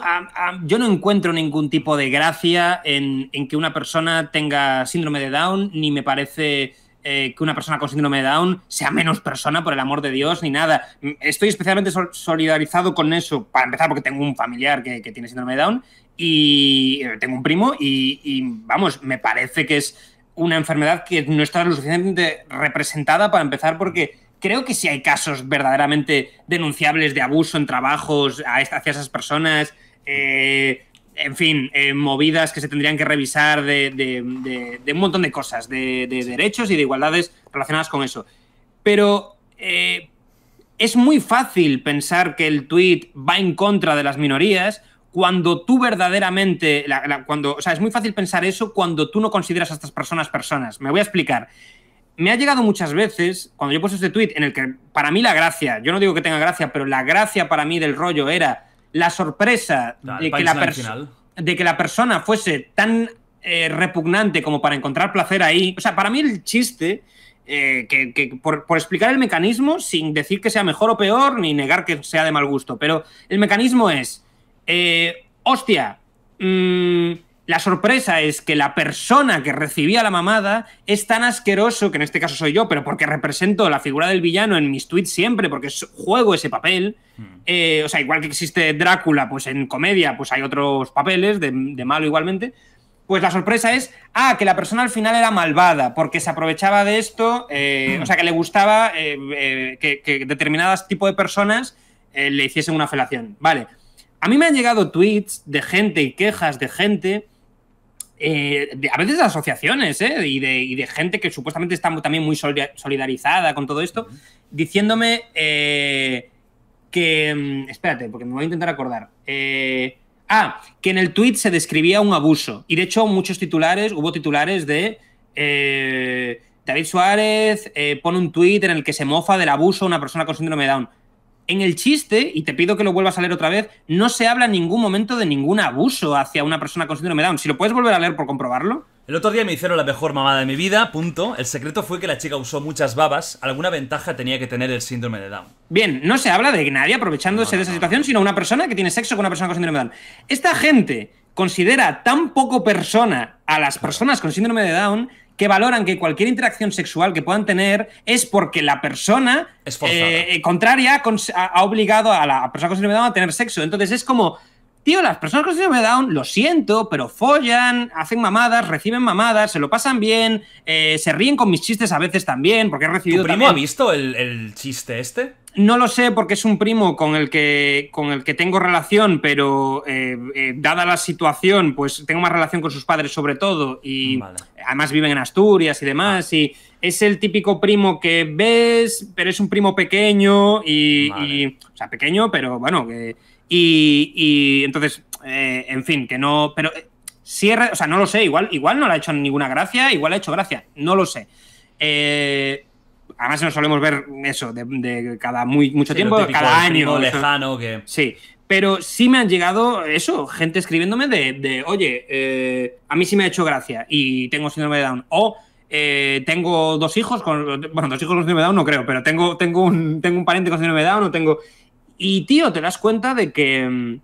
yo no encuentro ningún tipo de gracia en, en, que una persona tenga síndrome de Down, ni me parece eh, que una persona con síndrome de Down sea menos persona, por el amor de Dios, ni nada. Mm, estoy especialmente solidarizado con eso, para empezar, porque tengo un familiar que, que tiene síndrome de Down, y eh, tengo un primo y, vamos, me parece que es una enfermedad que no está lo suficientemente representada para empezar porque creo que si hay casos verdaderamente denunciables de abuso en trabajos hacia esas personas, eh, en fin, eh, movidas que se tendrían que revisar de, un montón de cosas, de, derechos y de igualdades relacionadas con eso. Pero es muy fácil pensar que el tweet va en contra de las minorías cuando tú verdaderamente, cuando, o sea, es muy fácil pensar eso cuando tú no consideras a estas personas personas. Me voy a explicar. Me ha llegado muchas veces, cuando yo puse este tweet, en el que para mí la gracia, yo no digo que tenga gracia, pero la gracia para mí del rollo era la sorpresa de, que la de que la persona fuese tan eh, repugnante como para encontrar placer ahí. O sea, para mí el chiste eh, que, por, explicar el mecanismo, sin decir que sea mejor o peor, ni negar que sea de mal gusto, pero el mecanismo es, eh, hostia, mm, la sorpresa es que la persona que recibía la mamada es tan asqueroso, que en este caso soy yo, pero porque represento la figura del villano en mis tweets siempre, porque juego ese papel. Hmm. Eh, o sea, igual que existe Drácula, pues en comedia, pues hay otros papeles de, malo igualmente. Pues la sorpresa es, ah, que la persona al final era malvada, porque se aprovechaba de esto, eh, o sea, que le gustaba eh, que, que, determinadas tipo de personas le hiciesen una felación. Vale a mí me han llegado tweets de gente y quejas de gente, eh, a veces de asociaciones eh, y, de, gente que supuestamente está también muy solidarizada con todo esto, diciéndome eh, que... Mm, espérate, porque me voy a intentar acordar. ah, que en el tweet se describía un abuso. Y de hecho muchos titulares, hubo titulares de... David Suárez pone un tweet en el que se mofa del abuso a una persona con síndrome de Down en el chiste, y te pido que lo vuelvas a leer otra vez, no se habla en ningún momento de ningún abuso hacia una persona con síndrome Down. Si lo puedes volver a leer por comprobarlo. El otro día me hicieron la mejor mamada de mi vida, punto. El secreto fue que la chica usó muchas babas, alguna ventaja tenía que tener el síndrome de Down. Bien, no se habla de nadie aprovechándose de esa situación, sino una persona que tiene sexo con una persona con síndrome de Down. Esta gente considera tan poco persona a las personas con síndrome de Down que valoran que cualquier interacción sexual que puedan tener es porque la persona eh, eh, contraria ha, obligado a la persona con síndrome de Down a tener sexo. Entonces es como, tío, las personas con síndrome de Down, lo siento, pero follan, hacen mamadas, reciben mamadas, se lo pasan bien, eh, se ríen con mis chistes a veces también, porque he recibido... ¿Tu primo ha visto el chiste este? No lo sé porque es un primo con el que, con el que tengo relación, pero eh, eh, dada la situación, pues tengo más relación con sus padres sobre todo y además viven en Asturias y demás y es el típico primo que ves, pero es un primo pequeño y, o sea, pequeño, pero bueno, y, y, entonces, eh, en fin, que no, pero cierre, o sea, no lo sé, igual, igual no le ha hecho ninguna gracia, igual ha hecho gracia, no lo sé. Eh, Además nos solemos ver eso, de, cada mucho tiempo, cada año. lejano Sí, pero sí me han llegado eso, gente escribiéndome de, oye, eh, a mí sí me ha hecho gracia y tengo síndrome de Down. O eh, tengo dos hijos con. Bueno, dos hijos con síndrome de Down no creo, pero tengo, tengo, un, tengo un pariente con síndrome de Down o tengo. Y tío, te das cuenta de que. Mm,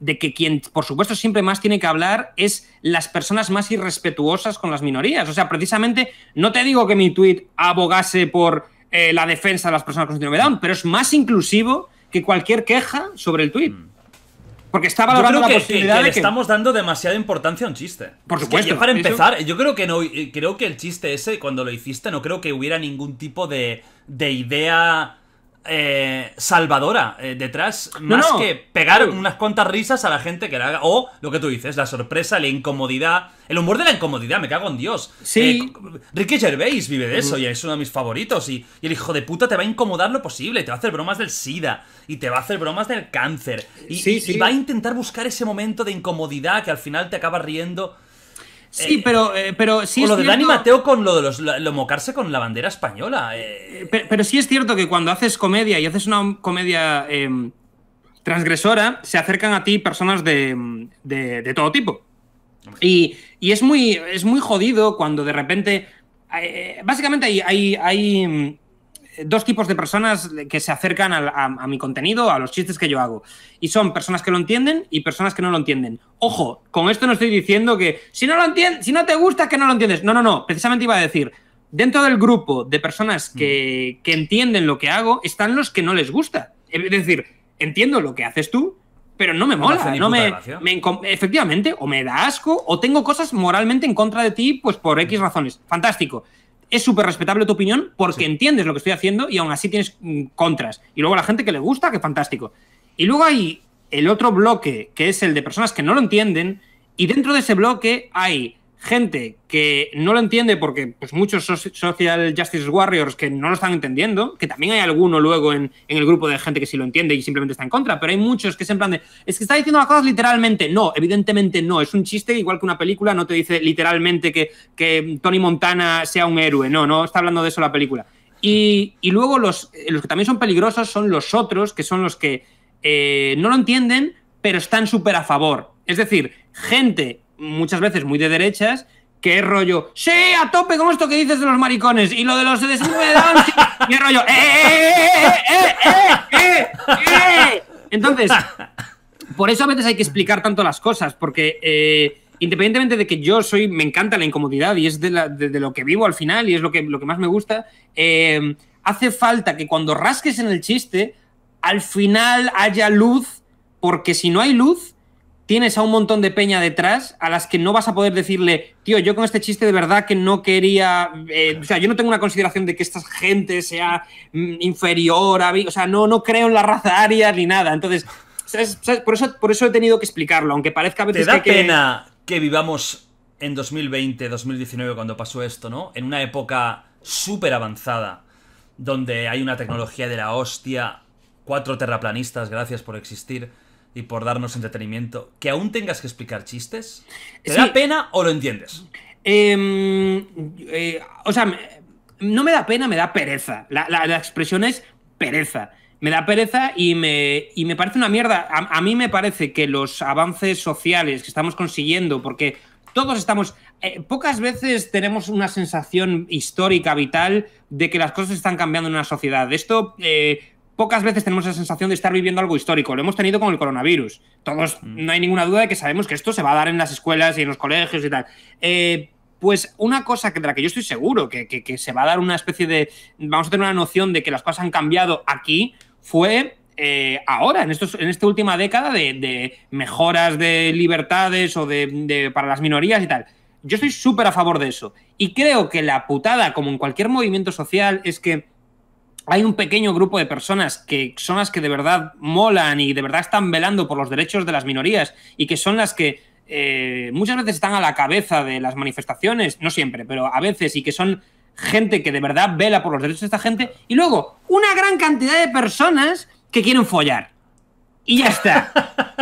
de que quien, por supuesto, siempre más tiene que hablar es las personas más irrespetuosas con las minorías. O sea, precisamente, no te digo que mi tweet abogase por eh, la defensa de las personas con síndrome pero es más inclusivo que cualquier queja sobre el tweet. Porque está valorando la posibilidad de que... estamos dando demasiada importancia a un chiste. Por supuesto. Es para empezar, yo creo que no, eh, creo que el chiste ese cuando lo hiciste no creo que hubiera ningún tipo de, de idea eh, salvadora eh, detrás, no, más que pegar unas cuantas risas a la gente que la haga. O lo que tú dices, la sorpresa, la incomodidad. El humor de la incomodidad, me cago en Dios. Sí. Eh, Ricky Gervais vive de eso y es uno de mis favoritos. Y, el hijo de puta te va a incomodar lo posible. Te va a hacer bromas del SIDA y te va a hacer bromas del cáncer. Y, y va a intentar buscar ese momento de incomodidad que al final te acaba riendo. Sí, eh, pero, eh, pero sí. O lo de Dani Mateo con lo de los, lo mocarse con la bandera española. Eh. Pero, sí es cierto que cuando haces comedia y haces una comedia em, transgresora, se acercan a ti personas de, em, de, de todo tipo. Y, y, es, muy, es muy jodido cuando de repente. básicamente hay, hay em, dos tipos de personas que se acercan a, mi contenido, a los chistes que yo hago. Y son personas que lo entienden y personas que no lo entienden. Ojo, con esto no estoy diciendo que si no lo entiendes, si no te gusta, que no lo entiendes. No, no, no. Precisamente iba a decir, dentro del grupo de personas mm. que, entienden lo que hago, están los que no les gusta. Es decir, entiendo lo que haces tú, pero no me mola, no, me, me, efectivamente, o me da asco, o tengo cosas moralmente en contra de ti, pues por X mm. razones. Fantástico es súper respetable tu opinión porque entiendes lo que estoy haciendo y aún así tienes mm, contras. Y luego la gente que le gusta, que fantástico. Y luego hay el otro bloque, que es el de personas que no lo entienden, y dentro de ese bloque hay gente que no lo entiende porque pues, muchos social justice warriors que no lo están entendiendo, que también hay alguno luego en, el grupo de gente que sí lo entiende y simplemente está en contra, pero hay muchos que se en plan de, es que está diciendo las cosas literalmente. No, evidentemente no, es un chiste, igual que una película no te dice literalmente que, Tony Montana sea un héroe, no, no está hablando de eso la película. Y, luego los, eh, los, que también son peligrosos son los otros, que son los que eh, no lo entienden, pero están súper a favor. Es decir, gente muchas veces muy de derechas, que es rollo, sí, a tope con esto que dices de los maricones y lo de los de y es rollo, eh, eh, eh, Entonces, por eso a veces hay que explicar tanto las cosas, porque independientemente de que yo soy, me encanta la incomodidad y es de, lo que vivo al final y es lo que, lo que más me gusta, em, hace falta que cuando rasques en el chiste, al final haya luz, porque si no hay luz, tienes a un montón de peña detrás a las que no vas a poder decirle, tío, yo con este chiste de verdad que no quería, eh, o sea, yo no tengo una consideración de que esta gente sea mm, inferior a o sea, no, no creo en la raza aria ni nada. Entonces, Por, eso, por eso he tenido que explicarlo, aunque parezca a veces ¿Te da pena que... que vivamos en 2020, 2019, cuando pasó esto, ¿no? En una época súper avanzada, donde hay una tecnología de la hostia, cuatro terraplanistas, gracias por existir y por darnos entretenimiento, que aún tengas que explicar chistes, ¿te da pena o lo entiendes? Em, eh, o sea, no me da pena, me da pereza. La, expresión es pereza. Me da pereza y me, y me parece una mierda. A, mí me parece que los avances sociales que estamos consiguiendo, porque todos estamos... Eh, pocas veces tenemos una sensación histórica, vital, de que las cosas están cambiando en una sociedad. Esto eh, pocas veces tenemos la sensación de estar viviendo algo histórico. Lo hemos tenido con el coronavirus. Todos, mm. no hay ninguna duda de que sabemos que esto se va a dar en las escuelas y en los colegios y tal. Eh, pues una cosa que, de la que yo estoy seguro, que, se va a dar una especie de... Vamos a tener una noción de que las cosas han cambiado aquí, fue... Eh, ahora, en, en esta última década de, mejoras de libertades o de, para las minorías y tal. Yo estoy súper a favor de eso. Y creo que la putada, como en cualquier movimiento social, es que hay un pequeño grupo de personas que son las que de verdad molan y de verdad están velando por los derechos de las minorías y que son las que eh, muchas veces están a la cabeza de las manifestaciones, no siempre, pero a veces y que son gente que de verdad vela por los derechos de esta gente y luego una gran cantidad de personas que quieren follar y ya está.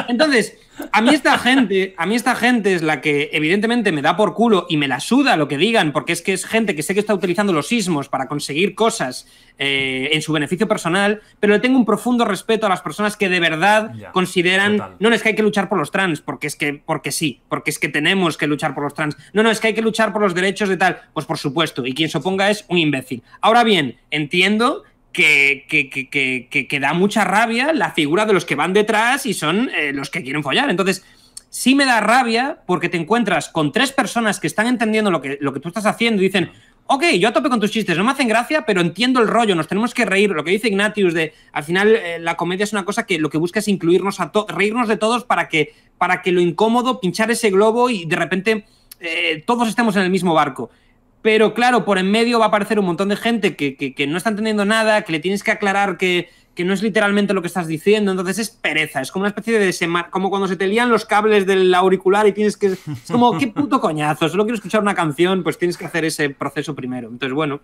Entonces, a mí esta gente, a mí esta gente es la que evidentemente me da por culo y me la suda lo que digan, porque es que es gente que sé que está utilizando los sismos para conseguir cosas eh, en su beneficio personal, pero le tengo un profundo respeto a las personas que de verdad consideran, no, es que hay que luchar por los trans, porque es que, porque sí, porque es que tenemos que luchar por los trans, no, no, es que hay que luchar por los derechos de tal, pues por supuesto, y quien se oponga es un imbécil. Ahora bien, entiendo que, que, da mucha rabia la figura de los que van detrás y son eh, los que quieren follar. Entonces, sí me da rabia porque te encuentras con tres personas que están entendiendo lo que, lo que tú estás haciendo y dicen, ok, yo a tope con tus chistes, no me hacen gracia, pero entiendo el rollo, nos tenemos que reír. Lo que dice Ignatius de, al final, eh, la comedia es una cosa que lo que busca es incluirnos a todos, reírnos de todos para que, para que lo incómodo, pinchar ese globo y de repente eh, todos estemos en el mismo barco pero claro, por en medio va a aparecer un montón de gente que, no está entendiendo nada, que le tienes que aclarar que, que, no es literalmente lo que estás diciendo, entonces es pereza, es como una especie de como cuando se te lían los cables del auricular y tienes que... Es como, qué puto coñazo, solo quiero escuchar una canción, pues tienes que hacer ese proceso primero. Entonces, bueno,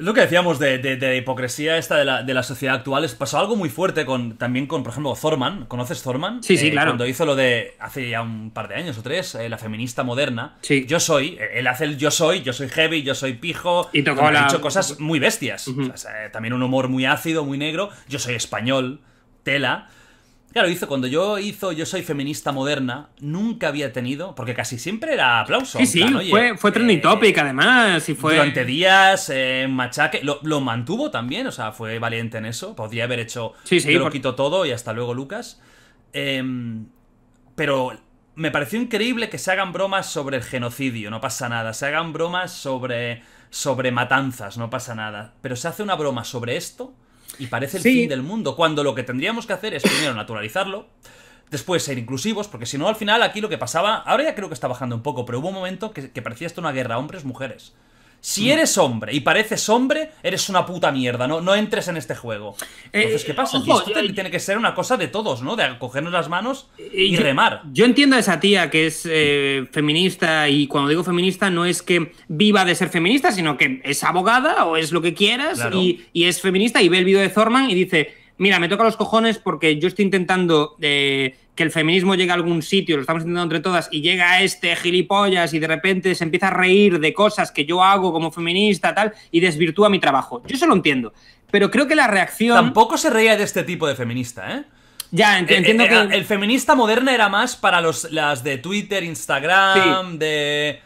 lo que decíamos de, hipocresía esta de la, sociedad actual, es, pasó algo muy fuerte con también con, por ejemplo, Thorman. ¿Conoces Thorman? Sí, sí, eh, claro. Cuando hizo lo de, hace ya un par de años o tres, eh, la feminista moderna. Sí. Yo soy, él hace el yo soy, yo soy heavy, yo soy pijo. Y tocó Ha dicho cosas muy bestias. también un humor muy ácido, muy negro. Yo soy español, tela. Claro, hizo cuando yo hizo Yo soy feminista moderna, nunca había tenido, porque casi siempre era aplauso. Sí, sí, fue, fue eh, además, y fue... Durante días, eh, machaque, lo, mantuvo también, o sea, fue valiente en eso, podría haber hecho, sí, sí, lo quito todo y hasta luego Lucas. Em, pero me pareció increíble que se hagan bromas sobre el genocidio, no pasa nada, se hagan bromas sobre, sobre matanzas, no pasa nada, pero se hace una broma sobre esto y parece el fin del mundo, cuando lo que tendríamos que hacer es primero naturalizarlo, después ser inclusivos, porque si no, al final aquí lo que pasaba, ahora ya creo que está bajando un poco, pero hubo un momento que, que parecía esto una guerra hombres-mujeres. Si eres hombre y pareces hombre, eres una puta mierda, no, no entres en este juego. Eh, Entonces, ¿qué pasa? esto tiene que ser una cosa de todos, ¿no? De cogernos las manos eh, eh, y remar. Yo entiendo a esa tía que es feminista y cuando digo feminista no es que viva de ser feminista, sino que es abogada o es lo que quieras y, es feminista y ve el video de Thorman y dice, mira, me toca los cojones porque yo estoy intentando eh, que el feminismo llegue a algún sitio, lo estamos intentando entre todas, y llega este gilipollas y de repente se empieza a reír de cosas que yo hago como feminista, tal, y desvirtúa mi trabajo. Yo eso lo entiendo. Pero creo que la reacción. Tampoco se reía de este tipo de feminista, ¿eh? Ya, eh, entiendo eh, que. El feminista moderna era más para los, las de Twitter, Instagram, de.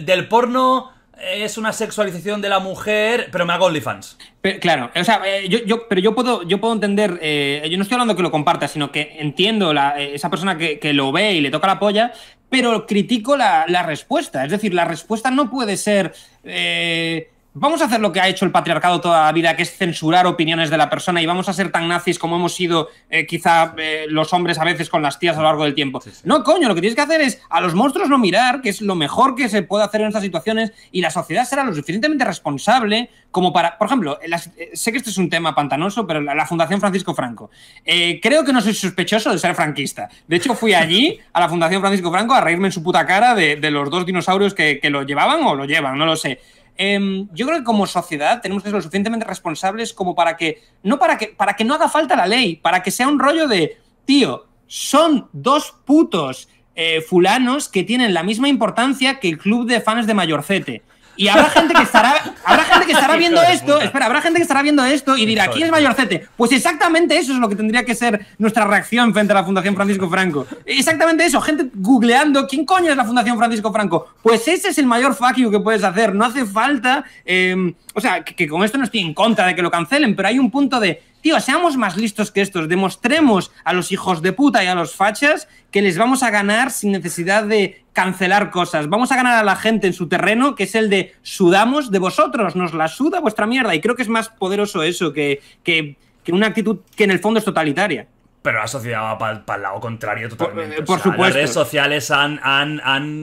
del porno es una sexualización de la mujer, pero me hago OnlyFans. claro, o sea, eh, yo, pero yo puedo, yo puedo entender, eh, yo no estoy hablando que lo comparta, sino que entiendo eh, esa persona que, lo ve y le toca la polla, pero critico la, respuesta. Es decir, la respuesta no puede ser vamos a hacer lo que ha hecho el patriarcado toda la vida, que es censurar opiniones de la persona y vamos a ser tan nazis como hemos sido eh, quizá eh, los hombres a veces con las tías a lo largo del tiempo. No, coño, lo que tienes que hacer es a los monstruos no mirar, que es lo mejor que se puede hacer en estas situaciones y la sociedad será lo suficientemente responsable como para, por ejemplo, eh, sé que este es un tema pantanoso, pero la, Fundación Francisco Franco. creo que no soy sospechoso de ser franquista. De hecho, fui allí a la Fundación Francisco Franco a reírme en su puta cara de, los dos dinosaurios que lo llevaban o lo llevan, no lo sé. Em, yo creo que como sociedad tenemos que ser lo suficientemente responsables como para que, no para que, para que no haga falta la ley, para que sea un rollo de, tío, son dos putos eh, fulanos que tienen la misma importancia que el club de fans de Mayorcete. Y habrá gente que estará, gente que estará viendo esto, espera, habrá gente que estará viendo esto y dirá, ¿quién es Mayorcete? Pues exactamente eso es lo que tendría que ser nuestra reacción frente a la Fundación Francisco Franco. Exactamente eso, gente googleando, ¿quién coño es la Fundación Francisco Franco? Pues ese es el mayor fuck que puedes hacer, no hace falta, eh, o sea, que, con esto no estoy en contra de que lo cancelen, pero hay un punto de, Tío, seamos más listos que estos, demostremos a los hijos de puta y a los fachas que les vamos a ganar sin necesidad de cancelar cosas. Vamos a ganar a la gente en su terreno, que es el de sudamos de vosotros, nos la suda vuestra mierda. Y creo que es más poderoso eso que, que, una actitud que en el fondo es totalitaria. Pero la sociedad va para el lado contrario eh, totalmente. Por, supuesto. Las redes sociales han,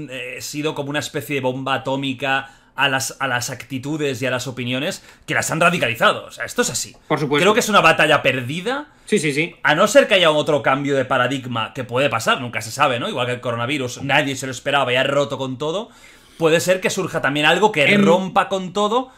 eh, sido como una especie de bomba atómica a las, a las actitudes y a las opiniones que las han radicalizado. O sea, esto es así. Por supuesto. Creo que es una batalla perdida. Sí, sí, sí. A no ser que haya otro cambio de paradigma que puede pasar, nunca se sabe, ¿no? Igual que el coronavirus, nadie se lo esperaba y roto con todo. Puede ser que surja también algo que rompa con todo.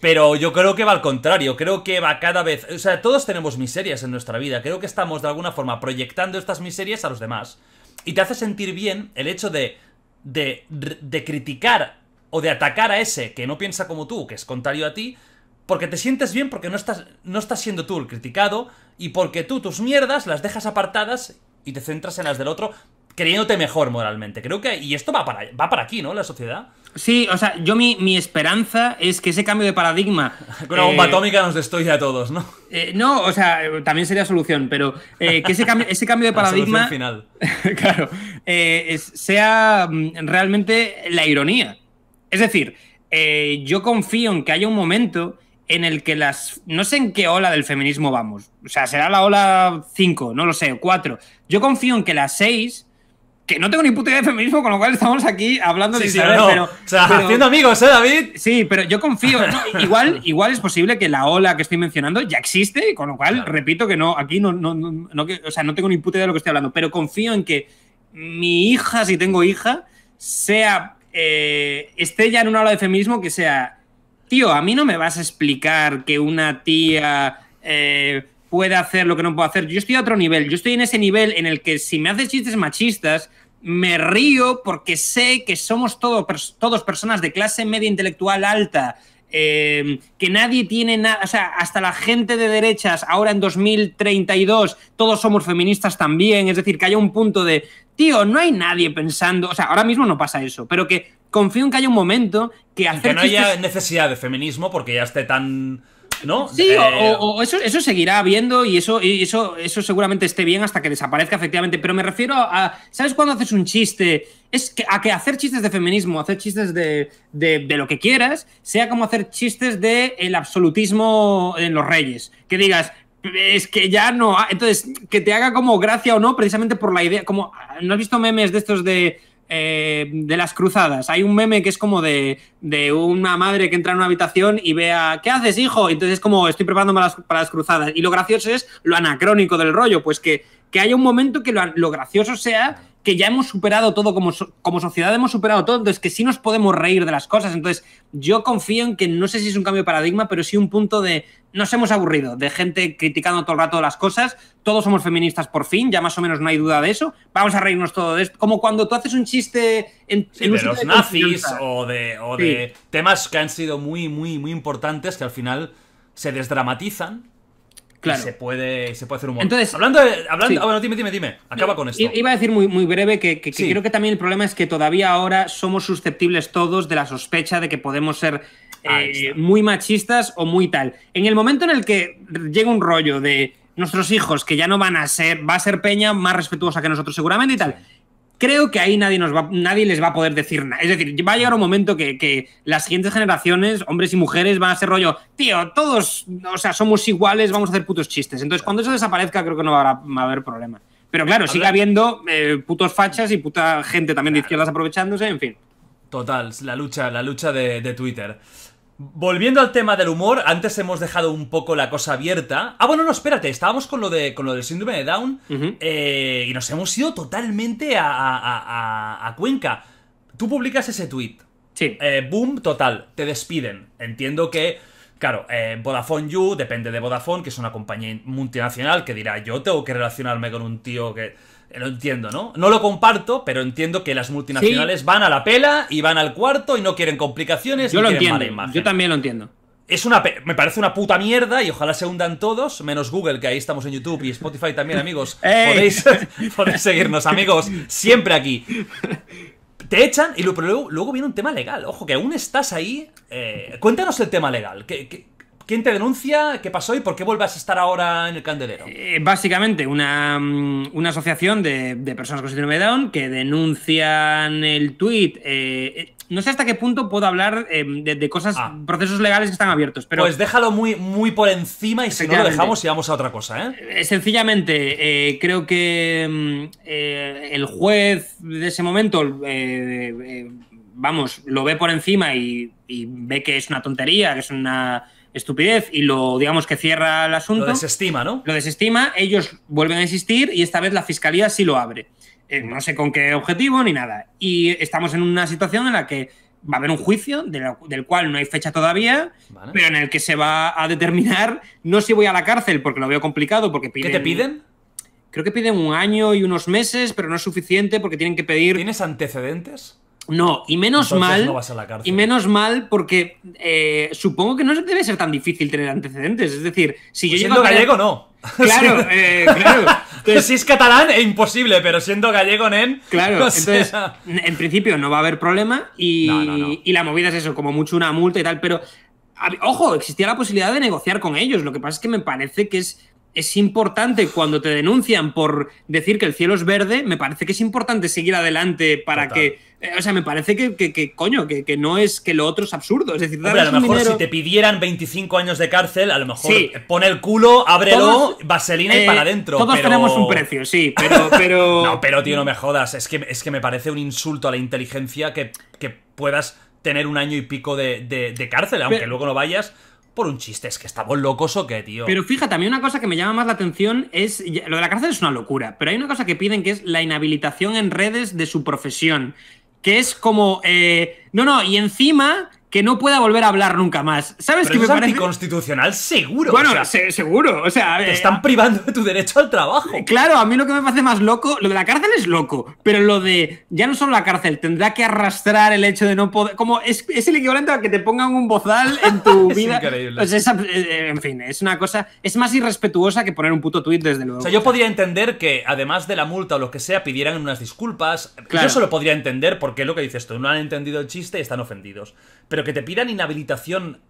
Pero yo creo que va al contrario, creo que va cada vez... O sea, todos tenemos miserias en nuestra vida, creo que estamos de alguna forma proyectando estas miserias a los demás. Y te hace sentir bien el hecho de, de, de criticar o de atacar a ese que no piensa como tú, que es contrario a ti, porque te sientes bien porque no estás, no estás siendo tú el criticado y porque tú tus mierdas las dejas apartadas y te centras en las del otro creyéndote mejor moralmente. Creo que... Y esto va para, va para aquí, ¿no? La sociedad. Sí, o sea, yo mi, mi esperanza es que ese cambio de paradigma... Con una bomba eh, atómica nos destruya a todos, ¿no? Eh, no, o sea, también sería solución, pero eh, que ese, cambio, de paradigma... final. claro. sea mm, realmente la ironía. Es decir, eh, yo confío en que haya un momento en el que las... No sé en qué ola del feminismo vamos. O sea, será la ola 5, no lo sé, 4. Yo confío en que las 6... Que no tengo ni puta idea de feminismo, con lo cual estamos aquí hablando de pero, o sea, haciendo amigos, ¿eh, David? Sí, pero yo confío. igual, igual es posible que la ola que estoy mencionando ya existe, con lo cual, repito que no, aquí no, no, no, o sea, no tengo ni puta idea de lo que estoy hablando, pero confío en que mi hija, si tengo hija, sea eh, esté ya en un aula de feminismo que sea, tío, a mí no me vas a explicar que una tía eh, pueda hacer lo que no puedo hacer. Yo estoy a otro nivel, yo estoy en ese nivel en el que si me haces chistes machistas, me río porque sé que somos todos personas de clase media intelectual alta Em, que nadie tiene nada, o sea, hasta la gente de derechas, ahora en 2032, todos somos feministas también, es decir, que haya un punto de, tío, no hay nadie pensando, o sea, ahora mismo no pasa eso, pero que confío en que haya un momento que Que no haya necesidad de feminismo porque ya esté tan ¿no? Sí, eh, o, eso, eso seguirá habiendo y eso, y eso, eso seguramente esté bien hasta que desaparezca efectivamente. Pero me refiero a, ¿sabes cuando haces un chiste? Es que, a que hacer chistes de feminismo, hacer chistes de, de, lo que quieras, sea como hacer chistes del el absolutismo en los reyes. Que digas, es que ya no. Entonces, que te haga como gracia o no, precisamente por la idea. Como, ¿no has visto memes de estos de eh, de las cruzadas. Hay un meme que es como de, de, una madre que entra en una habitación y vea, ¿qué haces, hijo? entonces es como, estoy preparándome para las cruzadas. Y lo gracioso es lo anacrónico del rollo, pues que que haya un momento que lo, gracioso sea que ya hemos superado todo, como, sociedad hemos superado todo, entonces que sí nos podemos reír de las cosas. Entonces, yo confío en que no sé si es un cambio de paradigma, pero sí un punto de nos hemos aburrido, de gente criticando todo el rato las cosas, todos somos feministas por fin, ya más o menos no hay duda de eso, vamos a reírnos todo de esto, como cuando tú haces un chiste en, los nazis o de, de temas que han sido muy, muy, muy importantes que al final se desdramatizan Claro. se puede, se puede hacer un Entonces, hablando ah, bueno, dime, dime, dime. Acaba eh, con esto. Iba a decir muy, muy breve que, creo que también el problema es que todavía ahora somos susceptibles todos de la sospecha de que podemos ser eh, muy machistas o muy tal. En el momento en el que llega un rollo de nuestros hijos que ya no van a ser, va a ser Peña más respetuosa que nosotros seguramente y tal creo que ahí nadie, nos va, nadie les va a poder decir nada. Es decir, va a llegar un momento que, las siguientes generaciones, hombres y mujeres, van a ser rollo, tío, todos, o sea, somos iguales, vamos a hacer putos chistes. Entonces, cuando eso desaparezca, creo que no va a haber problema. Pero claro, sigue habiendo eh, putos fachas y puta gente también de izquierdas aprovechándose, en fin. Total, la lucha, la lucha de Twitter. Volviendo al tema del humor, antes hemos dejado un poco la cosa abierta. Ah, bueno, no, espérate, estábamos con lo, de, con lo del síndrome de Down eh, y nos hemos ido totalmente a, a, a, a Cuenca. Tú publicas ese tweet. Sí. Eh, boom, total, te despiden. Entiendo que, claro, eh, Vodafone You depende de Vodafone, que es una compañía multinacional que dirá, yo tengo que relacionarme con un tío que lo entiendo, ¿no? No lo comparto, pero entiendo que las multinacionales van a la pela y van al cuarto y no quieren complicaciones. Yo lo entiendo. Yo también lo entiendo. Es una me parece una puta mierda y ojalá se hundan todos, menos Google, que ahí estamos en YouTube y Spotify también, amigos. Podéis, seguirnos, amigos, siempre aquí. Te echan y luego, viene un tema legal. Ojo, que aún estás ahí. Eh, cuéntanos el tema legal. ¿Qué, que... ¿Quién te denuncia? ¿Qué pasó y por qué vuelvas a estar ahora en el candelero? Eh, básicamente, mm, una, asociación de, de personas con síndrome de Down que denuncian el tweet. Eh, eh, no sé hasta qué punto puedo hablar de, cosas, ah. procesos legales que están abiertos, pero... Pues déjalo muy, muy por encima y si no lo dejamos y vamos a otra cosa, ¿eh? Sencillamente, creo que mm, el juez de ese momento, vamos, lo ve por encima y ve que es una tontería, que es una estupidez y lo, digamos, que cierra el asunto. Lo desestima, ¿no? Lo desestima, ellos vuelven a existir y esta vez la fiscalía sí lo abre. Eh, no sé con qué objetivo ni nada. Y estamos en una situación en la que va a haber un juicio del cual no hay fecha todavía, pero en el que se va a determinar, no si voy a la cárcel, porque lo veo complicado, porque ¿Qué te piden? Creo que piden un año y unos meses, pero no es suficiente porque tienen que pedir... ¿Tienes antecedentes? No, y menos mal. Y menos mal porque eh, supongo que no debe ser tan difícil tener antecedentes. Es decir, si yo pues siendo gallego, no. Claro, eh, claro. si es catalán, es imposible, pero siendo gallego, nen. Claro, entonces, en principio no va a haber problema y, y la movida es eso, como mucho una multa y tal, pero. Ojo, existía la posibilidad de negociar con ellos. Lo que pasa es que me parece que es es importante cuando te denuncian por decir que el cielo es verde, me parece que es importante seguir adelante para que. Eh, o sea, me parece que, coño, que, no es que lo otro es absurdo. Es decir, a lo mejor si te pidieran 25 años de cárcel, a lo mejor sí. pone el culo, ábrelo, vaselina y eh, para adentro. Todos tenemos un precio, sí, pero. pero... no, pero tío, no me jodas. Es que, es que me parece un insulto a la inteligencia que, puedas tener un año y pico de, cárcel, aunque luego no vayas por un chiste. Es que estamos locos o qué, tío. Pero fíjate, a mí una cosa que me llama más la atención es. Lo de la cárcel es una locura, pero hay una cosa que piden que es la inhabilitación en redes de su profesión. Que es como. Eh, no, no, y encima que no pueda volver a hablar nunca más. ¿Sabes que es anticonstitucional, seguro. Bueno, seguro. O sea, eh, están privando de tu derecho al trabajo. Eh, claro, a mí lo que me parece más loco, lo de la cárcel es loco, pero lo de ya no solo la cárcel, tendrá que arrastrar el hecho de no poder, como es, el equivalente a que te pongan un bozal en tu vida. increíble. Pues eh, en fin, es una cosa, es más irrespetuosa que poner un puto tuit desde luego. O sea, yo podría entender que además de la multa o lo que sea pidieran unas disculpas. Claro. Yo solo podría entender por porque lo que dices tú, no han entendido el chiste y están ofendidos. Pero que te pidan inhabilitación,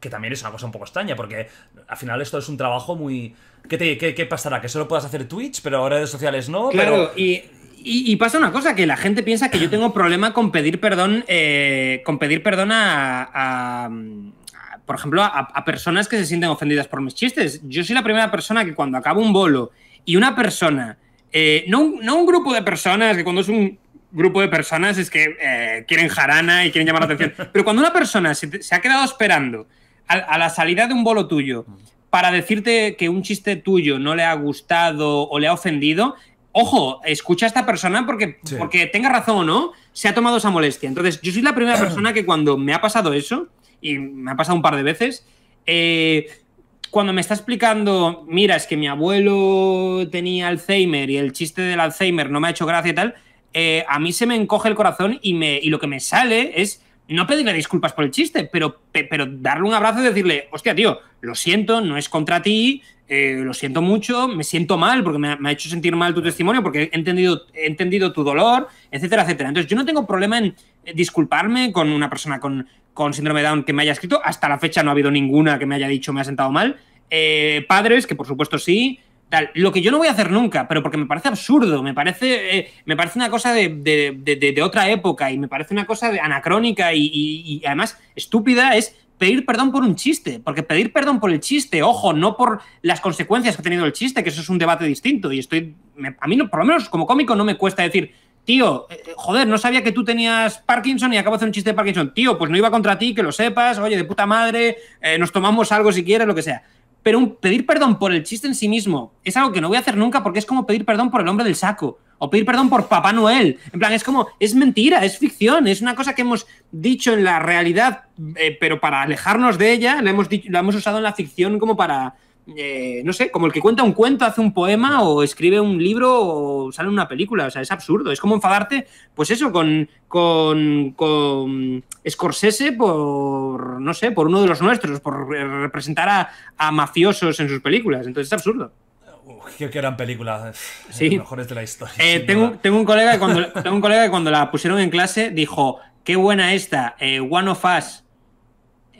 que también es una cosa un poco extraña, porque al final esto es un trabajo muy... ¿Qué, pasará? ¿Que solo puedas hacer Twitch, pero redes sociales no? Claro, y, pasa una cosa, que la gente piensa que yo tengo problema con pedir perdón, eh, con pedir perdón a, por ejemplo, a, personas que se sienten ofendidas por mis chistes. Yo soy la primera persona que cuando acabo un bolo y una persona, eh, no, un, grupo de personas, que cuando es un, grupo de personas es que eh, quieren jarana y quieren llamar la atención. Pero cuando una persona se, ha quedado esperando a, la salida de un bolo tuyo mm. para decirte que un chiste tuyo no le ha gustado o le ha ofendido, ojo, escucha a esta persona porque, porque tenga razón o no, se ha tomado esa molestia. Entonces, yo soy la primera persona que cuando me ha pasado eso, y me ha pasado un par de veces, eh, cuando me está explicando, mira, es que mi abuelo tenía Alzheimer y el chiste del Alzheimer no me ha hecho gracia y tal, eh, a mí se me encoge el corazón y, me, y lo que me sale es no pedirle disculpas por el chiste, pero, pero darle un abrazo y decirle, hostia, tío, lo siento, no es contra ti, eh, lo siento mucho, me siento mal porque me ha, hecho sentir mal tu testimonio, porque he entendido, entendido tu dolor, etcétera, etcétera. Entonces, yo no tengo problema en eh, disculparme con una persona con, síndrome de Down que me haya escrito. Hasta la fecha no ha habido ninguna que me haya dicho me ha sentado mal. padres, que por supuesto sí, lo que yo no voy a hacer nunca, pero porque me parece absurdo, me parece, eh, me parece una cosa de, otra época y me parece una cosa anacrónica y, además estúpida, es pedir perdón por un chiste, porque pedir perdón por el chiste, ojo, no por las consecuencias que ha tenido el chiste, que eso es un debate distinto y estoy, a mí no, por lo menos como cómico no me cuesta decir, tío, eh, eh, joder, no sabía que tú tenías Parkinson y acabo de hacer un chiste de Parkinson, tío, pues no iba contra ti, que lo sepas, oye, de puta madre, nos tomamos algo si quieres, lo que sea pero pedir perdón por el chiste en sí mismo es algo que no voy a hacer nunca porque es como pedir perdón por el hombre del saco o pedir perdón por Papá Noel. En plan, es como, es mentira, es ficción, es una cosa que hemos dicho en la realidad, eh, pero para alejarnos de ella, hemos, dicho, la hemos usado en la ficción como para, eh, no sé, como el que cuenta un cuento, hace un poema o escribe un libro o sale una película. O sea, es absurdo. Es como enfadarte, pues eso, con, con, con Scorsese por, no sé, por uno de los nuestros, por representar a, mafiosos en sus películas. Entonces es absurdo. que qué películas película. Eh, mejores de la historia. Eh, tengo, un colega que cuando, tengo un colega que cuando la pusieron en clase dijo, qué buena esta, One of Us.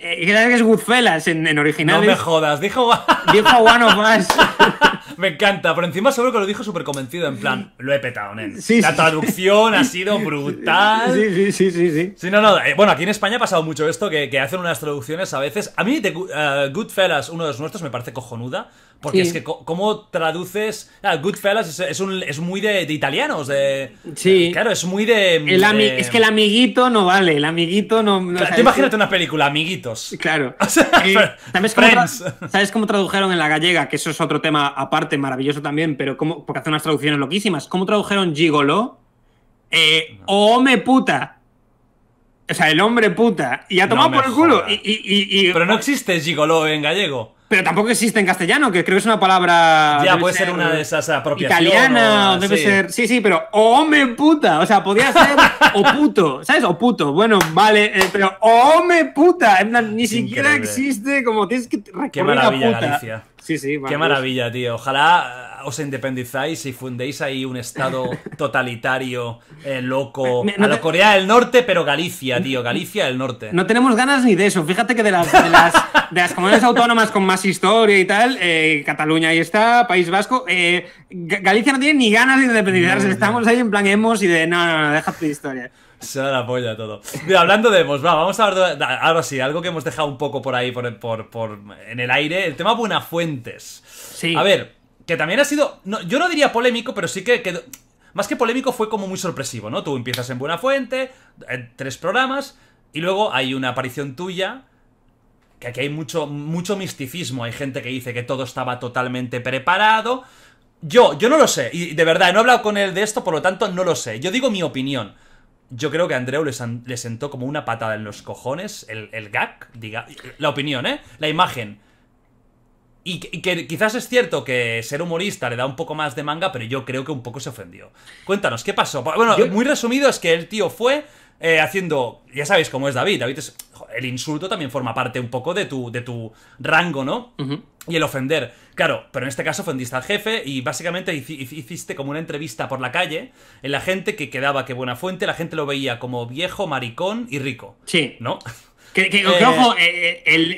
Eh, y que es Goodfellas en, en original. No me jodas, dijo, dijo One of Us. Me encanta, pero encima seguro que lo dijo súper convencido, en plan, lo he petado, nen. la traducción ha sido brutal. Sí, sí, sí, sí. Sí, eh, bueno, aquí en España ha pasado mucho esto, que, hacen unas traducciones a veces. A mí, The eh, Goodfellas, uno de los nuestros, me parece cojonuda, porque es que cómo traduces... Ah, Goodfellas es, un, es muy de, italianos, de... Sí. claro, es muy de... Es que el amiguito no vale, el amiguito no... imagínate una película, amiguitos. Claro. ¿Sabes cómo tradujeron en la gallega? Que eso es otro tema aparte maravilloso también, pero como porque hace unas traducciones loquísimas. ¿Cómo tradujeron Gigolo? Eh, puta. O sea, el hombre puta. Y ha tomado por el culo. pero no existe Gigolo en gallego. Pero tampoco existe en castellano, que creo que es una palabra. Ya, puede ser, una de esas apropiaciones. Italiana, o, debe ser. Sí, sí, pero oh, me puta. O sea, podría ser o puto, ¿sabes? O puto. Bueno, vale, eh, pero oh, hombre puta. ni siquiera existe como tienes que. Qué maravilla, Galicia. Sí, sí, Qué pues. maravilla, tío. Ojalá os independizáis y fundéis ahí un estado totalitario, eh, loco, a la Corea del Norte, pero Galicia, tío, Galicia del Norte. No tenemos ganas ni de eso. Fíjate que de las, de las, comunidades autónomas con más historia y tal, eh, Cataluña ahí está, País Vasco, eh, Galicia no tiene ni ganas de independizarse. Estamos ahí en plan hemos y de no, no, no, déjate de historia. Se da la polla todo. hablando de Emos, vamos a hablar de algo así, algo que hemos dejado un poco por ahí, por, por, por en el aire. El tema Buenafuentes. Sí. A ver, que también ha sido, yo no diría polémico, pero sí que, más que polémico fue como muy sorpresivo, ¿no? Tú empiezas en Buena Fuente, en tres programas, y luego hay una aparición tuya, que aquí hay mucho, mucho misticismo, hay gente que dice que todo estaba totalmente preparado. Yo, yo no lo sé, y de verdad, no he hablado con él de esto, por lo tanto no lo sé, yo digo mi opinión. Yo creo que Andreu le, sentó como una patada en los cojones el, el gag, diga, la opinión, ¿eh? La imagen y que, quizás es cierto que ser humorista le da un poco más de manga, pero yo creo que un poco se ofendió. Cuéntanos, ¿qué pasó? Bueno, muy resumido es que el tío fue eh, haciendo. Ya sabéis cómo es David. David El insulto también forma parte un poco de tu, de tu rango, ¿no? Y el ofender. Claro, pero en este caso ofendiste al jefe y básicamente hiciste como una entrevista por la calle en la gente que quedaba que buena fuente, la gente lo veía como viejo, maricón y rico. Sí. ¿No? Que, eh, ojo, eh, eh, el,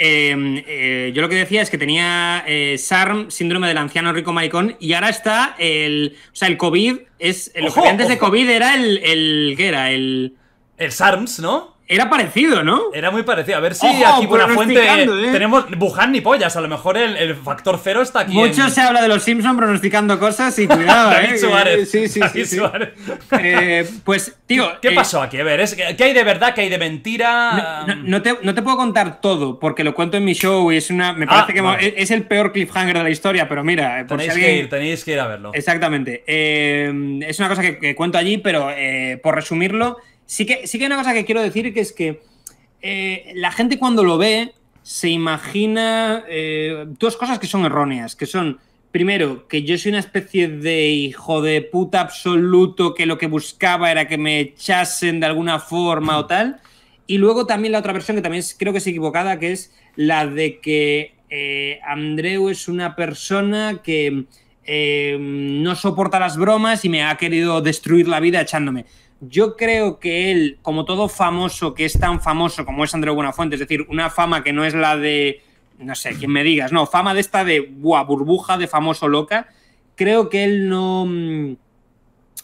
em, yo lo que decía es que tenía SARM, síndrome del anciano rico maicon y ahora está el. O sea, el COVID es. antes de COVID era el, el. ¿Qué era? El. El SARMS, ¿no? Era parecido, ¿no? Era muy parecido. A ver si aquí por pues la fuente. Eh, eh. Tenemos Buján ni pollas. A lo mejor el, factor cero está aquí. Mucho se habla de los Simpsons pronosticando cosas y cuidado, eh. Sí, sí, sí, eh, pues, tío. ¿Qué, pasó aquí? A ver, ¿qué hay de verdad? ¿Qué hay de mentira? No, te, puedo contar todo porque lo cuento en mi show y es una. Me parece ah, que es, el peor cliffhanger de la historia, pero mira. Por tenéis que ir, tenéis que ir a verlo. Exactamente. es una cosa que cuento allí, pero por resumirlo. Sí que, sí que hay una cosa que quiero decir que es que eh, la gente cuando lo ve se imagina eh, dos cosas que son erróneas, que son, primero, que yo soy una especie de hijo de puta absoluto que lo que buscaba era que me echasen de alguna forma o tal. Y luego también la otra versión que también creo que es equivocada, que es la de que eh, Andreu es una persona que no soporta las bromas y me ha querido destruir la vida echándome. Yo creo que él, como todo famoso que es tan famoso como es Andrés Buenafuente, es decir, una fama que no es la de, no sé, quien me digas, no, fama de esta de buah, burbuja de famoso loca, creo que él no. Mm,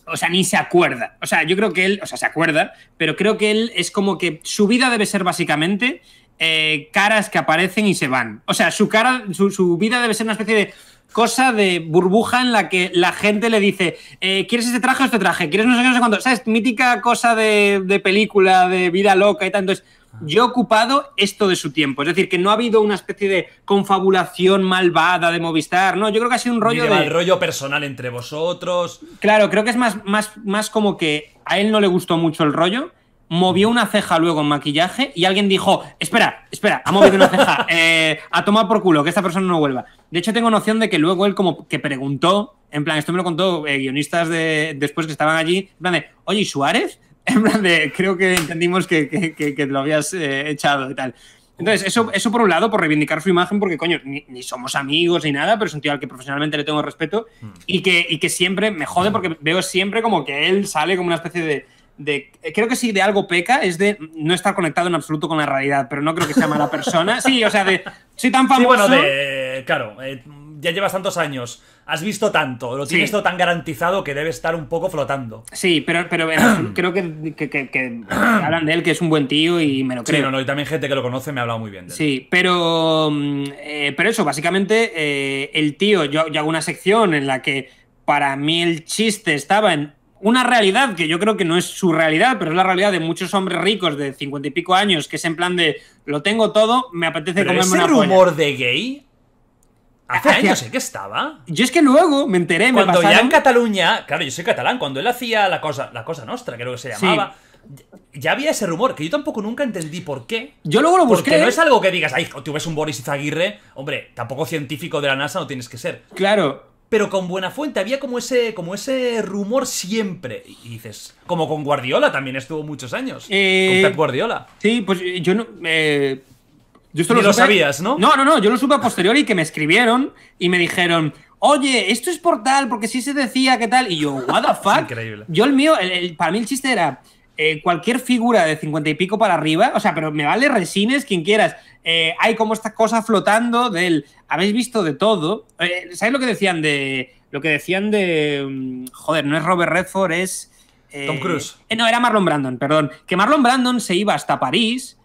o sea, ni se acuerda. O sea, yo creo que él, o sea, se acuerda, pero creo que él es como que su vida debe ser básicamente eh, caras que aparecen y se van. O sea, su cara, su vida debe ser una especie de cosa de burbuja en la que la gente le dice, eh, ¿quieres este traje o este traje? ¿Quieres no sé qué, no sé cuánto? ¿Sabes? Mítica cosa de, película, de vida loca y tanto. Entonces, yo he ocupado esto de su tiempo. Es decir, que no ha habido una especie de confabulación malvada de Movistar. No, yo creo que ha sido un rollo de. El rollo personal entre vosotros. Claro, creo que es más, más, más como que a él no le gustó mucho el rollo movió una ceja luego en maquillaje y alguien dijo, espera, espera, ha movido una ceja, eh, a tomar por culo, que esta persona no vuelva. De hecho, tengo noción de que luego él como que preguntó, en plan, esto me lo contó eh, guionistas de, después que estaban allí, en plan de, oye, Suárez? En plan de, creo que entendimos que, lo habías eh, echado y tal. Entonces, eso, eso por un lado, por reivindicar su imagen, porque coño, ni, somos amigos ni nada, pero es un tío al que profesionalmente le tengo respeto hmm. y que, y que siempre me jode hmm. porque veo siempre como que él sale como una especie de creo que sí, de algo peca, es de no estar conectado en absoluto con la realidad, pero no creo que sea mala persona. Sí, o sea, de, soy tan famoso. claro, eh, ya llevas tantos años, has visto tanto, lo tienes todo tan garantizado que debe estar un poco flotando. Sí, pero, pero eh, creo que, hablan de él, que es un buen tío y me lo creo. Sí, no, y también gente que lo conoce me ha hablado muy bien de él. Sí, pero, mm, eh, pero eso, básicamente, el tío, yo hago una sección en la que para mí el chiste estaba en una realidad que yo creo que no es su realidad, pero es la realidad de muchos hombres ricos de cincuenta y pico años, que es en plan de lo tengo todo, me apetece ¿Pero comerme ese rumor de gay? Hace años sé que estaba. y es que luego me enteré, cuando ya en Cataluña, claro, yo soy catalán, cuando él hacía la cosa, la cosa nostra, creo que se llamaba. Ya había ese rumor que yo tampoco nunca entendí por qué. Yo luego lo busqué. Porque no es algo que digas, ay, tú ves un Boris Izaguirre. Hombre, tampoco científico de la NASA no tienes que ser. Claro, pero con fuente había como ese, como ese rumor siempre. Y dices, como con Guardiola también estuvo muchos años. con eh, Pep Guardiola. Sí, pues eh, yo no. Eh, yo esto lo, sabías, ¿no? No, no, no. Yo lo supe a posteriori que me escribieron y me dijeron. Oye, esto es Portal porque sí se decía que tal. Y yo, what the fuck. Increíble. Yo el mío, el, para mí el chiste era, eh, cualquier figura de 50 y pico para arriba, o sea, pero me vale resines, quien quieras. Eh, hay como esta cosa flotando del. Habéis visto de todo. Eh, ¿Sabéis lo que decían de. Lo que decían de. Mm, joder, no es Robert Redford, es. Tom Cruise. no, era Marlon Brandon, perdón. Que Marlon Brandon se iba hasta París.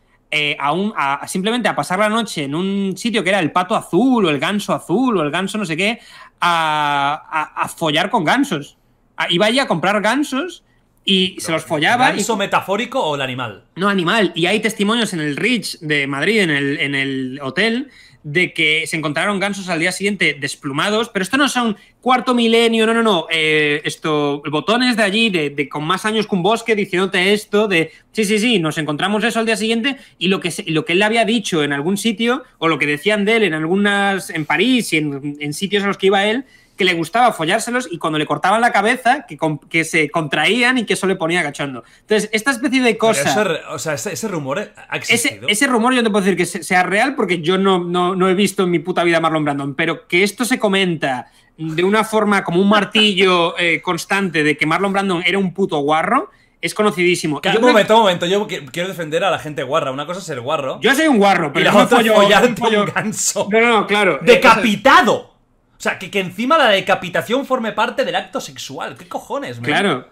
a simplemente a pasar la noche en un sitio que era el pato azul o el ganso azul o el ganso no sé qué, a, a follar con gansos. Ah, iba allí a comprar gansos y se los follaban. hizo metafórico o el animal? No, animal. Y hay testimonios en el Rich de Madrid, en el, en el hotel, de que se encontraron gansos al día siguiente desplumados, pero esto no son cuarto milenio, no, no, no, eh, esto, botones de allí, de, con más años que un bosque, diciéndote esto, de, sí, sí, sí, nos encontramos eso al día siguiente, y lo que, lo que él le había dicho en algún sitio, o lo que decían de él en algunas, en París y en sitios a los que iba él, que le gustaba follárselos y cuando le cortaban la cabeza, que, que se contraían y que eso le ponía agachando Entonces, esta especie de cosa... o sea, ese, rumor Ese, rumor yo te puedo decir que sea real porque yo no, no, he visto en mi puta vida a Marlon Brandon, pero que esto se comenta de una forma como un martillo eh, constante de que Marlon Brandon era un puto guarro, es conocidísimo. un momento, un momento, yo quiero defender a la gente guarra. Una cosa es el guarro. Yo soy un guarro, pero y la otra No, no, claro. Decapitado. O sea, que, encima la decapitación forme parte del acto sexual. ¿Qué cojones, man? Claro.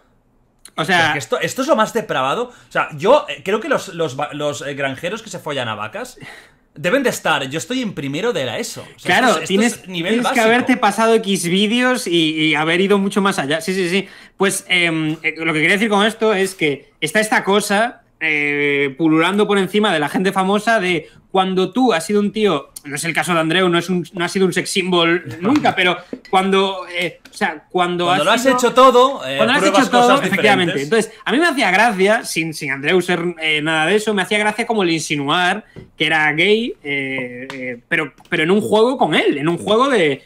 O sea, esto, esto es lo más depravado. O sea, yo eh, creo que los, eh, granjeros que se follan a vacas deben de estar. Yo estoy en primero de la ESO. claro, tienes, nivel tienes que haberte pasado X vídeos y, haber ido mucho más allá. Sí, sí, sí. Pues em, eh, lo que quería decir con esto es que está esta cosa eh, pululando por encima de la gente famosa de cuando tú has sido un tío, no es el caso de Andreu, no, es un, no ha sido un sex symbol nunca, pero cuando, eh, o sea, cuando, has lo has hecho todo, eh, cuando has hecho todo, efectivamente. Entonces, a mí me hacía gracia, sin, sin Andreu ser eh, nada de eso, me hacía gracia como el insinuar que era gay, pero, pero en un juego con él, en un juego de,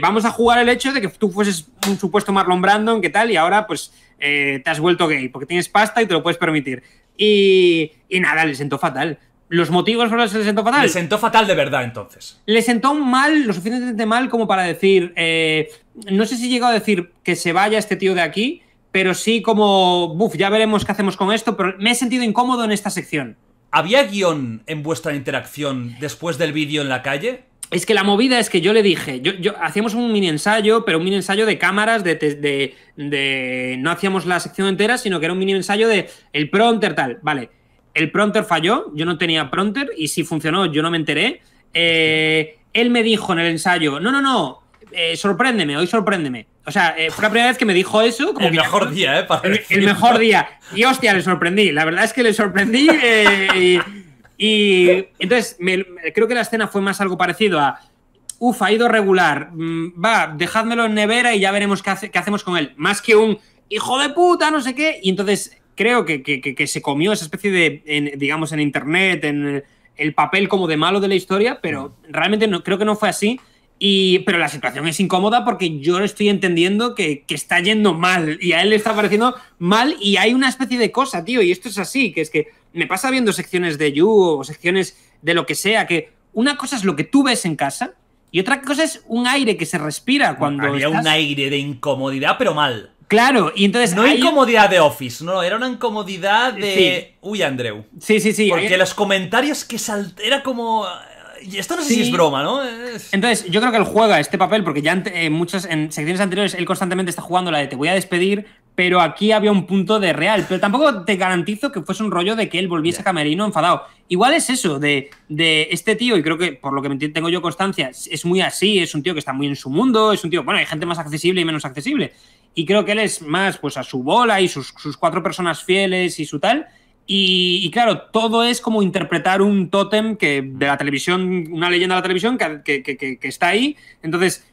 vamos a jugar el hecho de que tú fueses un supuesto Marlon Brandon, qué tal, y ahora pues eh, te has vuelto gay, porque tienes pasta y te lo puedes permitir. Y, nada, le sentó fatal. ¿Los motivos por los que le sentó fatal? Le sentó fatal de verdad, entonces. Le sentó mal, lo suficientemente mal como para decir, eh, no sé si llegado a decir que se vaya este tío de aquí, pero sí como, buf, ya veremos qué hacemos con esto, pero me he sentido incómodo en esta sección. ¿Había guión en vuestra interacción después del vídeo en la calle? Es que la movida es que yo le dije, yo, hacíamos un mini ensayo, pero un mini ensayo de cámaras, de, no hacíamos la sección entera, sino que era un mini ensayo de el pronter tal, vale. El prompter falló, yo no tenía prompter y si funcionó yo no me enteré. Eh, él me dijo en el ensayo, no, no, no, eh, sorpréndeme, hoy sorpréndeme. O sea, eh, fue la primera vez que me dijo eso. el mejor día, ¿eh? el, mejor día. Y hostia, le sorprendí. La verdad es que le sorprendí. Y entonces, creo que la escena fue más algo parecido a, uf, ha ido regular, mm, va, dejádmelo en nevera y ya veremos qué, hacemos con él. Más que un, hijo de puta, no sé qué. Y entonces creo que, se comió esa especie de, digamos, en Internet, en el papel como de malo de la historia, pero realmente no, creo que no fue así. Y, pero la situación es incómoda porque yo estoy entendiendo que, está yendo mal y a él le está pareciendo mal y hay una especie de cosa, tío, y esto es así, que es que me pasa viendo secciones de You o secciones de lo que sea, que una cosa es lo que tú ves en casa y otra cosa es un aire que se respira cuando... Había un aire de incomodidad, pero mal. Claro, y entonces... No hay... incomodidad de Office, no, era una incomodidad de... Uy, Andreu. Sí, sí, sí. Porque los comentarios que saltaron. Era como esto no sé si es broma, ¿no? Entonces, yo creo que él juega este papel porque ya en eh, muchas en secciones anteriores él constantemente está jugando la de te voy a despedir, pero aquí había un punto de real. Pero tampoco te garantizo que fuese un rollo de que él volviese a Camerino enfadado. Igual es eso, de, de, este tío, y creo que por lo que tengo yo constancia, es muy así, es un tío que está muy en su mundo, es un tío, bueno, hay gente más accesible y menos accesible. Y creo que él es más pues a su bola y sus, sus cuatro personas fieles y su tal. Y, claro, todo es como interpretar un tótem que, de la televisión, una leyenda de la televisión que, que está ahí. Entonces,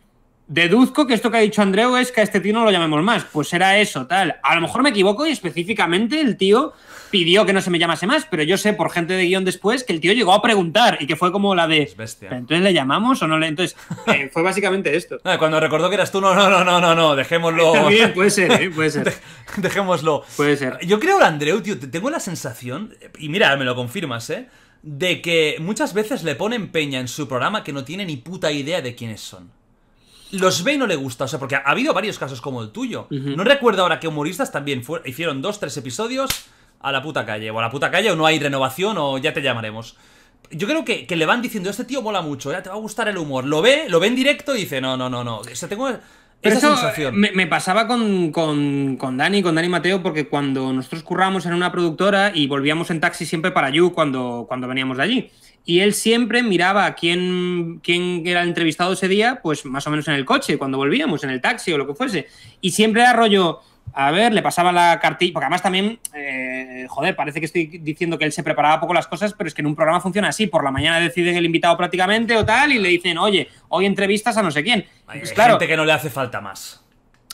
deduzco que esto que ha dicho Andreu es que a este tío no lo llamemos más. Pues era eso, tal. A lo mejor me equivoco y específicamente el tío pidió que no se me llamase más, pero yo sé por gente de guión después que el tío llegó a preguntar y que fue como la de... Entonces le llamamos o no le... Entonces eh, fue básicamente esto. Ah, cuando recordó que eras tú, no, no, no, no, no, no dejémoslo. puede ser, ¿eh? puede ser. dejémoslo. Puede ser. Yo creo Andreu, tío, tengo la sensación, y mira, me lo confirmas, ¿eh? De que muchas veces le ponen peña en su programa que no tiene ni puta idea de quiénes son los ve y no le gusta. O sea, porque ha habido varios casos como el tuyo. No recuerdo ahora que humoristas también hicieron dos, tres episodios a la puta calle. O a la puta calle, o no hay renovación, o ya te llamaremos. Yo creo que, que le van diciendo, este tío mola mucho, ya te va a gustar el humor. Lo ve, lo ve en directo y dice, no, no, no, no. O tengo esa sensación. Me, pasaba con, con, con, Dani, con Dani Mateo, porque cuando nosotros curramos en una productora y volvíamos en taxi siempre para You cuando, cuando veníamos de allí. Y él siempre miraba a quién, quién era el entrevistado ese día, pues más o menos en el coche, cuando volvíamos, en el taxi o lo que fuese. Y siempre era rollo, a ver, le pasaba la cartilla. Porque además también, eh, joder, parece que estoy diciendo que él se preparaba poco las cosas, pero es que en un programa funciona así. Por la mañana deciden el invitado prácticamente o tal, y le dicen, oye, hoy entrevistas a no sé quién. Hay pues claro, gente que no le hace falta más.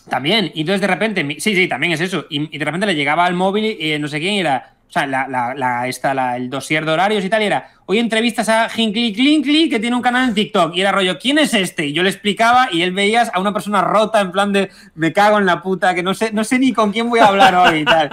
También. Y entonces de repente, sí, sí, también es eso. Y, de repente le llegaba al móvil y no sé quién era o sea, la, la, la, esta, el dossier de horarios y tal, y era, hoy entrevistas a Hinkley Klinkley, que tiene un canal en TikTok, y era rollo, ¿quién es este? Y yo le explicaba, y él veías a una persona rota, en plan de, me cago en la puta, que no sé, no sé ni con quién voy a hablar hoy y tal.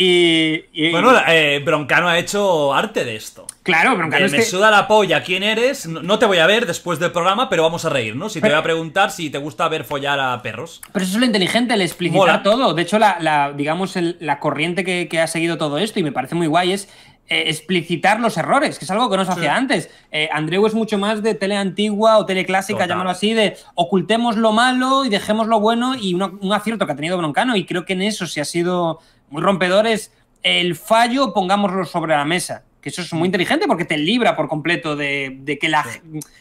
Y, bueno, eh, Broncano ha hecho arte de esto. Claro, Broncano. me suda la polla quién eres. No, te voy a ver después del programa, pero vamos a reír, ¿no? Si te voy a preguntar si te gusta ver follar a perros. Pero eso es lo inteligente, el explicitar todo. De hecho, la, digamos, la corriente que, ha seguido todo esto, y me parece muy guay, es eh, explicitar los errores, que es algo que no se hacía antes. Eh, Andreu es mucho más de tele antigua o tele clásica, llamarlo así, de ocultemos lo malo y dejemos lo bueno y un acierto que ha tenido Broncano. Y creo que en eso se ha sido muy rompedores, el fallo pongámoslo sobre la mesa. Que eso es muy mm. inteligente porque te libra por completo de, que la...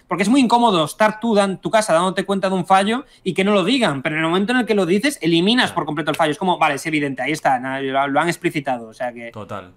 Porque es muy incómodo estar tú en tu casa dándote cuenta de un fallo y que no lo digan, pero en el momento en el que lo dices, eliminas por completo el fallo. Es como, vale, es evidente, ahí está, lo han explicitado, o sea que... Total.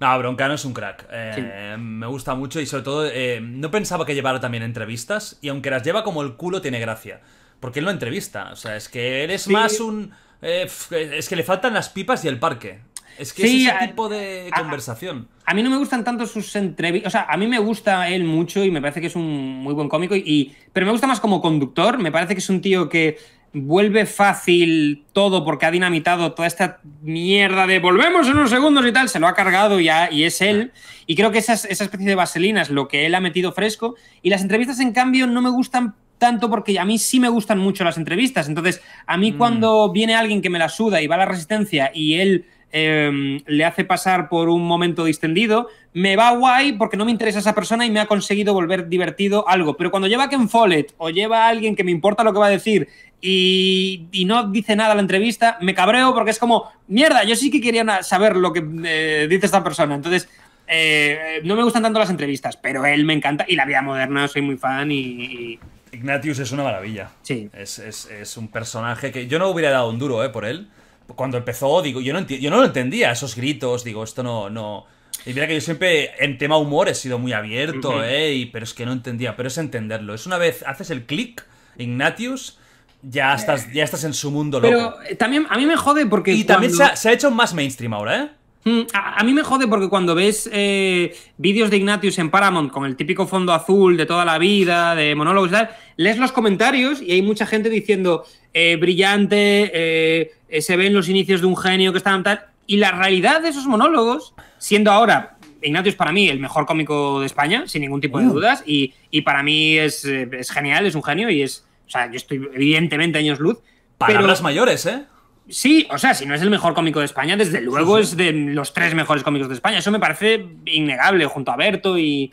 No, Broncano es un crack. Eh, me gusta mucho y sobre todo eh, no pensaba que llevara también entrevistas y aunque las lleva como el culo tiene gracia. Porque él no entrevista. O sea, es que eres más un... Eh, es que le faltan las pipas y el parque. Es que es ese tipo de conversación. A, mí no me gustan tanto sus entrevistas. O sea, a mí me gusta él mucho y me parece que es un muy buen cómico. Y, pero me gusta más como conductor. Me parece que es un tío que vuelve fácil todo porque ha dinamitado toda esta mierda de volvemos en unos segundos y tal, se lo ha cargado ya y es él. Y creo que esa, esa especie de vaselina es lo que él ha metido fresco. Y las entrevistas, en cambio, no me gustan tanto porque a mí sí me gustan mucho las entrevistas. Entonces, a mí mm. cuando viene alguien que me la suda y va a la resistencia y él em, le hace pasar por un momento distendido, me va guay porque no me interesa esa persona y me ha conseguido volver divertido algo. Pero cuando lleva a Ken Follett o lleva a alguien que me importa lo que va a decir y, no dice nada a la entrevista, me cabreo porque es como, mierda, yo sí que quería saber lo que eh, dice esta persona. Entonces, eh, eh, no me gustan tanto las entrevistas, pero él me encanta y la vida moderna, soy muy fan y, Ignatius es una maravilla. Sí. Es, un personaje que yo no hubiera dado un duro eh, por él. Cuando empezó, digo, yo no, yo no lo entendía, esos gritos, digo, esto no, no... Y mira que yo siempre en tema humor he sido muy abierto, eh, pero es que no entendía, pero es entenderlo. Es una vez haces el click, Ignatius, ya estás, ya estás en su mundo loco. Pero también a mí me jode porque... Y también se ha hecho más mainstream ahora, ¿eh? Mm, a, mí me jode porque cuando ves eh, vídeos de Ignatius en Paramount con el típico fondo azul de toda la vida, de monólogos y tal, lees los comentarios y hay mucha gente diciendo eh, brillante, eh, se ven los inicios de un genio que están tal. Y la realidad de esos monólogos, siendo ahora Ignatius para mí el mejor cómico de España, sin ningún tipo de oh. dudas, y, para mí es, genial, es un genio y es. O sea, yo estoy evidentemente años luz. Palabras mayores, ¿eh? Sí, o sea, si no es el mejor cómico de España, desde luego es de los tres mejores cómicos de España. Eso me parece innegable, junto a Berto y,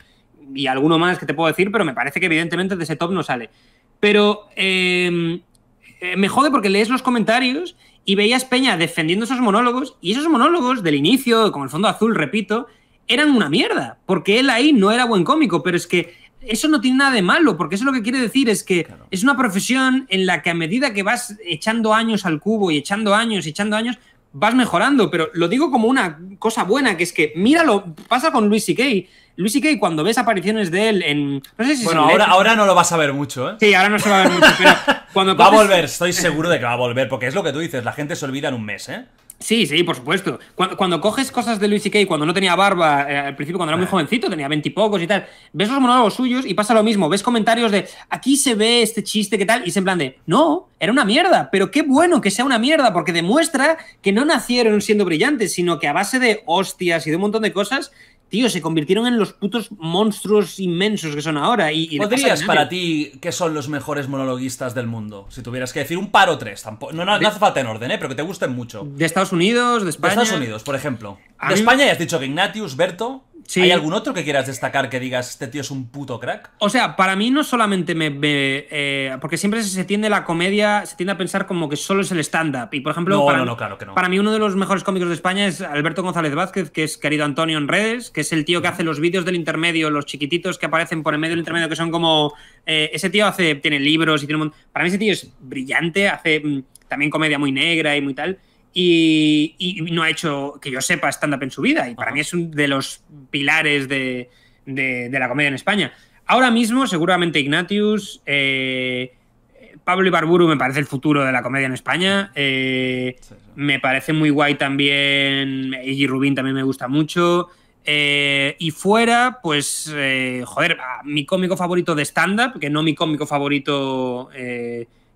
alguno más que te puedo decir, pero me parece que evidentemente de ese top no sale. Pero em, eh, me jode porque lees los comentarios y veías Peña defendiendo esos monólogos, y esos monólogos del inicio, con el fondo azul, repito, eran una mierda, porque él ahí no era buen cómico, pero es que eso no tiene nada de malo, porque eso lo que quiere decir es que es una profesión en la que a medida que vas echando años al cubo y echando años y echando años, vas mejorando. Pero lo digo como una cosa buena, que es que míralo, pasa con Luis Kay. Luis Kay cuando ves apariciones de él en... No sé si bueno, ahora, ahora no lo vas a ver mucho, ¿eh? Sí, ahora no se va a ver mucho, pero cuando... Va a volver, estoy seguro de que va a volver, porque es lo que tú dices, la gente se olvida en un mes, ¿eh? Sí, sí, por supuesto. Cuando, coges cosas de Luis y Kay, cuando no tenía barba, eh, al principio cuando era muy ah. jovencito, tenía veintipocos y, y tal, ves los monólogos suyos y pasa lo mismo. Ves comentarios de aquí se ve este chiste, que tal? Y se en plan de no, era una mierda, pero qué bueno que sea una mierda, porque demuestra que no nacieron siendo brillantes, sino que a base de hostias y de un montón de cosas tío, se convirtieron en los putos monstruos inmensos que son ahora. Y, ¿Podrías para ti qué son los mejores monologuistas del mundo? Si tuvieras que decir un par o tres, tampoco, no, hace falta en orden, ¿eh? pero que te gusten mucho. De Estados Unidos, de España. De Estados Unidos, por ejemplo. de España ya has dicho que Ignatius, Berto. ¿Hay algún otro que quieras destacar que digas, este tío es un puto crack? O sea, para mí no solamente me... ve eh, porque siempre se tiende la comedia, se tiende a pensar como que solo es el stand-up. Y por ejemplo, no, para, claro que para mí uno de los mejores cómicos de España es Alberto González Vázquez, que es querido Antonio en redes, que es el tío que hace los vídeos del intermedio, los chiquititos que aparecen por el medio del intermedio, que son como... Eh, ese tío hace, tiene libros y tiene un... Para mí ese tío es brillante, hace mm, también comedia muy negra y muy tal. Y, no ha hecho, que yo sepa, stand-up en su vida. Y para mí es uno de los pilares de, la comedia en España. Ahora mismo, seguramente Ignatius, eh, Pablo Ibarburu me parece el futuro de la comedia en España. Eh, me parece muy guay también. Y Rubín también me gusta mucho. Eh, y fuera, pues, joder, mi cómico favorito de stand-up, que no mi cómico favorito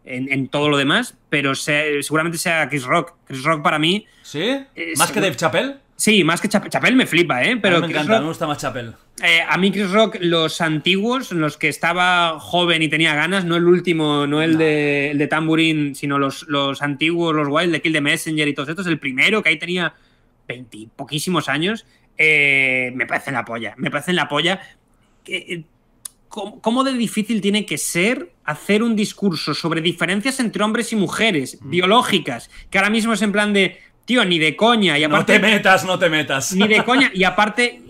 en, todo lo demás, pero seguramente sea Chris Rock. Chris Rock para mí. ¿Sí? Eh, ¿Más que Dave Chappelle? Sí, más que Chappelle. me flipa, ¿eh? Pero a me encanta, me gusta más Chappelle. Eh, a mí Chris Rock, los antiguos, los que estaba joven y tenía ganas, no el último, no el, De, el sino los, los antiguos, los Wild, de Kill the Messenger y todos estos, el primero que ahí tenía poquísimos años, eh, me parecen la polla. Me parecen la polla cómo, de difícil tiene que ser hacer un discurso sobre diferencias entre hombres y mujeres mm. biológicas, que ahora mismo es en plan de, tío, ni de coña. Y aparte, no te metas, no te metas. Ni de coña. Y aparte,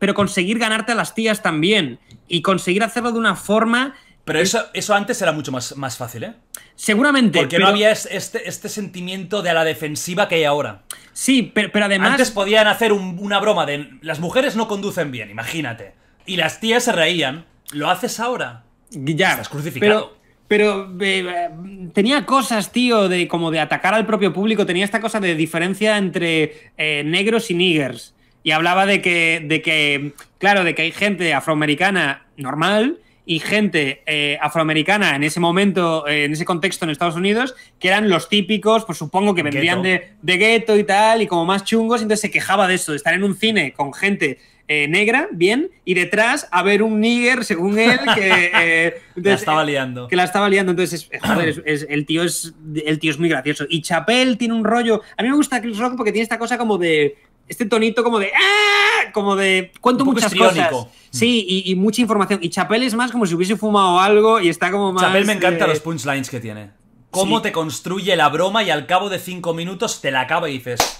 pero conseguir ganarte a las tías también. Y conseguir hacerlo de una forma... Pero eso, eso antes era mucho más, más fácil, ¿eh? Seguramente. Porque no había este, este sentimiento de a la defensiva que hay ahora. Sí, pero, además... Antes podían hacer una broma de... Las mujeres no conducen bien, imagínate. Y las tías se reían. ¿Lo haces ahora? Ya. Estás Pero, pero eh, tenía cosas, tío, de como de atacar al propio público. Tenía esta cosa de diferencia entre eh, negros y niggers. Y hablaba de que, de que, claro, de que hay gente afroamericana normal y gente eh, afroamericana en ese momento, eh, en ese contexto en Estados Unidos, que eran los típicos, pues supongo que vendrían de, de gueto y tal, y como más chungos, entonces se quejaba de eso, de estar en un cine con gente eh, negra, bien, y detrás a ver un nigger, según él, que la estaba liando. Que la estaba liando. Entonces, joder, el, tío es, el tío es muy gracioso. Y Chapel tiene un rollo. A mí me gusta Chris Rock porque tiene esta cosa como de este tonito como de ¡ah! como de Cuánto muchas cosas. Mm. Sí, y, mucha información. Y Chapel es más como si hubiese fumado algo y está como más. Chapel me encanta eh, los punchlines que tiene. Cómo te construye la broma y al cabo de cinco minutos te la acaba y dices.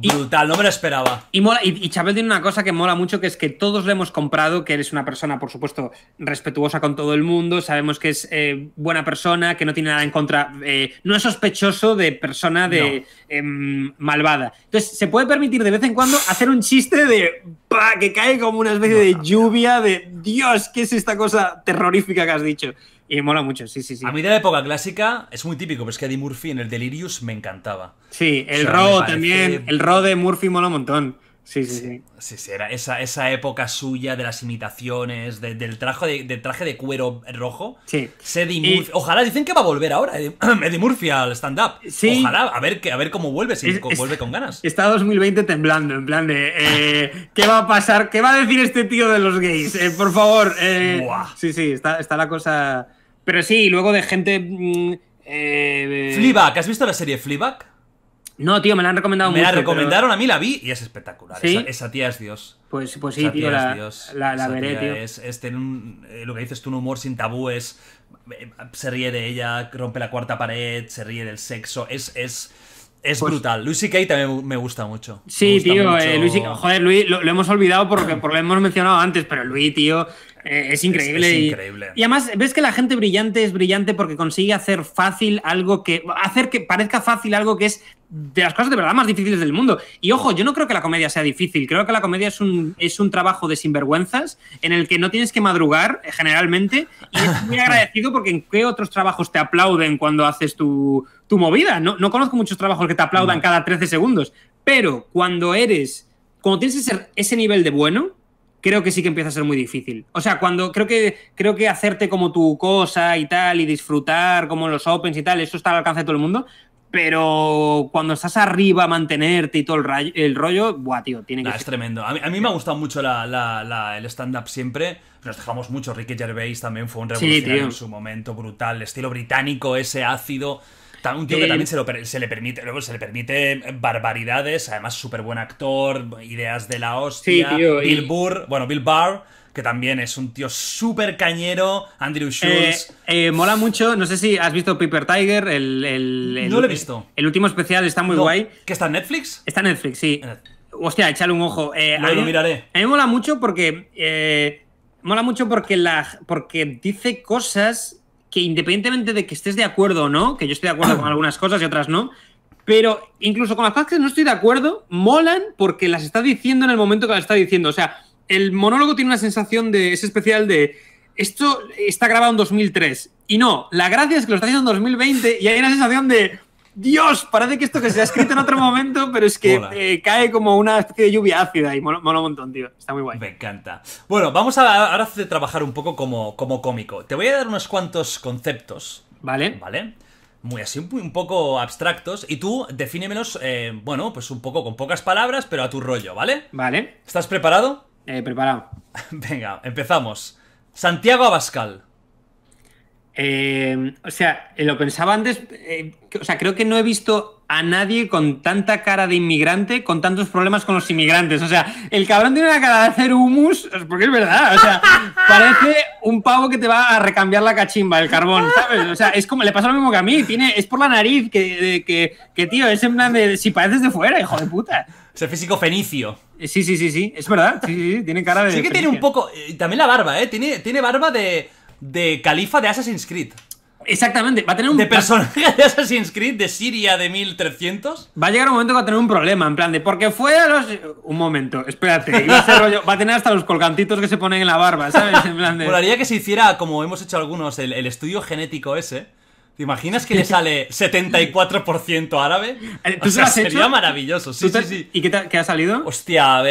Brutal, no me lo esperaba. Y, mola, Chabel tiene una cosa que mola mucho, que es que todos le hemos comprado, que eres una persona, por supuesto, respetuosa con todo el mundo, sabemos que es eh, buena persona, que no tiene nada en contra, eh, no es sospechoso de persona de em, malvada. Entonces, se puede permitir de vez en cuando hacer un chiste de que cae como una especie de lluvia, de Dios, ¿qué es esta cosa terrorífica que has dicho? Y mola mucho, sí, sí, sí. A mí de la época clásica es muy típico, pero es que Eddie Murphy en el Delirious me encantaba. Sí, el robo también, el robo de Murphy mola un montón. Sí, sí, sí. Sí, sí era esa, esa, época suya de las imitaciones, del, traje de, traje de cuero rojo. Sí. Eddie Murphy. Ojalá dicen que va a volver ahora, Eddie Murphy al stand-up. Sí. Ojalá, a ver, a ver cómo vuelve, si vuelve con ganas. Está 2020 temblando, en plan de. Eh, ¿Qué va a pasar? ¿Qué va a decir este tío de los gays? Eh, por favor. Eh, sí, sí, está, está la cosa pero sí, luego de gente. Mm, eh, ¿has visto la serie Fleabag? No, tío, me la han recomendado me mucho. Me la recomendaron a mí, la vi y es espectacular. ¿Sí? Esa, tía es Dios. Pues, pues sí, la, Dios. la, veré, Es, eh, lo que dices tú, un humor sin tabúes. Eh, se ríe de ella, rompe la cuarta pared, se ríe del sexo. Es. es es pues brutal. Luis C.K. también me gusta mucho. Sí, tío. Mucho... Eh, joder, Luis, lo, hemos olvidado porque, porque lo hemos mencionado antes, pero Luis, tío, eh, es increíble. Y, además, ves que la gente brillante es brillante porque consigue hacer fácil algo que. hacer que parezca fácil algo que es de las cosas de verdad más difíciles del mundo. Y ojo, yo no creo que la comedia sea difícil. Creo que la comedia es un, es un trabajo de sinvergüenzas en el que no tienes que madrugar eh, generalmente. Y es muy agradecido porque en qué otros trabajos te aplauden cuando haces tu, movida. No, conozco muchos trabajos que te aplaudan cada 13 segundos. Pero cuando eres. Cuando tienes ese nivel de bueno, creo que sí que empieza a ser muy difícil. O sea, cuando creo que creo que hacerte como tu cosa y tal y disfrutar como los opens y tal, eso está al alcance de todo el mundo, pero cuando estás arriba, mantenerte y todo el, rollo, buah, tío, tiene que ser. Es tremendo. A mí, me ha gustado mucho el stand-up siempre. Nos dejamos mucho. Ricky Gervais también fue un revolucionario en su momento, brutal. estilo británico, ese ácido un tío que también se, le permite, luego se le permite barbaridades, además súper buen actor, ideas de la hostia. Sí, Bill Burr, bueno, Bill Barr, que también es un tío súper cañero, Andrew eh, Schultz. Eh, mola mucho, no sé si has visto Paper Tiger, el... no lo he visto. El, último especial está muy guay. ¿Que está en Netflix? Está en Netflix, sí. Hostia, échale un ojo. Eh, lo, miraré. A mí mola mucho porque... Eh, mola mucho porque, la, porque dice cosas que independientemente de que estés de acuerdo o no, que yo estoy de acuerdo con algunas cosas y otras no, pero incluso con las cosas que no estoy de acuerdo, molan porque las está diciendo en el momento que las está diciendo. O sea, el monólogo tiene una sensación de. es especial de. Esto está grabado en 2003. Y no, la gracia es que lo está haciendo en 2020 y hay una sensación de. Dios, parece que esto que se ha escrito en otro momento, pero es que eh, cae como una especie de lluvia ácida y mola, un montón, tío. Está muy guay. Me encanta. Bueno, vamos a ahora a trabajar un poco como, como cómico. Te voy a dar unos cuantos conceptos. Vale. Vale muy así, un poco abstractos. Y tú defínemelos, eh, bueno, pues un poco con pocas palabras, pero a tu rollo, ¿vale? Vale. ¿Estás preparado? Eh, preparado. Venga, empezamos. Santiago Abascal. Eh, o sea, lo pensaba antes, eh, o sea, creo que no he visto a nadie con tanta cara de inmigrante, con tantos problemas con los inmigrantes. O sea, el cabrón tiene una cara de hacer humus, porque es verdad. O sea, parece un pavo que te va a recambiar la cachimba, el carbón, ¿sabes? O sea, es como, le pasa lo mismo que a mí, tiene, es por la nariz, que, que, tío, es en plan de, si pareces de fuera, hijo de puta. Es físico fenicio. Sí, sí, sí, sí, es verdad, sí, sí, sí tiene cara de... Sí que tiene un poco, y eh, también la barba, ¿eh? Tiene, tiene barba de de califa de Assassin's Creed. Exactamente, va a tener un... De personaje de Assassin's Creed de Siria de 1300. Va a llegar un momento que va a tener un problema, en plan de... Porque fue a los... Un momento, espérate. va a tener hasta los colgantitos que se ponen en la barba, ¿sabes? En plan de... que se hiciera, como hemos hecho algunos, el, el estudio genético ese ¿Te imaginas que le sale 74% árabe? Eh, o sea, sería maravilloso, sí, ¿Y qué, ha salido? Hostia,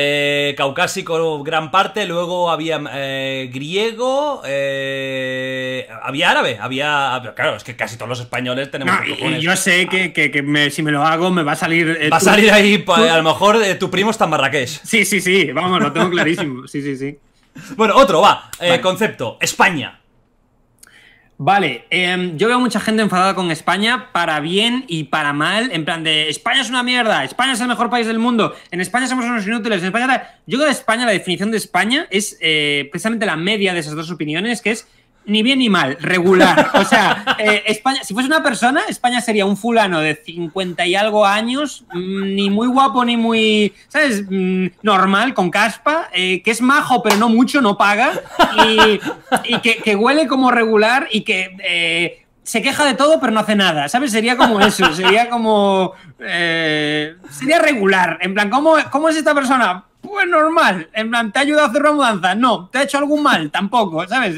caucásico gran parte, luego había eh, griego, eh, había árabe, había... Claro, es que casi todos los españoles tenemos... y yo sé que, si me lo hago me va a salir... va a salir ahí, pues, a lo mejor tu primo está en Marrakech. Sí, sí, sí, vamos, lo tengo clarísimo, sí, sí, sí. Bueno, otro, va, concepto, España. Vale, em, yo veo mucha gente enfadada con España, para bien y para mal, en plan de España es una mierda, España es el mejor país del mundo, en España somos unos inútiles, en España... Yo creo que España, la definición de España es eh, precisamente la media de esas dos opiniones, que es ni bien ni mal, regular. O sea, eh, España, si fuese una persona, España sería un fulano de 50 y algo años, mm, ni muy guapo, ni muy, ¿sabes? Mm, normal, con caspa, eh, que es majo, pero no mucho, no paga, y, que, huele como regular y que... Eh, se queja de todo, pero no hace nada, ¿sabes? Sería como eso, sería como. sería regular. En plan, ¿cómo, ¿cómo, es esta persona? Pues normal. En plan, ¿te ha ayudado a hacer una mudanza? No. ¿Te ha hecho algún mal? Tampoco, ¿sabes?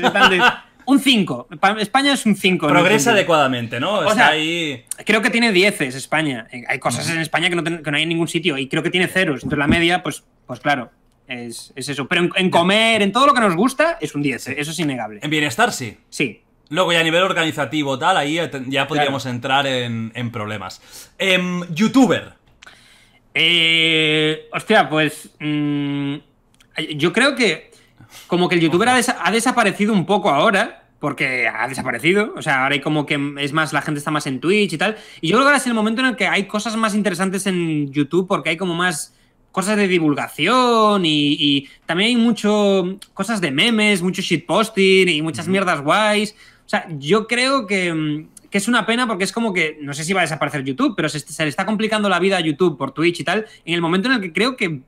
un 5. España es un 5. Progresa adecuadamente, ¿no? O Está sea, ahí... Creo que tiene 10 España. Eh, hay cosas en España que no, hay en ningún sitio y creo que tiene ceros. Entonces la media, pues, pues claro, es, eso. Pero en, comer, en todo lo que nos gusta, es un 10. Eh, eso es innegable. En bienestar, sí. Sí. Luego ya a nivel organizativo tal, ahí ya podríamos entrar en, problemas. Em, YouTuber. Eh, hostia, pues... Mm, yo creo que como que el youtuber ha, desaparecido un poco ahora, porque ha desaparecido. O sea, ahora hay como que mm, es más, la gente está más en Twitch y tal. Y yo creo que ahora es el momento en el que hay cosas más interesantes en YouTube, porque hay como más cosas de divulgación y, también hay mucho cosas de memes, mucho shitposting y muchas mierdas guays. O sea, yo creo que, mm, que, es una pena porque es como que, no sé si va a desaparecer YouTube, pero se, se, le está complicando la vida a YouTube por Twitch y tal, en el momento en el que creo que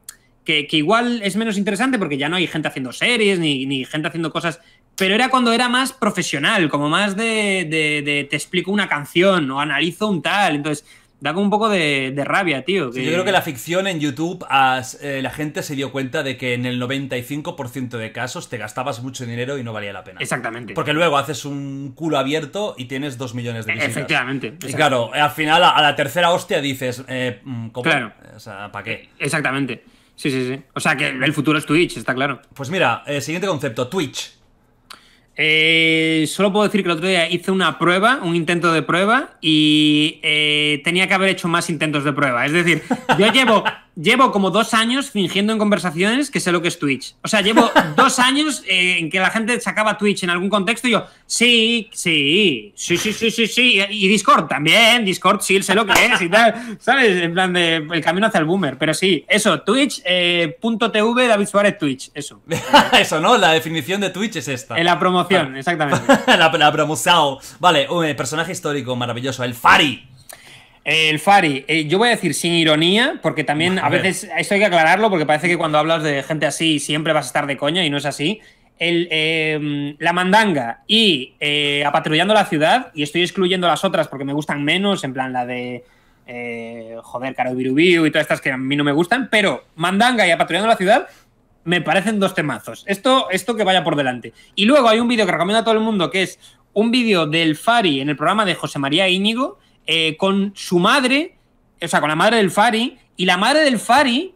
que, que, igual es menos interesante porque ya no hay gente haciendo series ni, ni gente haciendo cosas, pero era cuando era más profesional, como más de, de, te explico una canción o analizo un tal, entonces da como un poco de, de rabia, tío. yo creo que la ficción en YouTube, eh, la gente se dio cuenta de que en el 95% de casos te gastabas mucho dinero y no valía la pena. Exactamente. Porque luego haces un culo abierto y tienes 2 millones de e, visitas. Efectivamente. Y claro, al final, a, la tercera hostia dices, eh, mm, ¿para qué? Exactamente. Sí, sí, sí. O sea que el futuro es Twitch, está claro. Pues mira, eh, siguiente concepto, Twitch. Eh, solo puedo decir que el otro día hice una prueba, un intento de prueba, y eh, tenía que haber hecho más intentos de prueba. Es decir, yo llevo llevo como dos años fingiendo en conversaciones que sé lo que es Twitch. O sea, llevo dos años eh, en que la gente sacaba Twitch en algún contexto y yo, sí, sí, sí, sí, sí, sí, sí. Y Discord también, Discord sí, sé lo que es y tal. ¿Sabes? En plan de el camino hacia el boomer. Pero sí, eso, Twitch.tv, eh, TV, David Suárez, Twitch, eso. eso, ¿no? La definición de Twitch es esta. En la promoción, exactamente. la, la promoción. Vale, un personaje histórico maravilloso, el Fari. El Fari, eh, yo voy a decir sin ironía, porque también a, veces esto hay que aclararlo, porque parece que cuando hablas de gente así siempre vas a estar de coña y no es así. El, em, la mandanga y eh, apatrullando la ciudad, y estoy excluyendo las otras porque me gustan menos, en plan la de eh, joder, Caro y todas estas que a mí no me gustan, pero mandanga y apatrullando la ciudad me parecen dos temazos. Esto, esto que vaya por delante. Y luego hay un vídeo que recomiendo a todo el mundo que es un vídeo del Fari en el programa de José María Íñigo eh, con su madre, o sea, con la madre del Fari, y la madre del Fari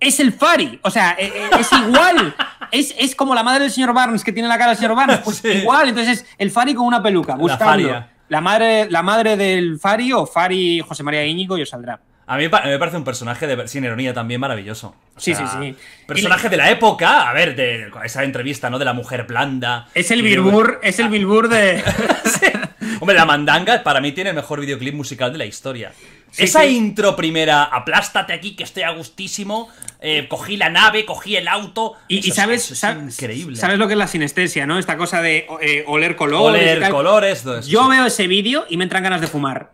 es el Fari, o sea, eh, eh, es, igual, es, como la madre del señor Barnes que tiene la cara del señor Barnes, pues igual, entonces el Fari con una peluca, buscando. La, madre, la madre del Fari o Fari José María Íñigo y saldrá. A mí me parece un personaje de, sin ironía también maravilloso. sí, sí, sí. Personaje de la época, a ver, de, de, esa entrevista, ¿no? De la mujer blanda. Es el Bilbur, es el ah. Bilbur de. Hombre, La Mandanga para mí tiene el mejor videoclip musical de la historia. Esa intro primera, aplástate aquí que estoy a gustísimo, eh, cogí la nave, cogí el auto. Y, sabes, es, increíble. sabes lo que es la sinestesia, ¿no? Esta cosa de eh, oler colores. Oler colores. Yo veo ese vídeo y me entran ganas de fumar.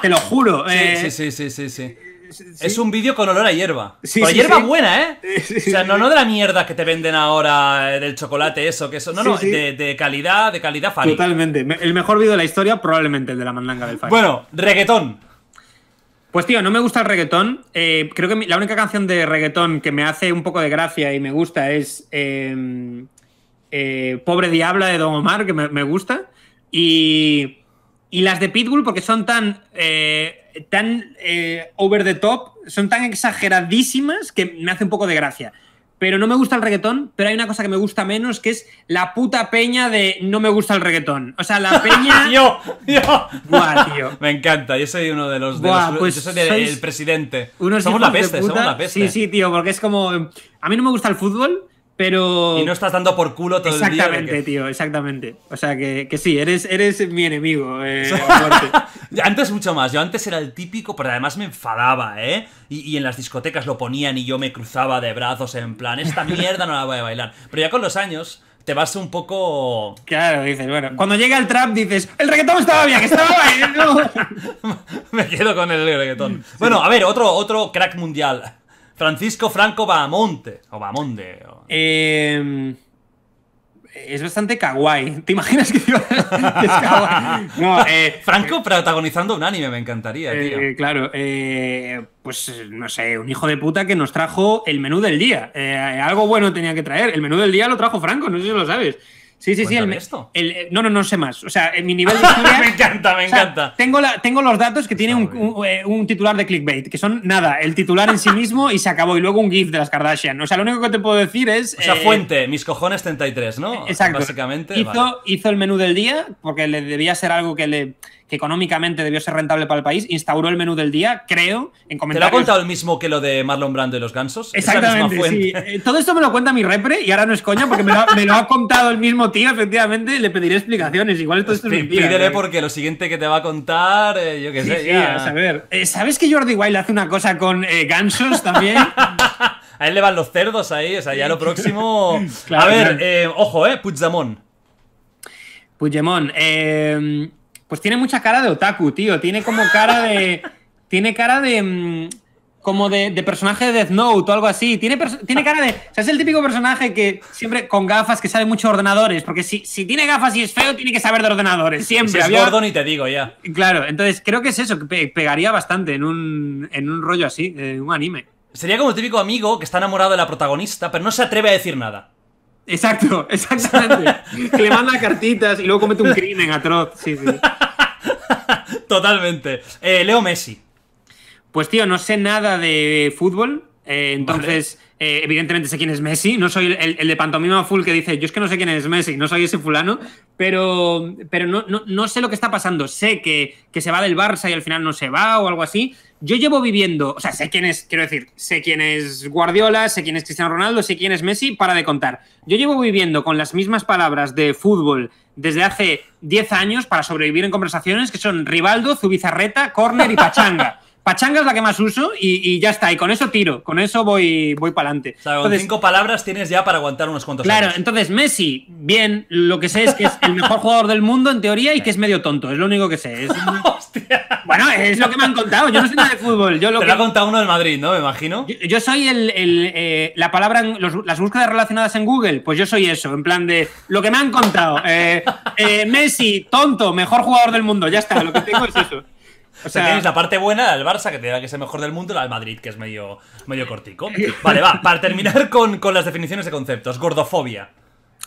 te lo juro. sí, eh. sí, sí, sí. Es un vídeo con olor a hierba. Sí, Pero hierba buena, ¿eh? o sea, no, no de la mierda que te venden ahora eh, del chocolate, eso, que eso. No, no, de, calidad, de calidad Fari. Totalmente. El mejor vídeo de la historia, probablemente el de la mandanga del Fari. Bueno, reggaetón. Pues tío, no me gusta el reggaetón. Eh, creo que la única canción de reggaetón que me hace un poco de gracia y me gusta es em, eh, Pobre Diabla de Don Omar, que me gusta. Y y las de Pitbull, porque son tan, eh, tan eh, over the top, son tan exageradísimas que me hace un poco de gracia. Pero no me gusta el reggaetón, pero hay una cosa que me gusta menos, que es la puta peña de no me gusta el reggaetón. O sea, la peña... yo, yo. Buah, tío. Me encanta, yo soy uno de los... Buah, Pues yo soy el presidente. Somos la peste, somos la peste. Sí, sí, tío, porque es como... A mí no me gusta el fútbol, pero. Y no estás dando por culo todo el día. Exactamente, tío, exactamente. O sea que, que sí, eres, eres mi enemigo. Eh, antes mucho más. Yo antes era el típico, pero además me enfadaba, ¿eh? Y, y, en las discotecas lo ponían y yo me cruzaba de brazos en plan, esta mierda no la voy a bailar. Pero ya con los años. Te vas un poco. Claro, dices, bueno. Cuando llega el trap dices, el reggaetón estaba bien, que estaba bien. me quedo con el reggaetón. Bueno, a ver, otro, otro crack mundial Francisco Franco Bahamonte. O Bahamonde. O... Eh, es bastante kawaii. ¿Te imaginas que, es kawaii? No, eh, Franco eh, protagonizando un anime, me encantaría, eh, tío. Eh, claro, pues no sé, un hijo de puta que nos trajo el menú del día. algo bueno tenía que traer. El menú del día lo trajo Franco, no sé si lo sabes. Sí, sí, sí. El, esto? Eh, no, no, no sé más. O sea, en mi nivel de me encanta, me encanta. Tengo, la, tengo los datos que tiene eh, un, titular de clickbait, que son nada, el titular en sí mismo y se acabó. Y luego un GIF de las Kardashian. O sea, lo único que te puedo decir es. O sea, eh, fuente, mis cojones 33, ¿no? Exacto. Básicamente. Hizo, hizo el menú del día porque le debía ser algo que le que económicamente debió ser rentable para el país, instauró el menú del día, creo, en comentarios. ¿Te lo ha contado el mismo que lo de Marlon Brando y los gansos? Exactamente, sí. Eh, todo esto me lo cuenta mi repre y ahora no es coña porque me lo, ha contado el mismo tío, efectivamente, le pediré explicaciones. Igual esto es mentira. Pídele porque lo siguiente que te va a contar, eh, yo qué sé, eh, ¿Sabes que Jordi Wild hace una cosa con gansos también? a él le van los cerdos ahí, o sea, ya lo próximo. a ver, ojo, eh, Puigdemont. Puigdemont, pues tiene mucha cara de otaku, tío. Tiene como cara de. tiene cara de. Mm, como de, personaje de Death Note o algo así. Tiene, tiene cara de. O sea, es el típico personaje que siempre con gafas que sabe mucho ordenadores. Porque si, tiene gafas y es feo, tiene que saber de ordenadores. Siempre. Si es ni te digo ya. Claro, entonces creo que es eso, que pegaría bastante en un, en un rollo así, en eh, un anime. Sería como el típico amigo que está enamorado de la protagonista, pero no se atreve a decir nada. Exacto, exactamente. que le manda cartitas y luego comete un crimen atroz. Sí, sí. Totalmente. Eh, Leo Messi. Pues tío, no sé nada de fútbol. Eh, entonces, eh, evidentemente sé quién es Messi, no soy el, de pantomima full que dice, yo es que no sé quién es Messi, no soy ese fulano, pero, pero no, no, sé lo que está pasando, sé que, que, se va del Barça y al final no se va o algo así. Yo llevo viviendo, o sea, sé quién es, quiero decir, sé quién es Guardiola, sé quién es Cristiano Ronaldo, sé quién es Messi, para de contar. Yo llevo viviendo con las mismas palabras de fútbol desde hace 10 años para sobrevivir en conversaciones que son Rivaldo, Zubizarreta, Corner y Pachanga. pachanga es la que más uso y, ya está, y con eso tiro, con eso voy, voy para adelante. O sea, con cinco palabras tienes ya para aguantar unos cuantos Claro, entonces Messi, bien, lo que sé es que es el mejor jugador del mundo en teoría y que es medio tonto, es lo único que sé. Es bueno, es lo que me han contado, yo no soy nada de fútbol. Yo lo Te lo ha contado uno del Madrid, ¿no? Me imagino. Yo, soy el, eh, la palabra, las búsquedas relacionadas en Google, pues yo soy eso, en plan de lo que me han contado. Eh, eh, Messi, tonto, mejor jugador del mundo, ya está, lo que tengo es eso. O sea, tienes la parte buena del Barça, que te da que es el mejor del mundo, y la del Madrid, que es medio, medio cortico. Vale, va, para terminar con, con las definiciones de conceptos. Gordofobia.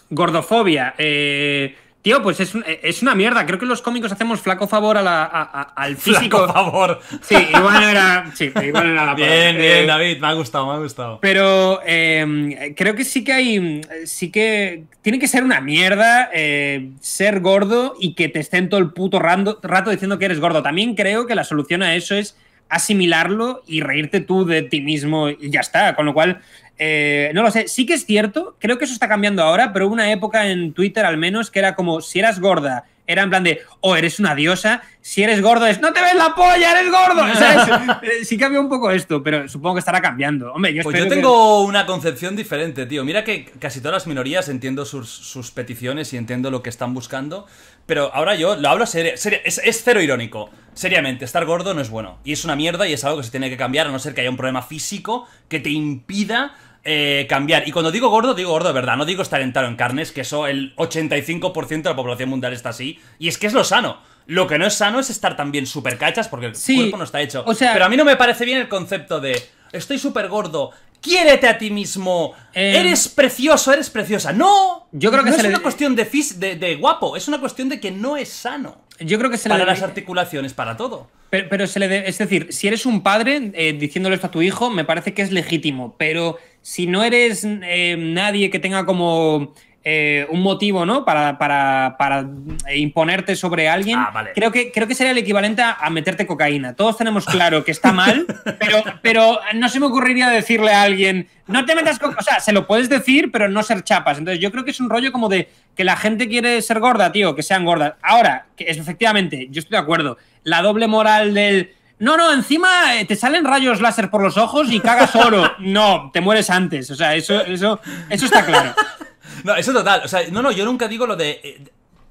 Gordofobia. Eh, Tío, pues es, una mierda. Creo que los cómicos hacemos flaco favor al físico. Flaco favor. Sí, igual era, sí, igual era la Bien, bien, eh, David, me ha gustado, me ha gustado. Pero em, creo que sí que hay. Sí que. Tiene que ser una mierda eh, ser gordo y que te estén todo el puto rato diciendo que eres gordo. También creo que la solución a eso es asimilarlo y reírte tú de ti mismo y ya está. Con lo cual, eh, no lo sé, sí que es cierto, creo que eso está cambiando ahora, pero hubo una época en Twitter al menos que era como si eras gorda, era en plan de, o oh, eres una diosa, si eres gordo es, no te ves la polla, eres gordo. sea, eh, sí cambió un poco esto, pero supongo que estará cambiando. Hombre, yo pues yo tengo una concepción diferente, tío. Mira que casi todas las minorías entiendo sus, peticiones y entiendo lo que están buscando, pero ahora yo lo hablo serio, es, es cero irónico. Seriamente, estar gordo no es bueno. Y es una mierda y es algo que se tiene que cambiar, a no ser que haya un problema físico que te impida eh, cambiar. Y cuando digo gordo, digo gordo de verdad, no digo estar entero en carnes, que eso el 85% de la población mundial está así. Y es que es lo sano. Lo que no es sano es estar también súper cachas porque el cuerpo no está hecho. Pero a mí no me parece bien el concepto de estoy súper gordo, quiérete a ti mismo, eh, eres precioso, eres preciosa. No, yo creo que no es una cuestión de, de, guapo, es una cuestión de que no es sano. Yo creo que se Para las articulaciones, para todo. Pero, se le es decir, si eres un padre eh, diciéndole esto a tu hijo, me parece que es legítimo, pero si no eres eh, nadie que tenga como eh, un motivo, ¿no? Para, para, para imponerte sobre alguien. Ah, creo, que, creo que sería el equivalente a, meterte cocaína. Todos tenemos claro que está mal, pero, pero no se me ocurriría decirle a alguien, no te metas cocaína. O sea, se lo puedes decir, pero no ser chapas. Entonces, yo creo que es un rollo como de que la gente quiere ser gorda, tío, que sean gordas. Ahora, es, efectivamente, yo estoy de acuerdo. La doble moral del no, no, encima eh, te salen rayos láser por los ojos y cagas oro. No, te mueres antes. O sea, eso, eso, eso está claro. No, eso total. O sea, no, no, yo nunca digo lo de. Eh,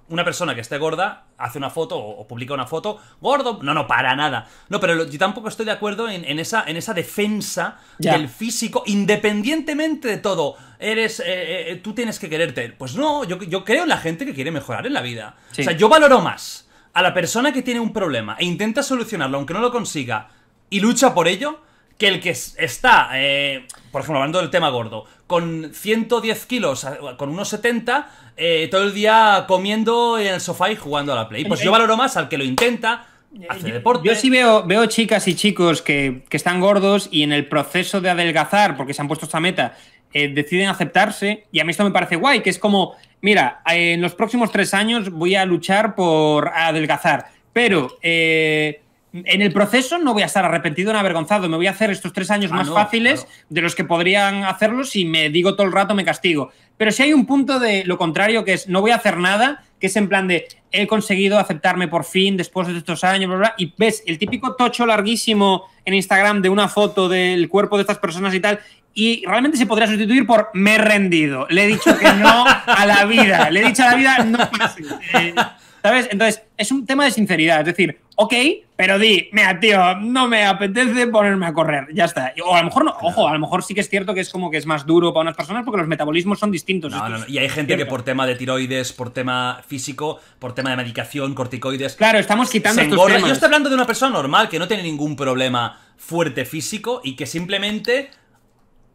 una persona que esté gorda hace una foto o, publica una foto, gordo, no, no, para nada. No, pero yo tampoco estoy de acuerdo en, esa, en esa defensa del físico, independientemente de todo. Eres, eh, tú tienes que quererte. Pues no, yo, creo en la gente que quiere mejorar en la vida. O sea, yo valoro más a la persona que tiene un problema e intenta solucionarlo aunque no lo consiga y lucha por ello, que el que está, eh, por ejemplo, hablando del tema gordo, con 110 kilos, eh, con unos 70, eh, todo el día comiendo en el sofá y jugando a la Play. Pues yo valoro más al que lo intenta. Hace deporte. yo sí veo, veo chicas y chicos que, que, están gordos y en el proceso de adelgazar, porque se han puesto esta meta, eh, deciden aceptarse y a mí esto me parece guay, que es como, mira, eh, en los próximos tres años voy a luchar por adelgazar, pero eh, en el proceso no voy a estar arrepentido ni avergonzado. Me voy a hacer estos tres años ah, más fáciles de los que podrían hacerlo si me digo todo el rato me castigo. Pero si hay un punto de lo contrario, que es no voy a hacer nada, que es en plan de he conseguido aceptarme por fin después de estos años, bla, bla, y ves el típico tocho larguísimo en Instagram de una foto del cuerpo de estas personas y tal, y realmente se podría sustituir por me he rendido, le he dicho que no a la vida, le he dicho a la vida no ¿Sabes? Entonces, es un tema de sinceridad. Es decir, ok, pero di, mira, tío, no me apetece ponerme a correr. Ya está. O a lo mejor no, ojo, a lo mejor sí que es cierto que es como que es más duro para unas personas porque los metabolismos son distintos. Y hay gente que por tema de tiroides, por tema físico, por tema de medicación, corticoides. Claro, estamos quitando estos temas. Yo estoy hablando de una persona normal que no tiene ningún problema fuerte físico y que simplemente.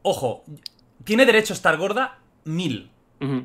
Ojo, tiene derecho a estar gorda mil.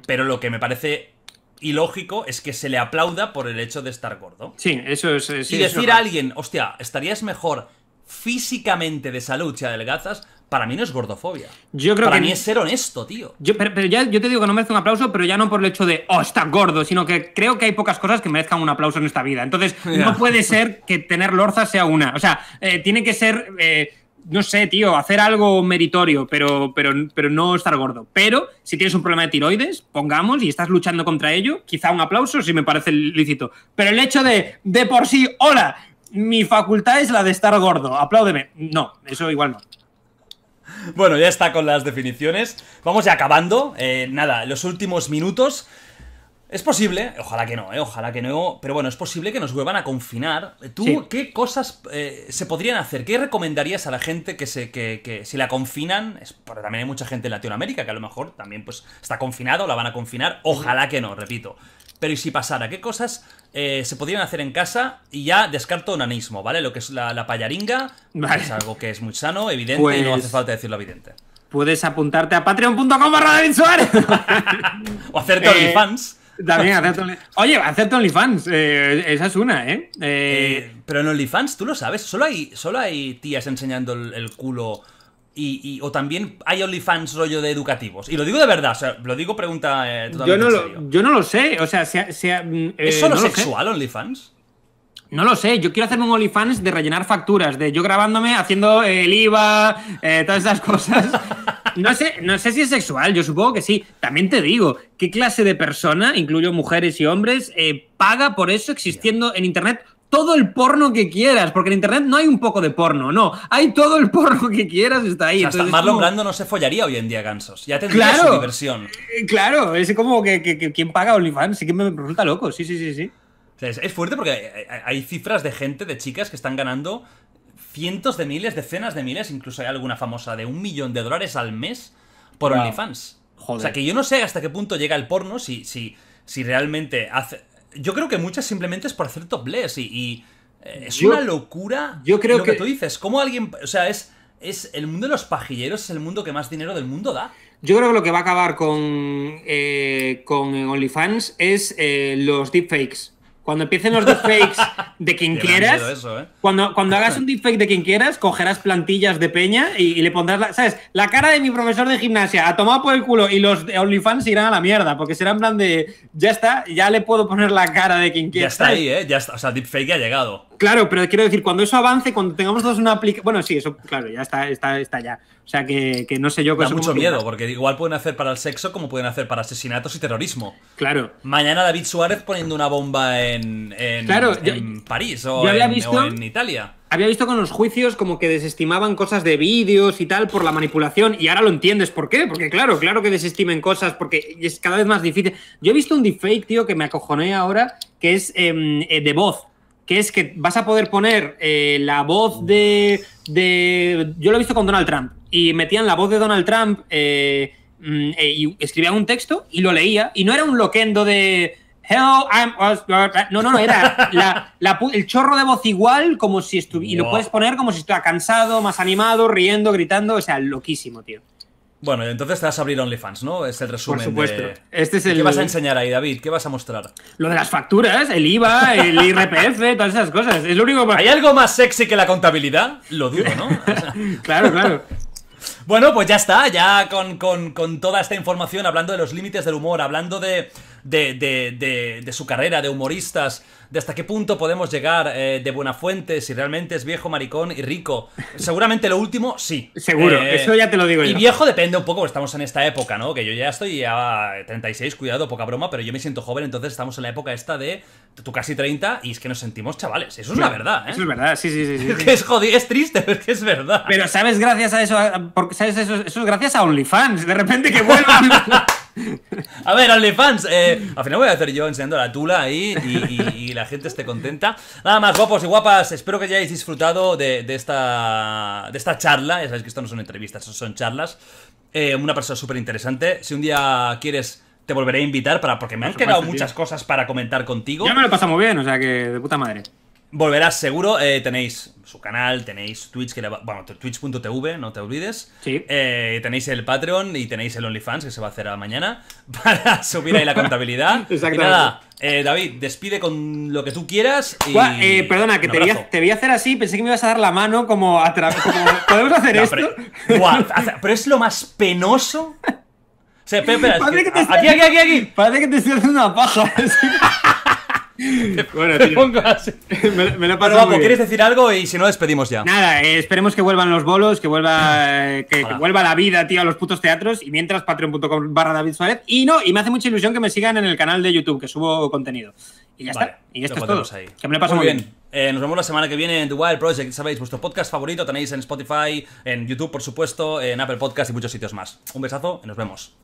Pero lo que me parece y lógico es que se le aplauda por el hecho de estar gordo. Sí, eso es. y decir a alguien, hostia, estarías mejor físicamente de salud si adelgazas, para mí no es gordofobia. Yo creo para mí es ser honesto, tío. Yo, pero, ya, yo te digo que no merece un aplauso, pero ya no por el hecho de, oh, está gordo, sino que creo que hay pocas cosas que merezcan un aplauso en esta vida. Entonces, no puede ser que tener lorza sea una. O sea, eh, tiene que ser. Eh, no sé, tío, hacer algo meritorio, pero, pero, pero no estar gordo. Pero si tienes un problema de tiroides, pongamos, y estás luchando contra ello, quizá un aplauso si me parece lícito. Pero el hecho de, de por sí, hola, mi facultad es la de estar gordo, apláudeme. No, eso igual no. Bueno, ya está con las definiciones. Vamos ya acabando. Eh, nada, los últimos minutos. Es posible, ojalá que no, eh, ojalá que no, pero bueno, es posible que nos vuelvan a confinar. ¿Tú qué cosas eh, se podrían hacer? ¿Qué recomendarías a la gente que se que, que si la confinan? Es, porque también hay mucha gente en Latinoamérica que a lo mejor también pues está confinado, la van a confinar. Ojalá que no, repito. Pero ¿y si pasara? ¿Qué cosas eh, se podrían hacer en casa? Y ya descarto anismo, ¿vale? Lo que es la, payaringa, es algo que es muy sano, evidente, y no pues hace falta decirlo evidente. Puedes apuntarte a patreon.com barra Suárez. o hacerte eh, fans también acepto Oye, acepto OnlyFans. Eh, esa es una, ¿eh? Eh, ¿eh? Pero en OnlyFans, tú lo sabes, solo hay, solo hay tías enseñando el, culo. Y, o también hay OnlyFans rollo de educativos. Y lo digo de verdad, o sea, lo digo pregunta totalmente yo no Lo, yo no lo sé, o sea, sea, mm, ¿Es solo sexual OnlyFans? No lo sé, yo quiero hacer un OnlyFans de rellenar facturas, de yo grabándome haciendo eh, el IVA, eh, todas esas cosas. No sé, no sé si es sexual, yo supongo que sí. También te digo, ¿qué clase de persona, incluyo mujeres y hombres, eh, paga por eso existiendo en Internet todo el porno que quieras, porque en internet no hay un poco de porno, no, hay todo el porno que quieras, está ahí. hasta Marlon Brando no se follaría hoy en día, Gansos, ya tendría su diversión. Claro, es como que, quien paga OnlyFans, sí que me resulta loco, sí, sí, sí, sí es, fuerte porque hay, cifras de gente, de chicas que están ganando cientos de miles, decenas de miles, incluso hay alguna famosa de un millón de dólares al mes por OnlyFans. O sea, que yo no sé hasta qué punto llega el porno si, si realmente hace... Yo creo que muchas simplemente es por hacer topless y... y eh, es una locura yo creo lo que, tú dices. ¿Cómo alguien...? O sea, es, es... El mundo de los pajilleros es el mundo que más dinero del mundo da. Yo creo que lo que va a acabar con, eh, con OnlyFans es eh, los deepfakes. Cuando empiecen los deepfakes de quien quieras, ¿eh? cuando, cuando hagas un deepfake de quien quieras, cogerás plantillas de peña y, le pondrás, la, ¿sabes? La cara de mi profesor de gimnasia ha tomado por el culo y los OnlyFans irán a la mierda, porque en plan de, ya está, ya le puedo poner la cara de quien quiera. Ya está ahí, ¿eh? Ya está, o sea, deepfake ha llegado. Claro, pero quiero decir, cuando eso avance, cuando tengamos todos una aplicación. Bueno, sí, eso, claro, ya está, está, está ya. O sea, que, no sé yo. Da mucho miedo, porque igual pueden hacer para el sexo como pueden hacer para asesinatos y terrorismo. Claro. Mañana David Suárez poniendo una bomba en, París o, en, Italia. Había visto con los juicios como que desestimaban cosas de vídeos y tal por la manipulación, y ahora lo entiendes por qué, porque claro, claro que desestimen cosas, porque es cada vez más difícil. Yo he visto un defake, tío, que me acojoné ahora, que es de em, eh, voz que es que vas a poder poner eh, la voz de, Yo lo he visto con Donald Trump, y metían la voz de Donald Trump eh, mm, eh, y escribían un texto y lo leía, y no era un loquendo de... I'm No, no, no, era el chorro de voz igual, como si estuviera. Y lo puedes poner como si estuviera cansado, más animado, riendo, gritando. O sea, loquísimo, tío. Bueno, entonces te vas a abrir OnlyFans, ¿no? Es el resumen. Por supuesto. De... Este es el... ¿Qué vas a enseñar ahí, David? ¿Qué vas a mostrar? Lo de las facturas, el IVA, el IRPF, todas esas cosas. Es lo único. ¿Hay algo más sexy que la contabilidad? Lo dudo, ¿no? claro, claro. Bueno, pues ya está, ya con, con, toda esta información, hablando de los límites del humor, hablando de, de, de, de su carrera de humoristas, hasta qué punto podemos llegar eh, de buena fuente, si realmente es viejo, maricón y rico. Seguramente lo último, sí. Seguro, eh, eso ya te lo digo yo. Y viejo depende un poco, estamos en esta época, ¿no? Que yo ya estoy a 36, cuidado, poca broma, pero yo me siento joven, entonces estamos en la época esta de tú casi 30 y es que nos sentimos chavales. Eso es la verdad, ¿eh? Eso es verdad, sí, sí, sí. es, jodido, es triste, pero es que es verdad. Pero sabes, gracias a eso, porque, ¿sabes? eso es gracias a OnlyFans, de repente que vuelvan. A ver, OnlyFans. Eh, al final voy a hacer yo enseñando la tula ahí y, la gente esté contenta. Nada más, guapos y guapas. Espero que hayáis disfrutado de, esta, de esta charla. Ya sabéis que esto no son entrevistas, son charlas. Eh, una persona súper interesante. Si un día quieres te volveré a invitar para porque me han quedado muchas cosas para comentar contigo. Ya me lo pasamos muy bien, o sea que de puta madre. Volverás seguro, eh, tenéis su canal, tenéis Twitch, que bueno, twitch.tv, no te olvides. Sí. Eh, tenéis el Patreon y tenéis el OnlyFans, que se va a hacer mañana, para subir ahí la contabilidad. Exactamente. nada, eh, David, despide con lo que tú quieras. Y eh, perdona, que te voy, a, hacer así. Pensé que me ibas a dar la mano como a través. ¿Podemos hacer esto? Pero, es lo más penoso. O sea, aquí, aquí, aquí, aquí. Parece que te estoy haciendo una paja. bueno, tío. me, me lo ¿quieres decir algo? Y si no, despedimos ya. Nada, eh, esperemos que vuelvan los bolos, que vuelva, eh, que, vuelva la vida, tío, a los putos teatros. Y mientras, patreon.com barra David Suárez. Y no, y me hace mucha ilusión que me sigan en el canal de YouTube, que subo contenido. Y ya está. Y esto es Ahí. Que me lo paso muy, bien. Eh, nos vemos la semana que viene en The Wild Project. Sabéis, vuestro podcast favorito tenéis en Spotify, en YouTube, por supuesto, en Apple Podcast y muchos sitios más. Un besazo y nos vemos.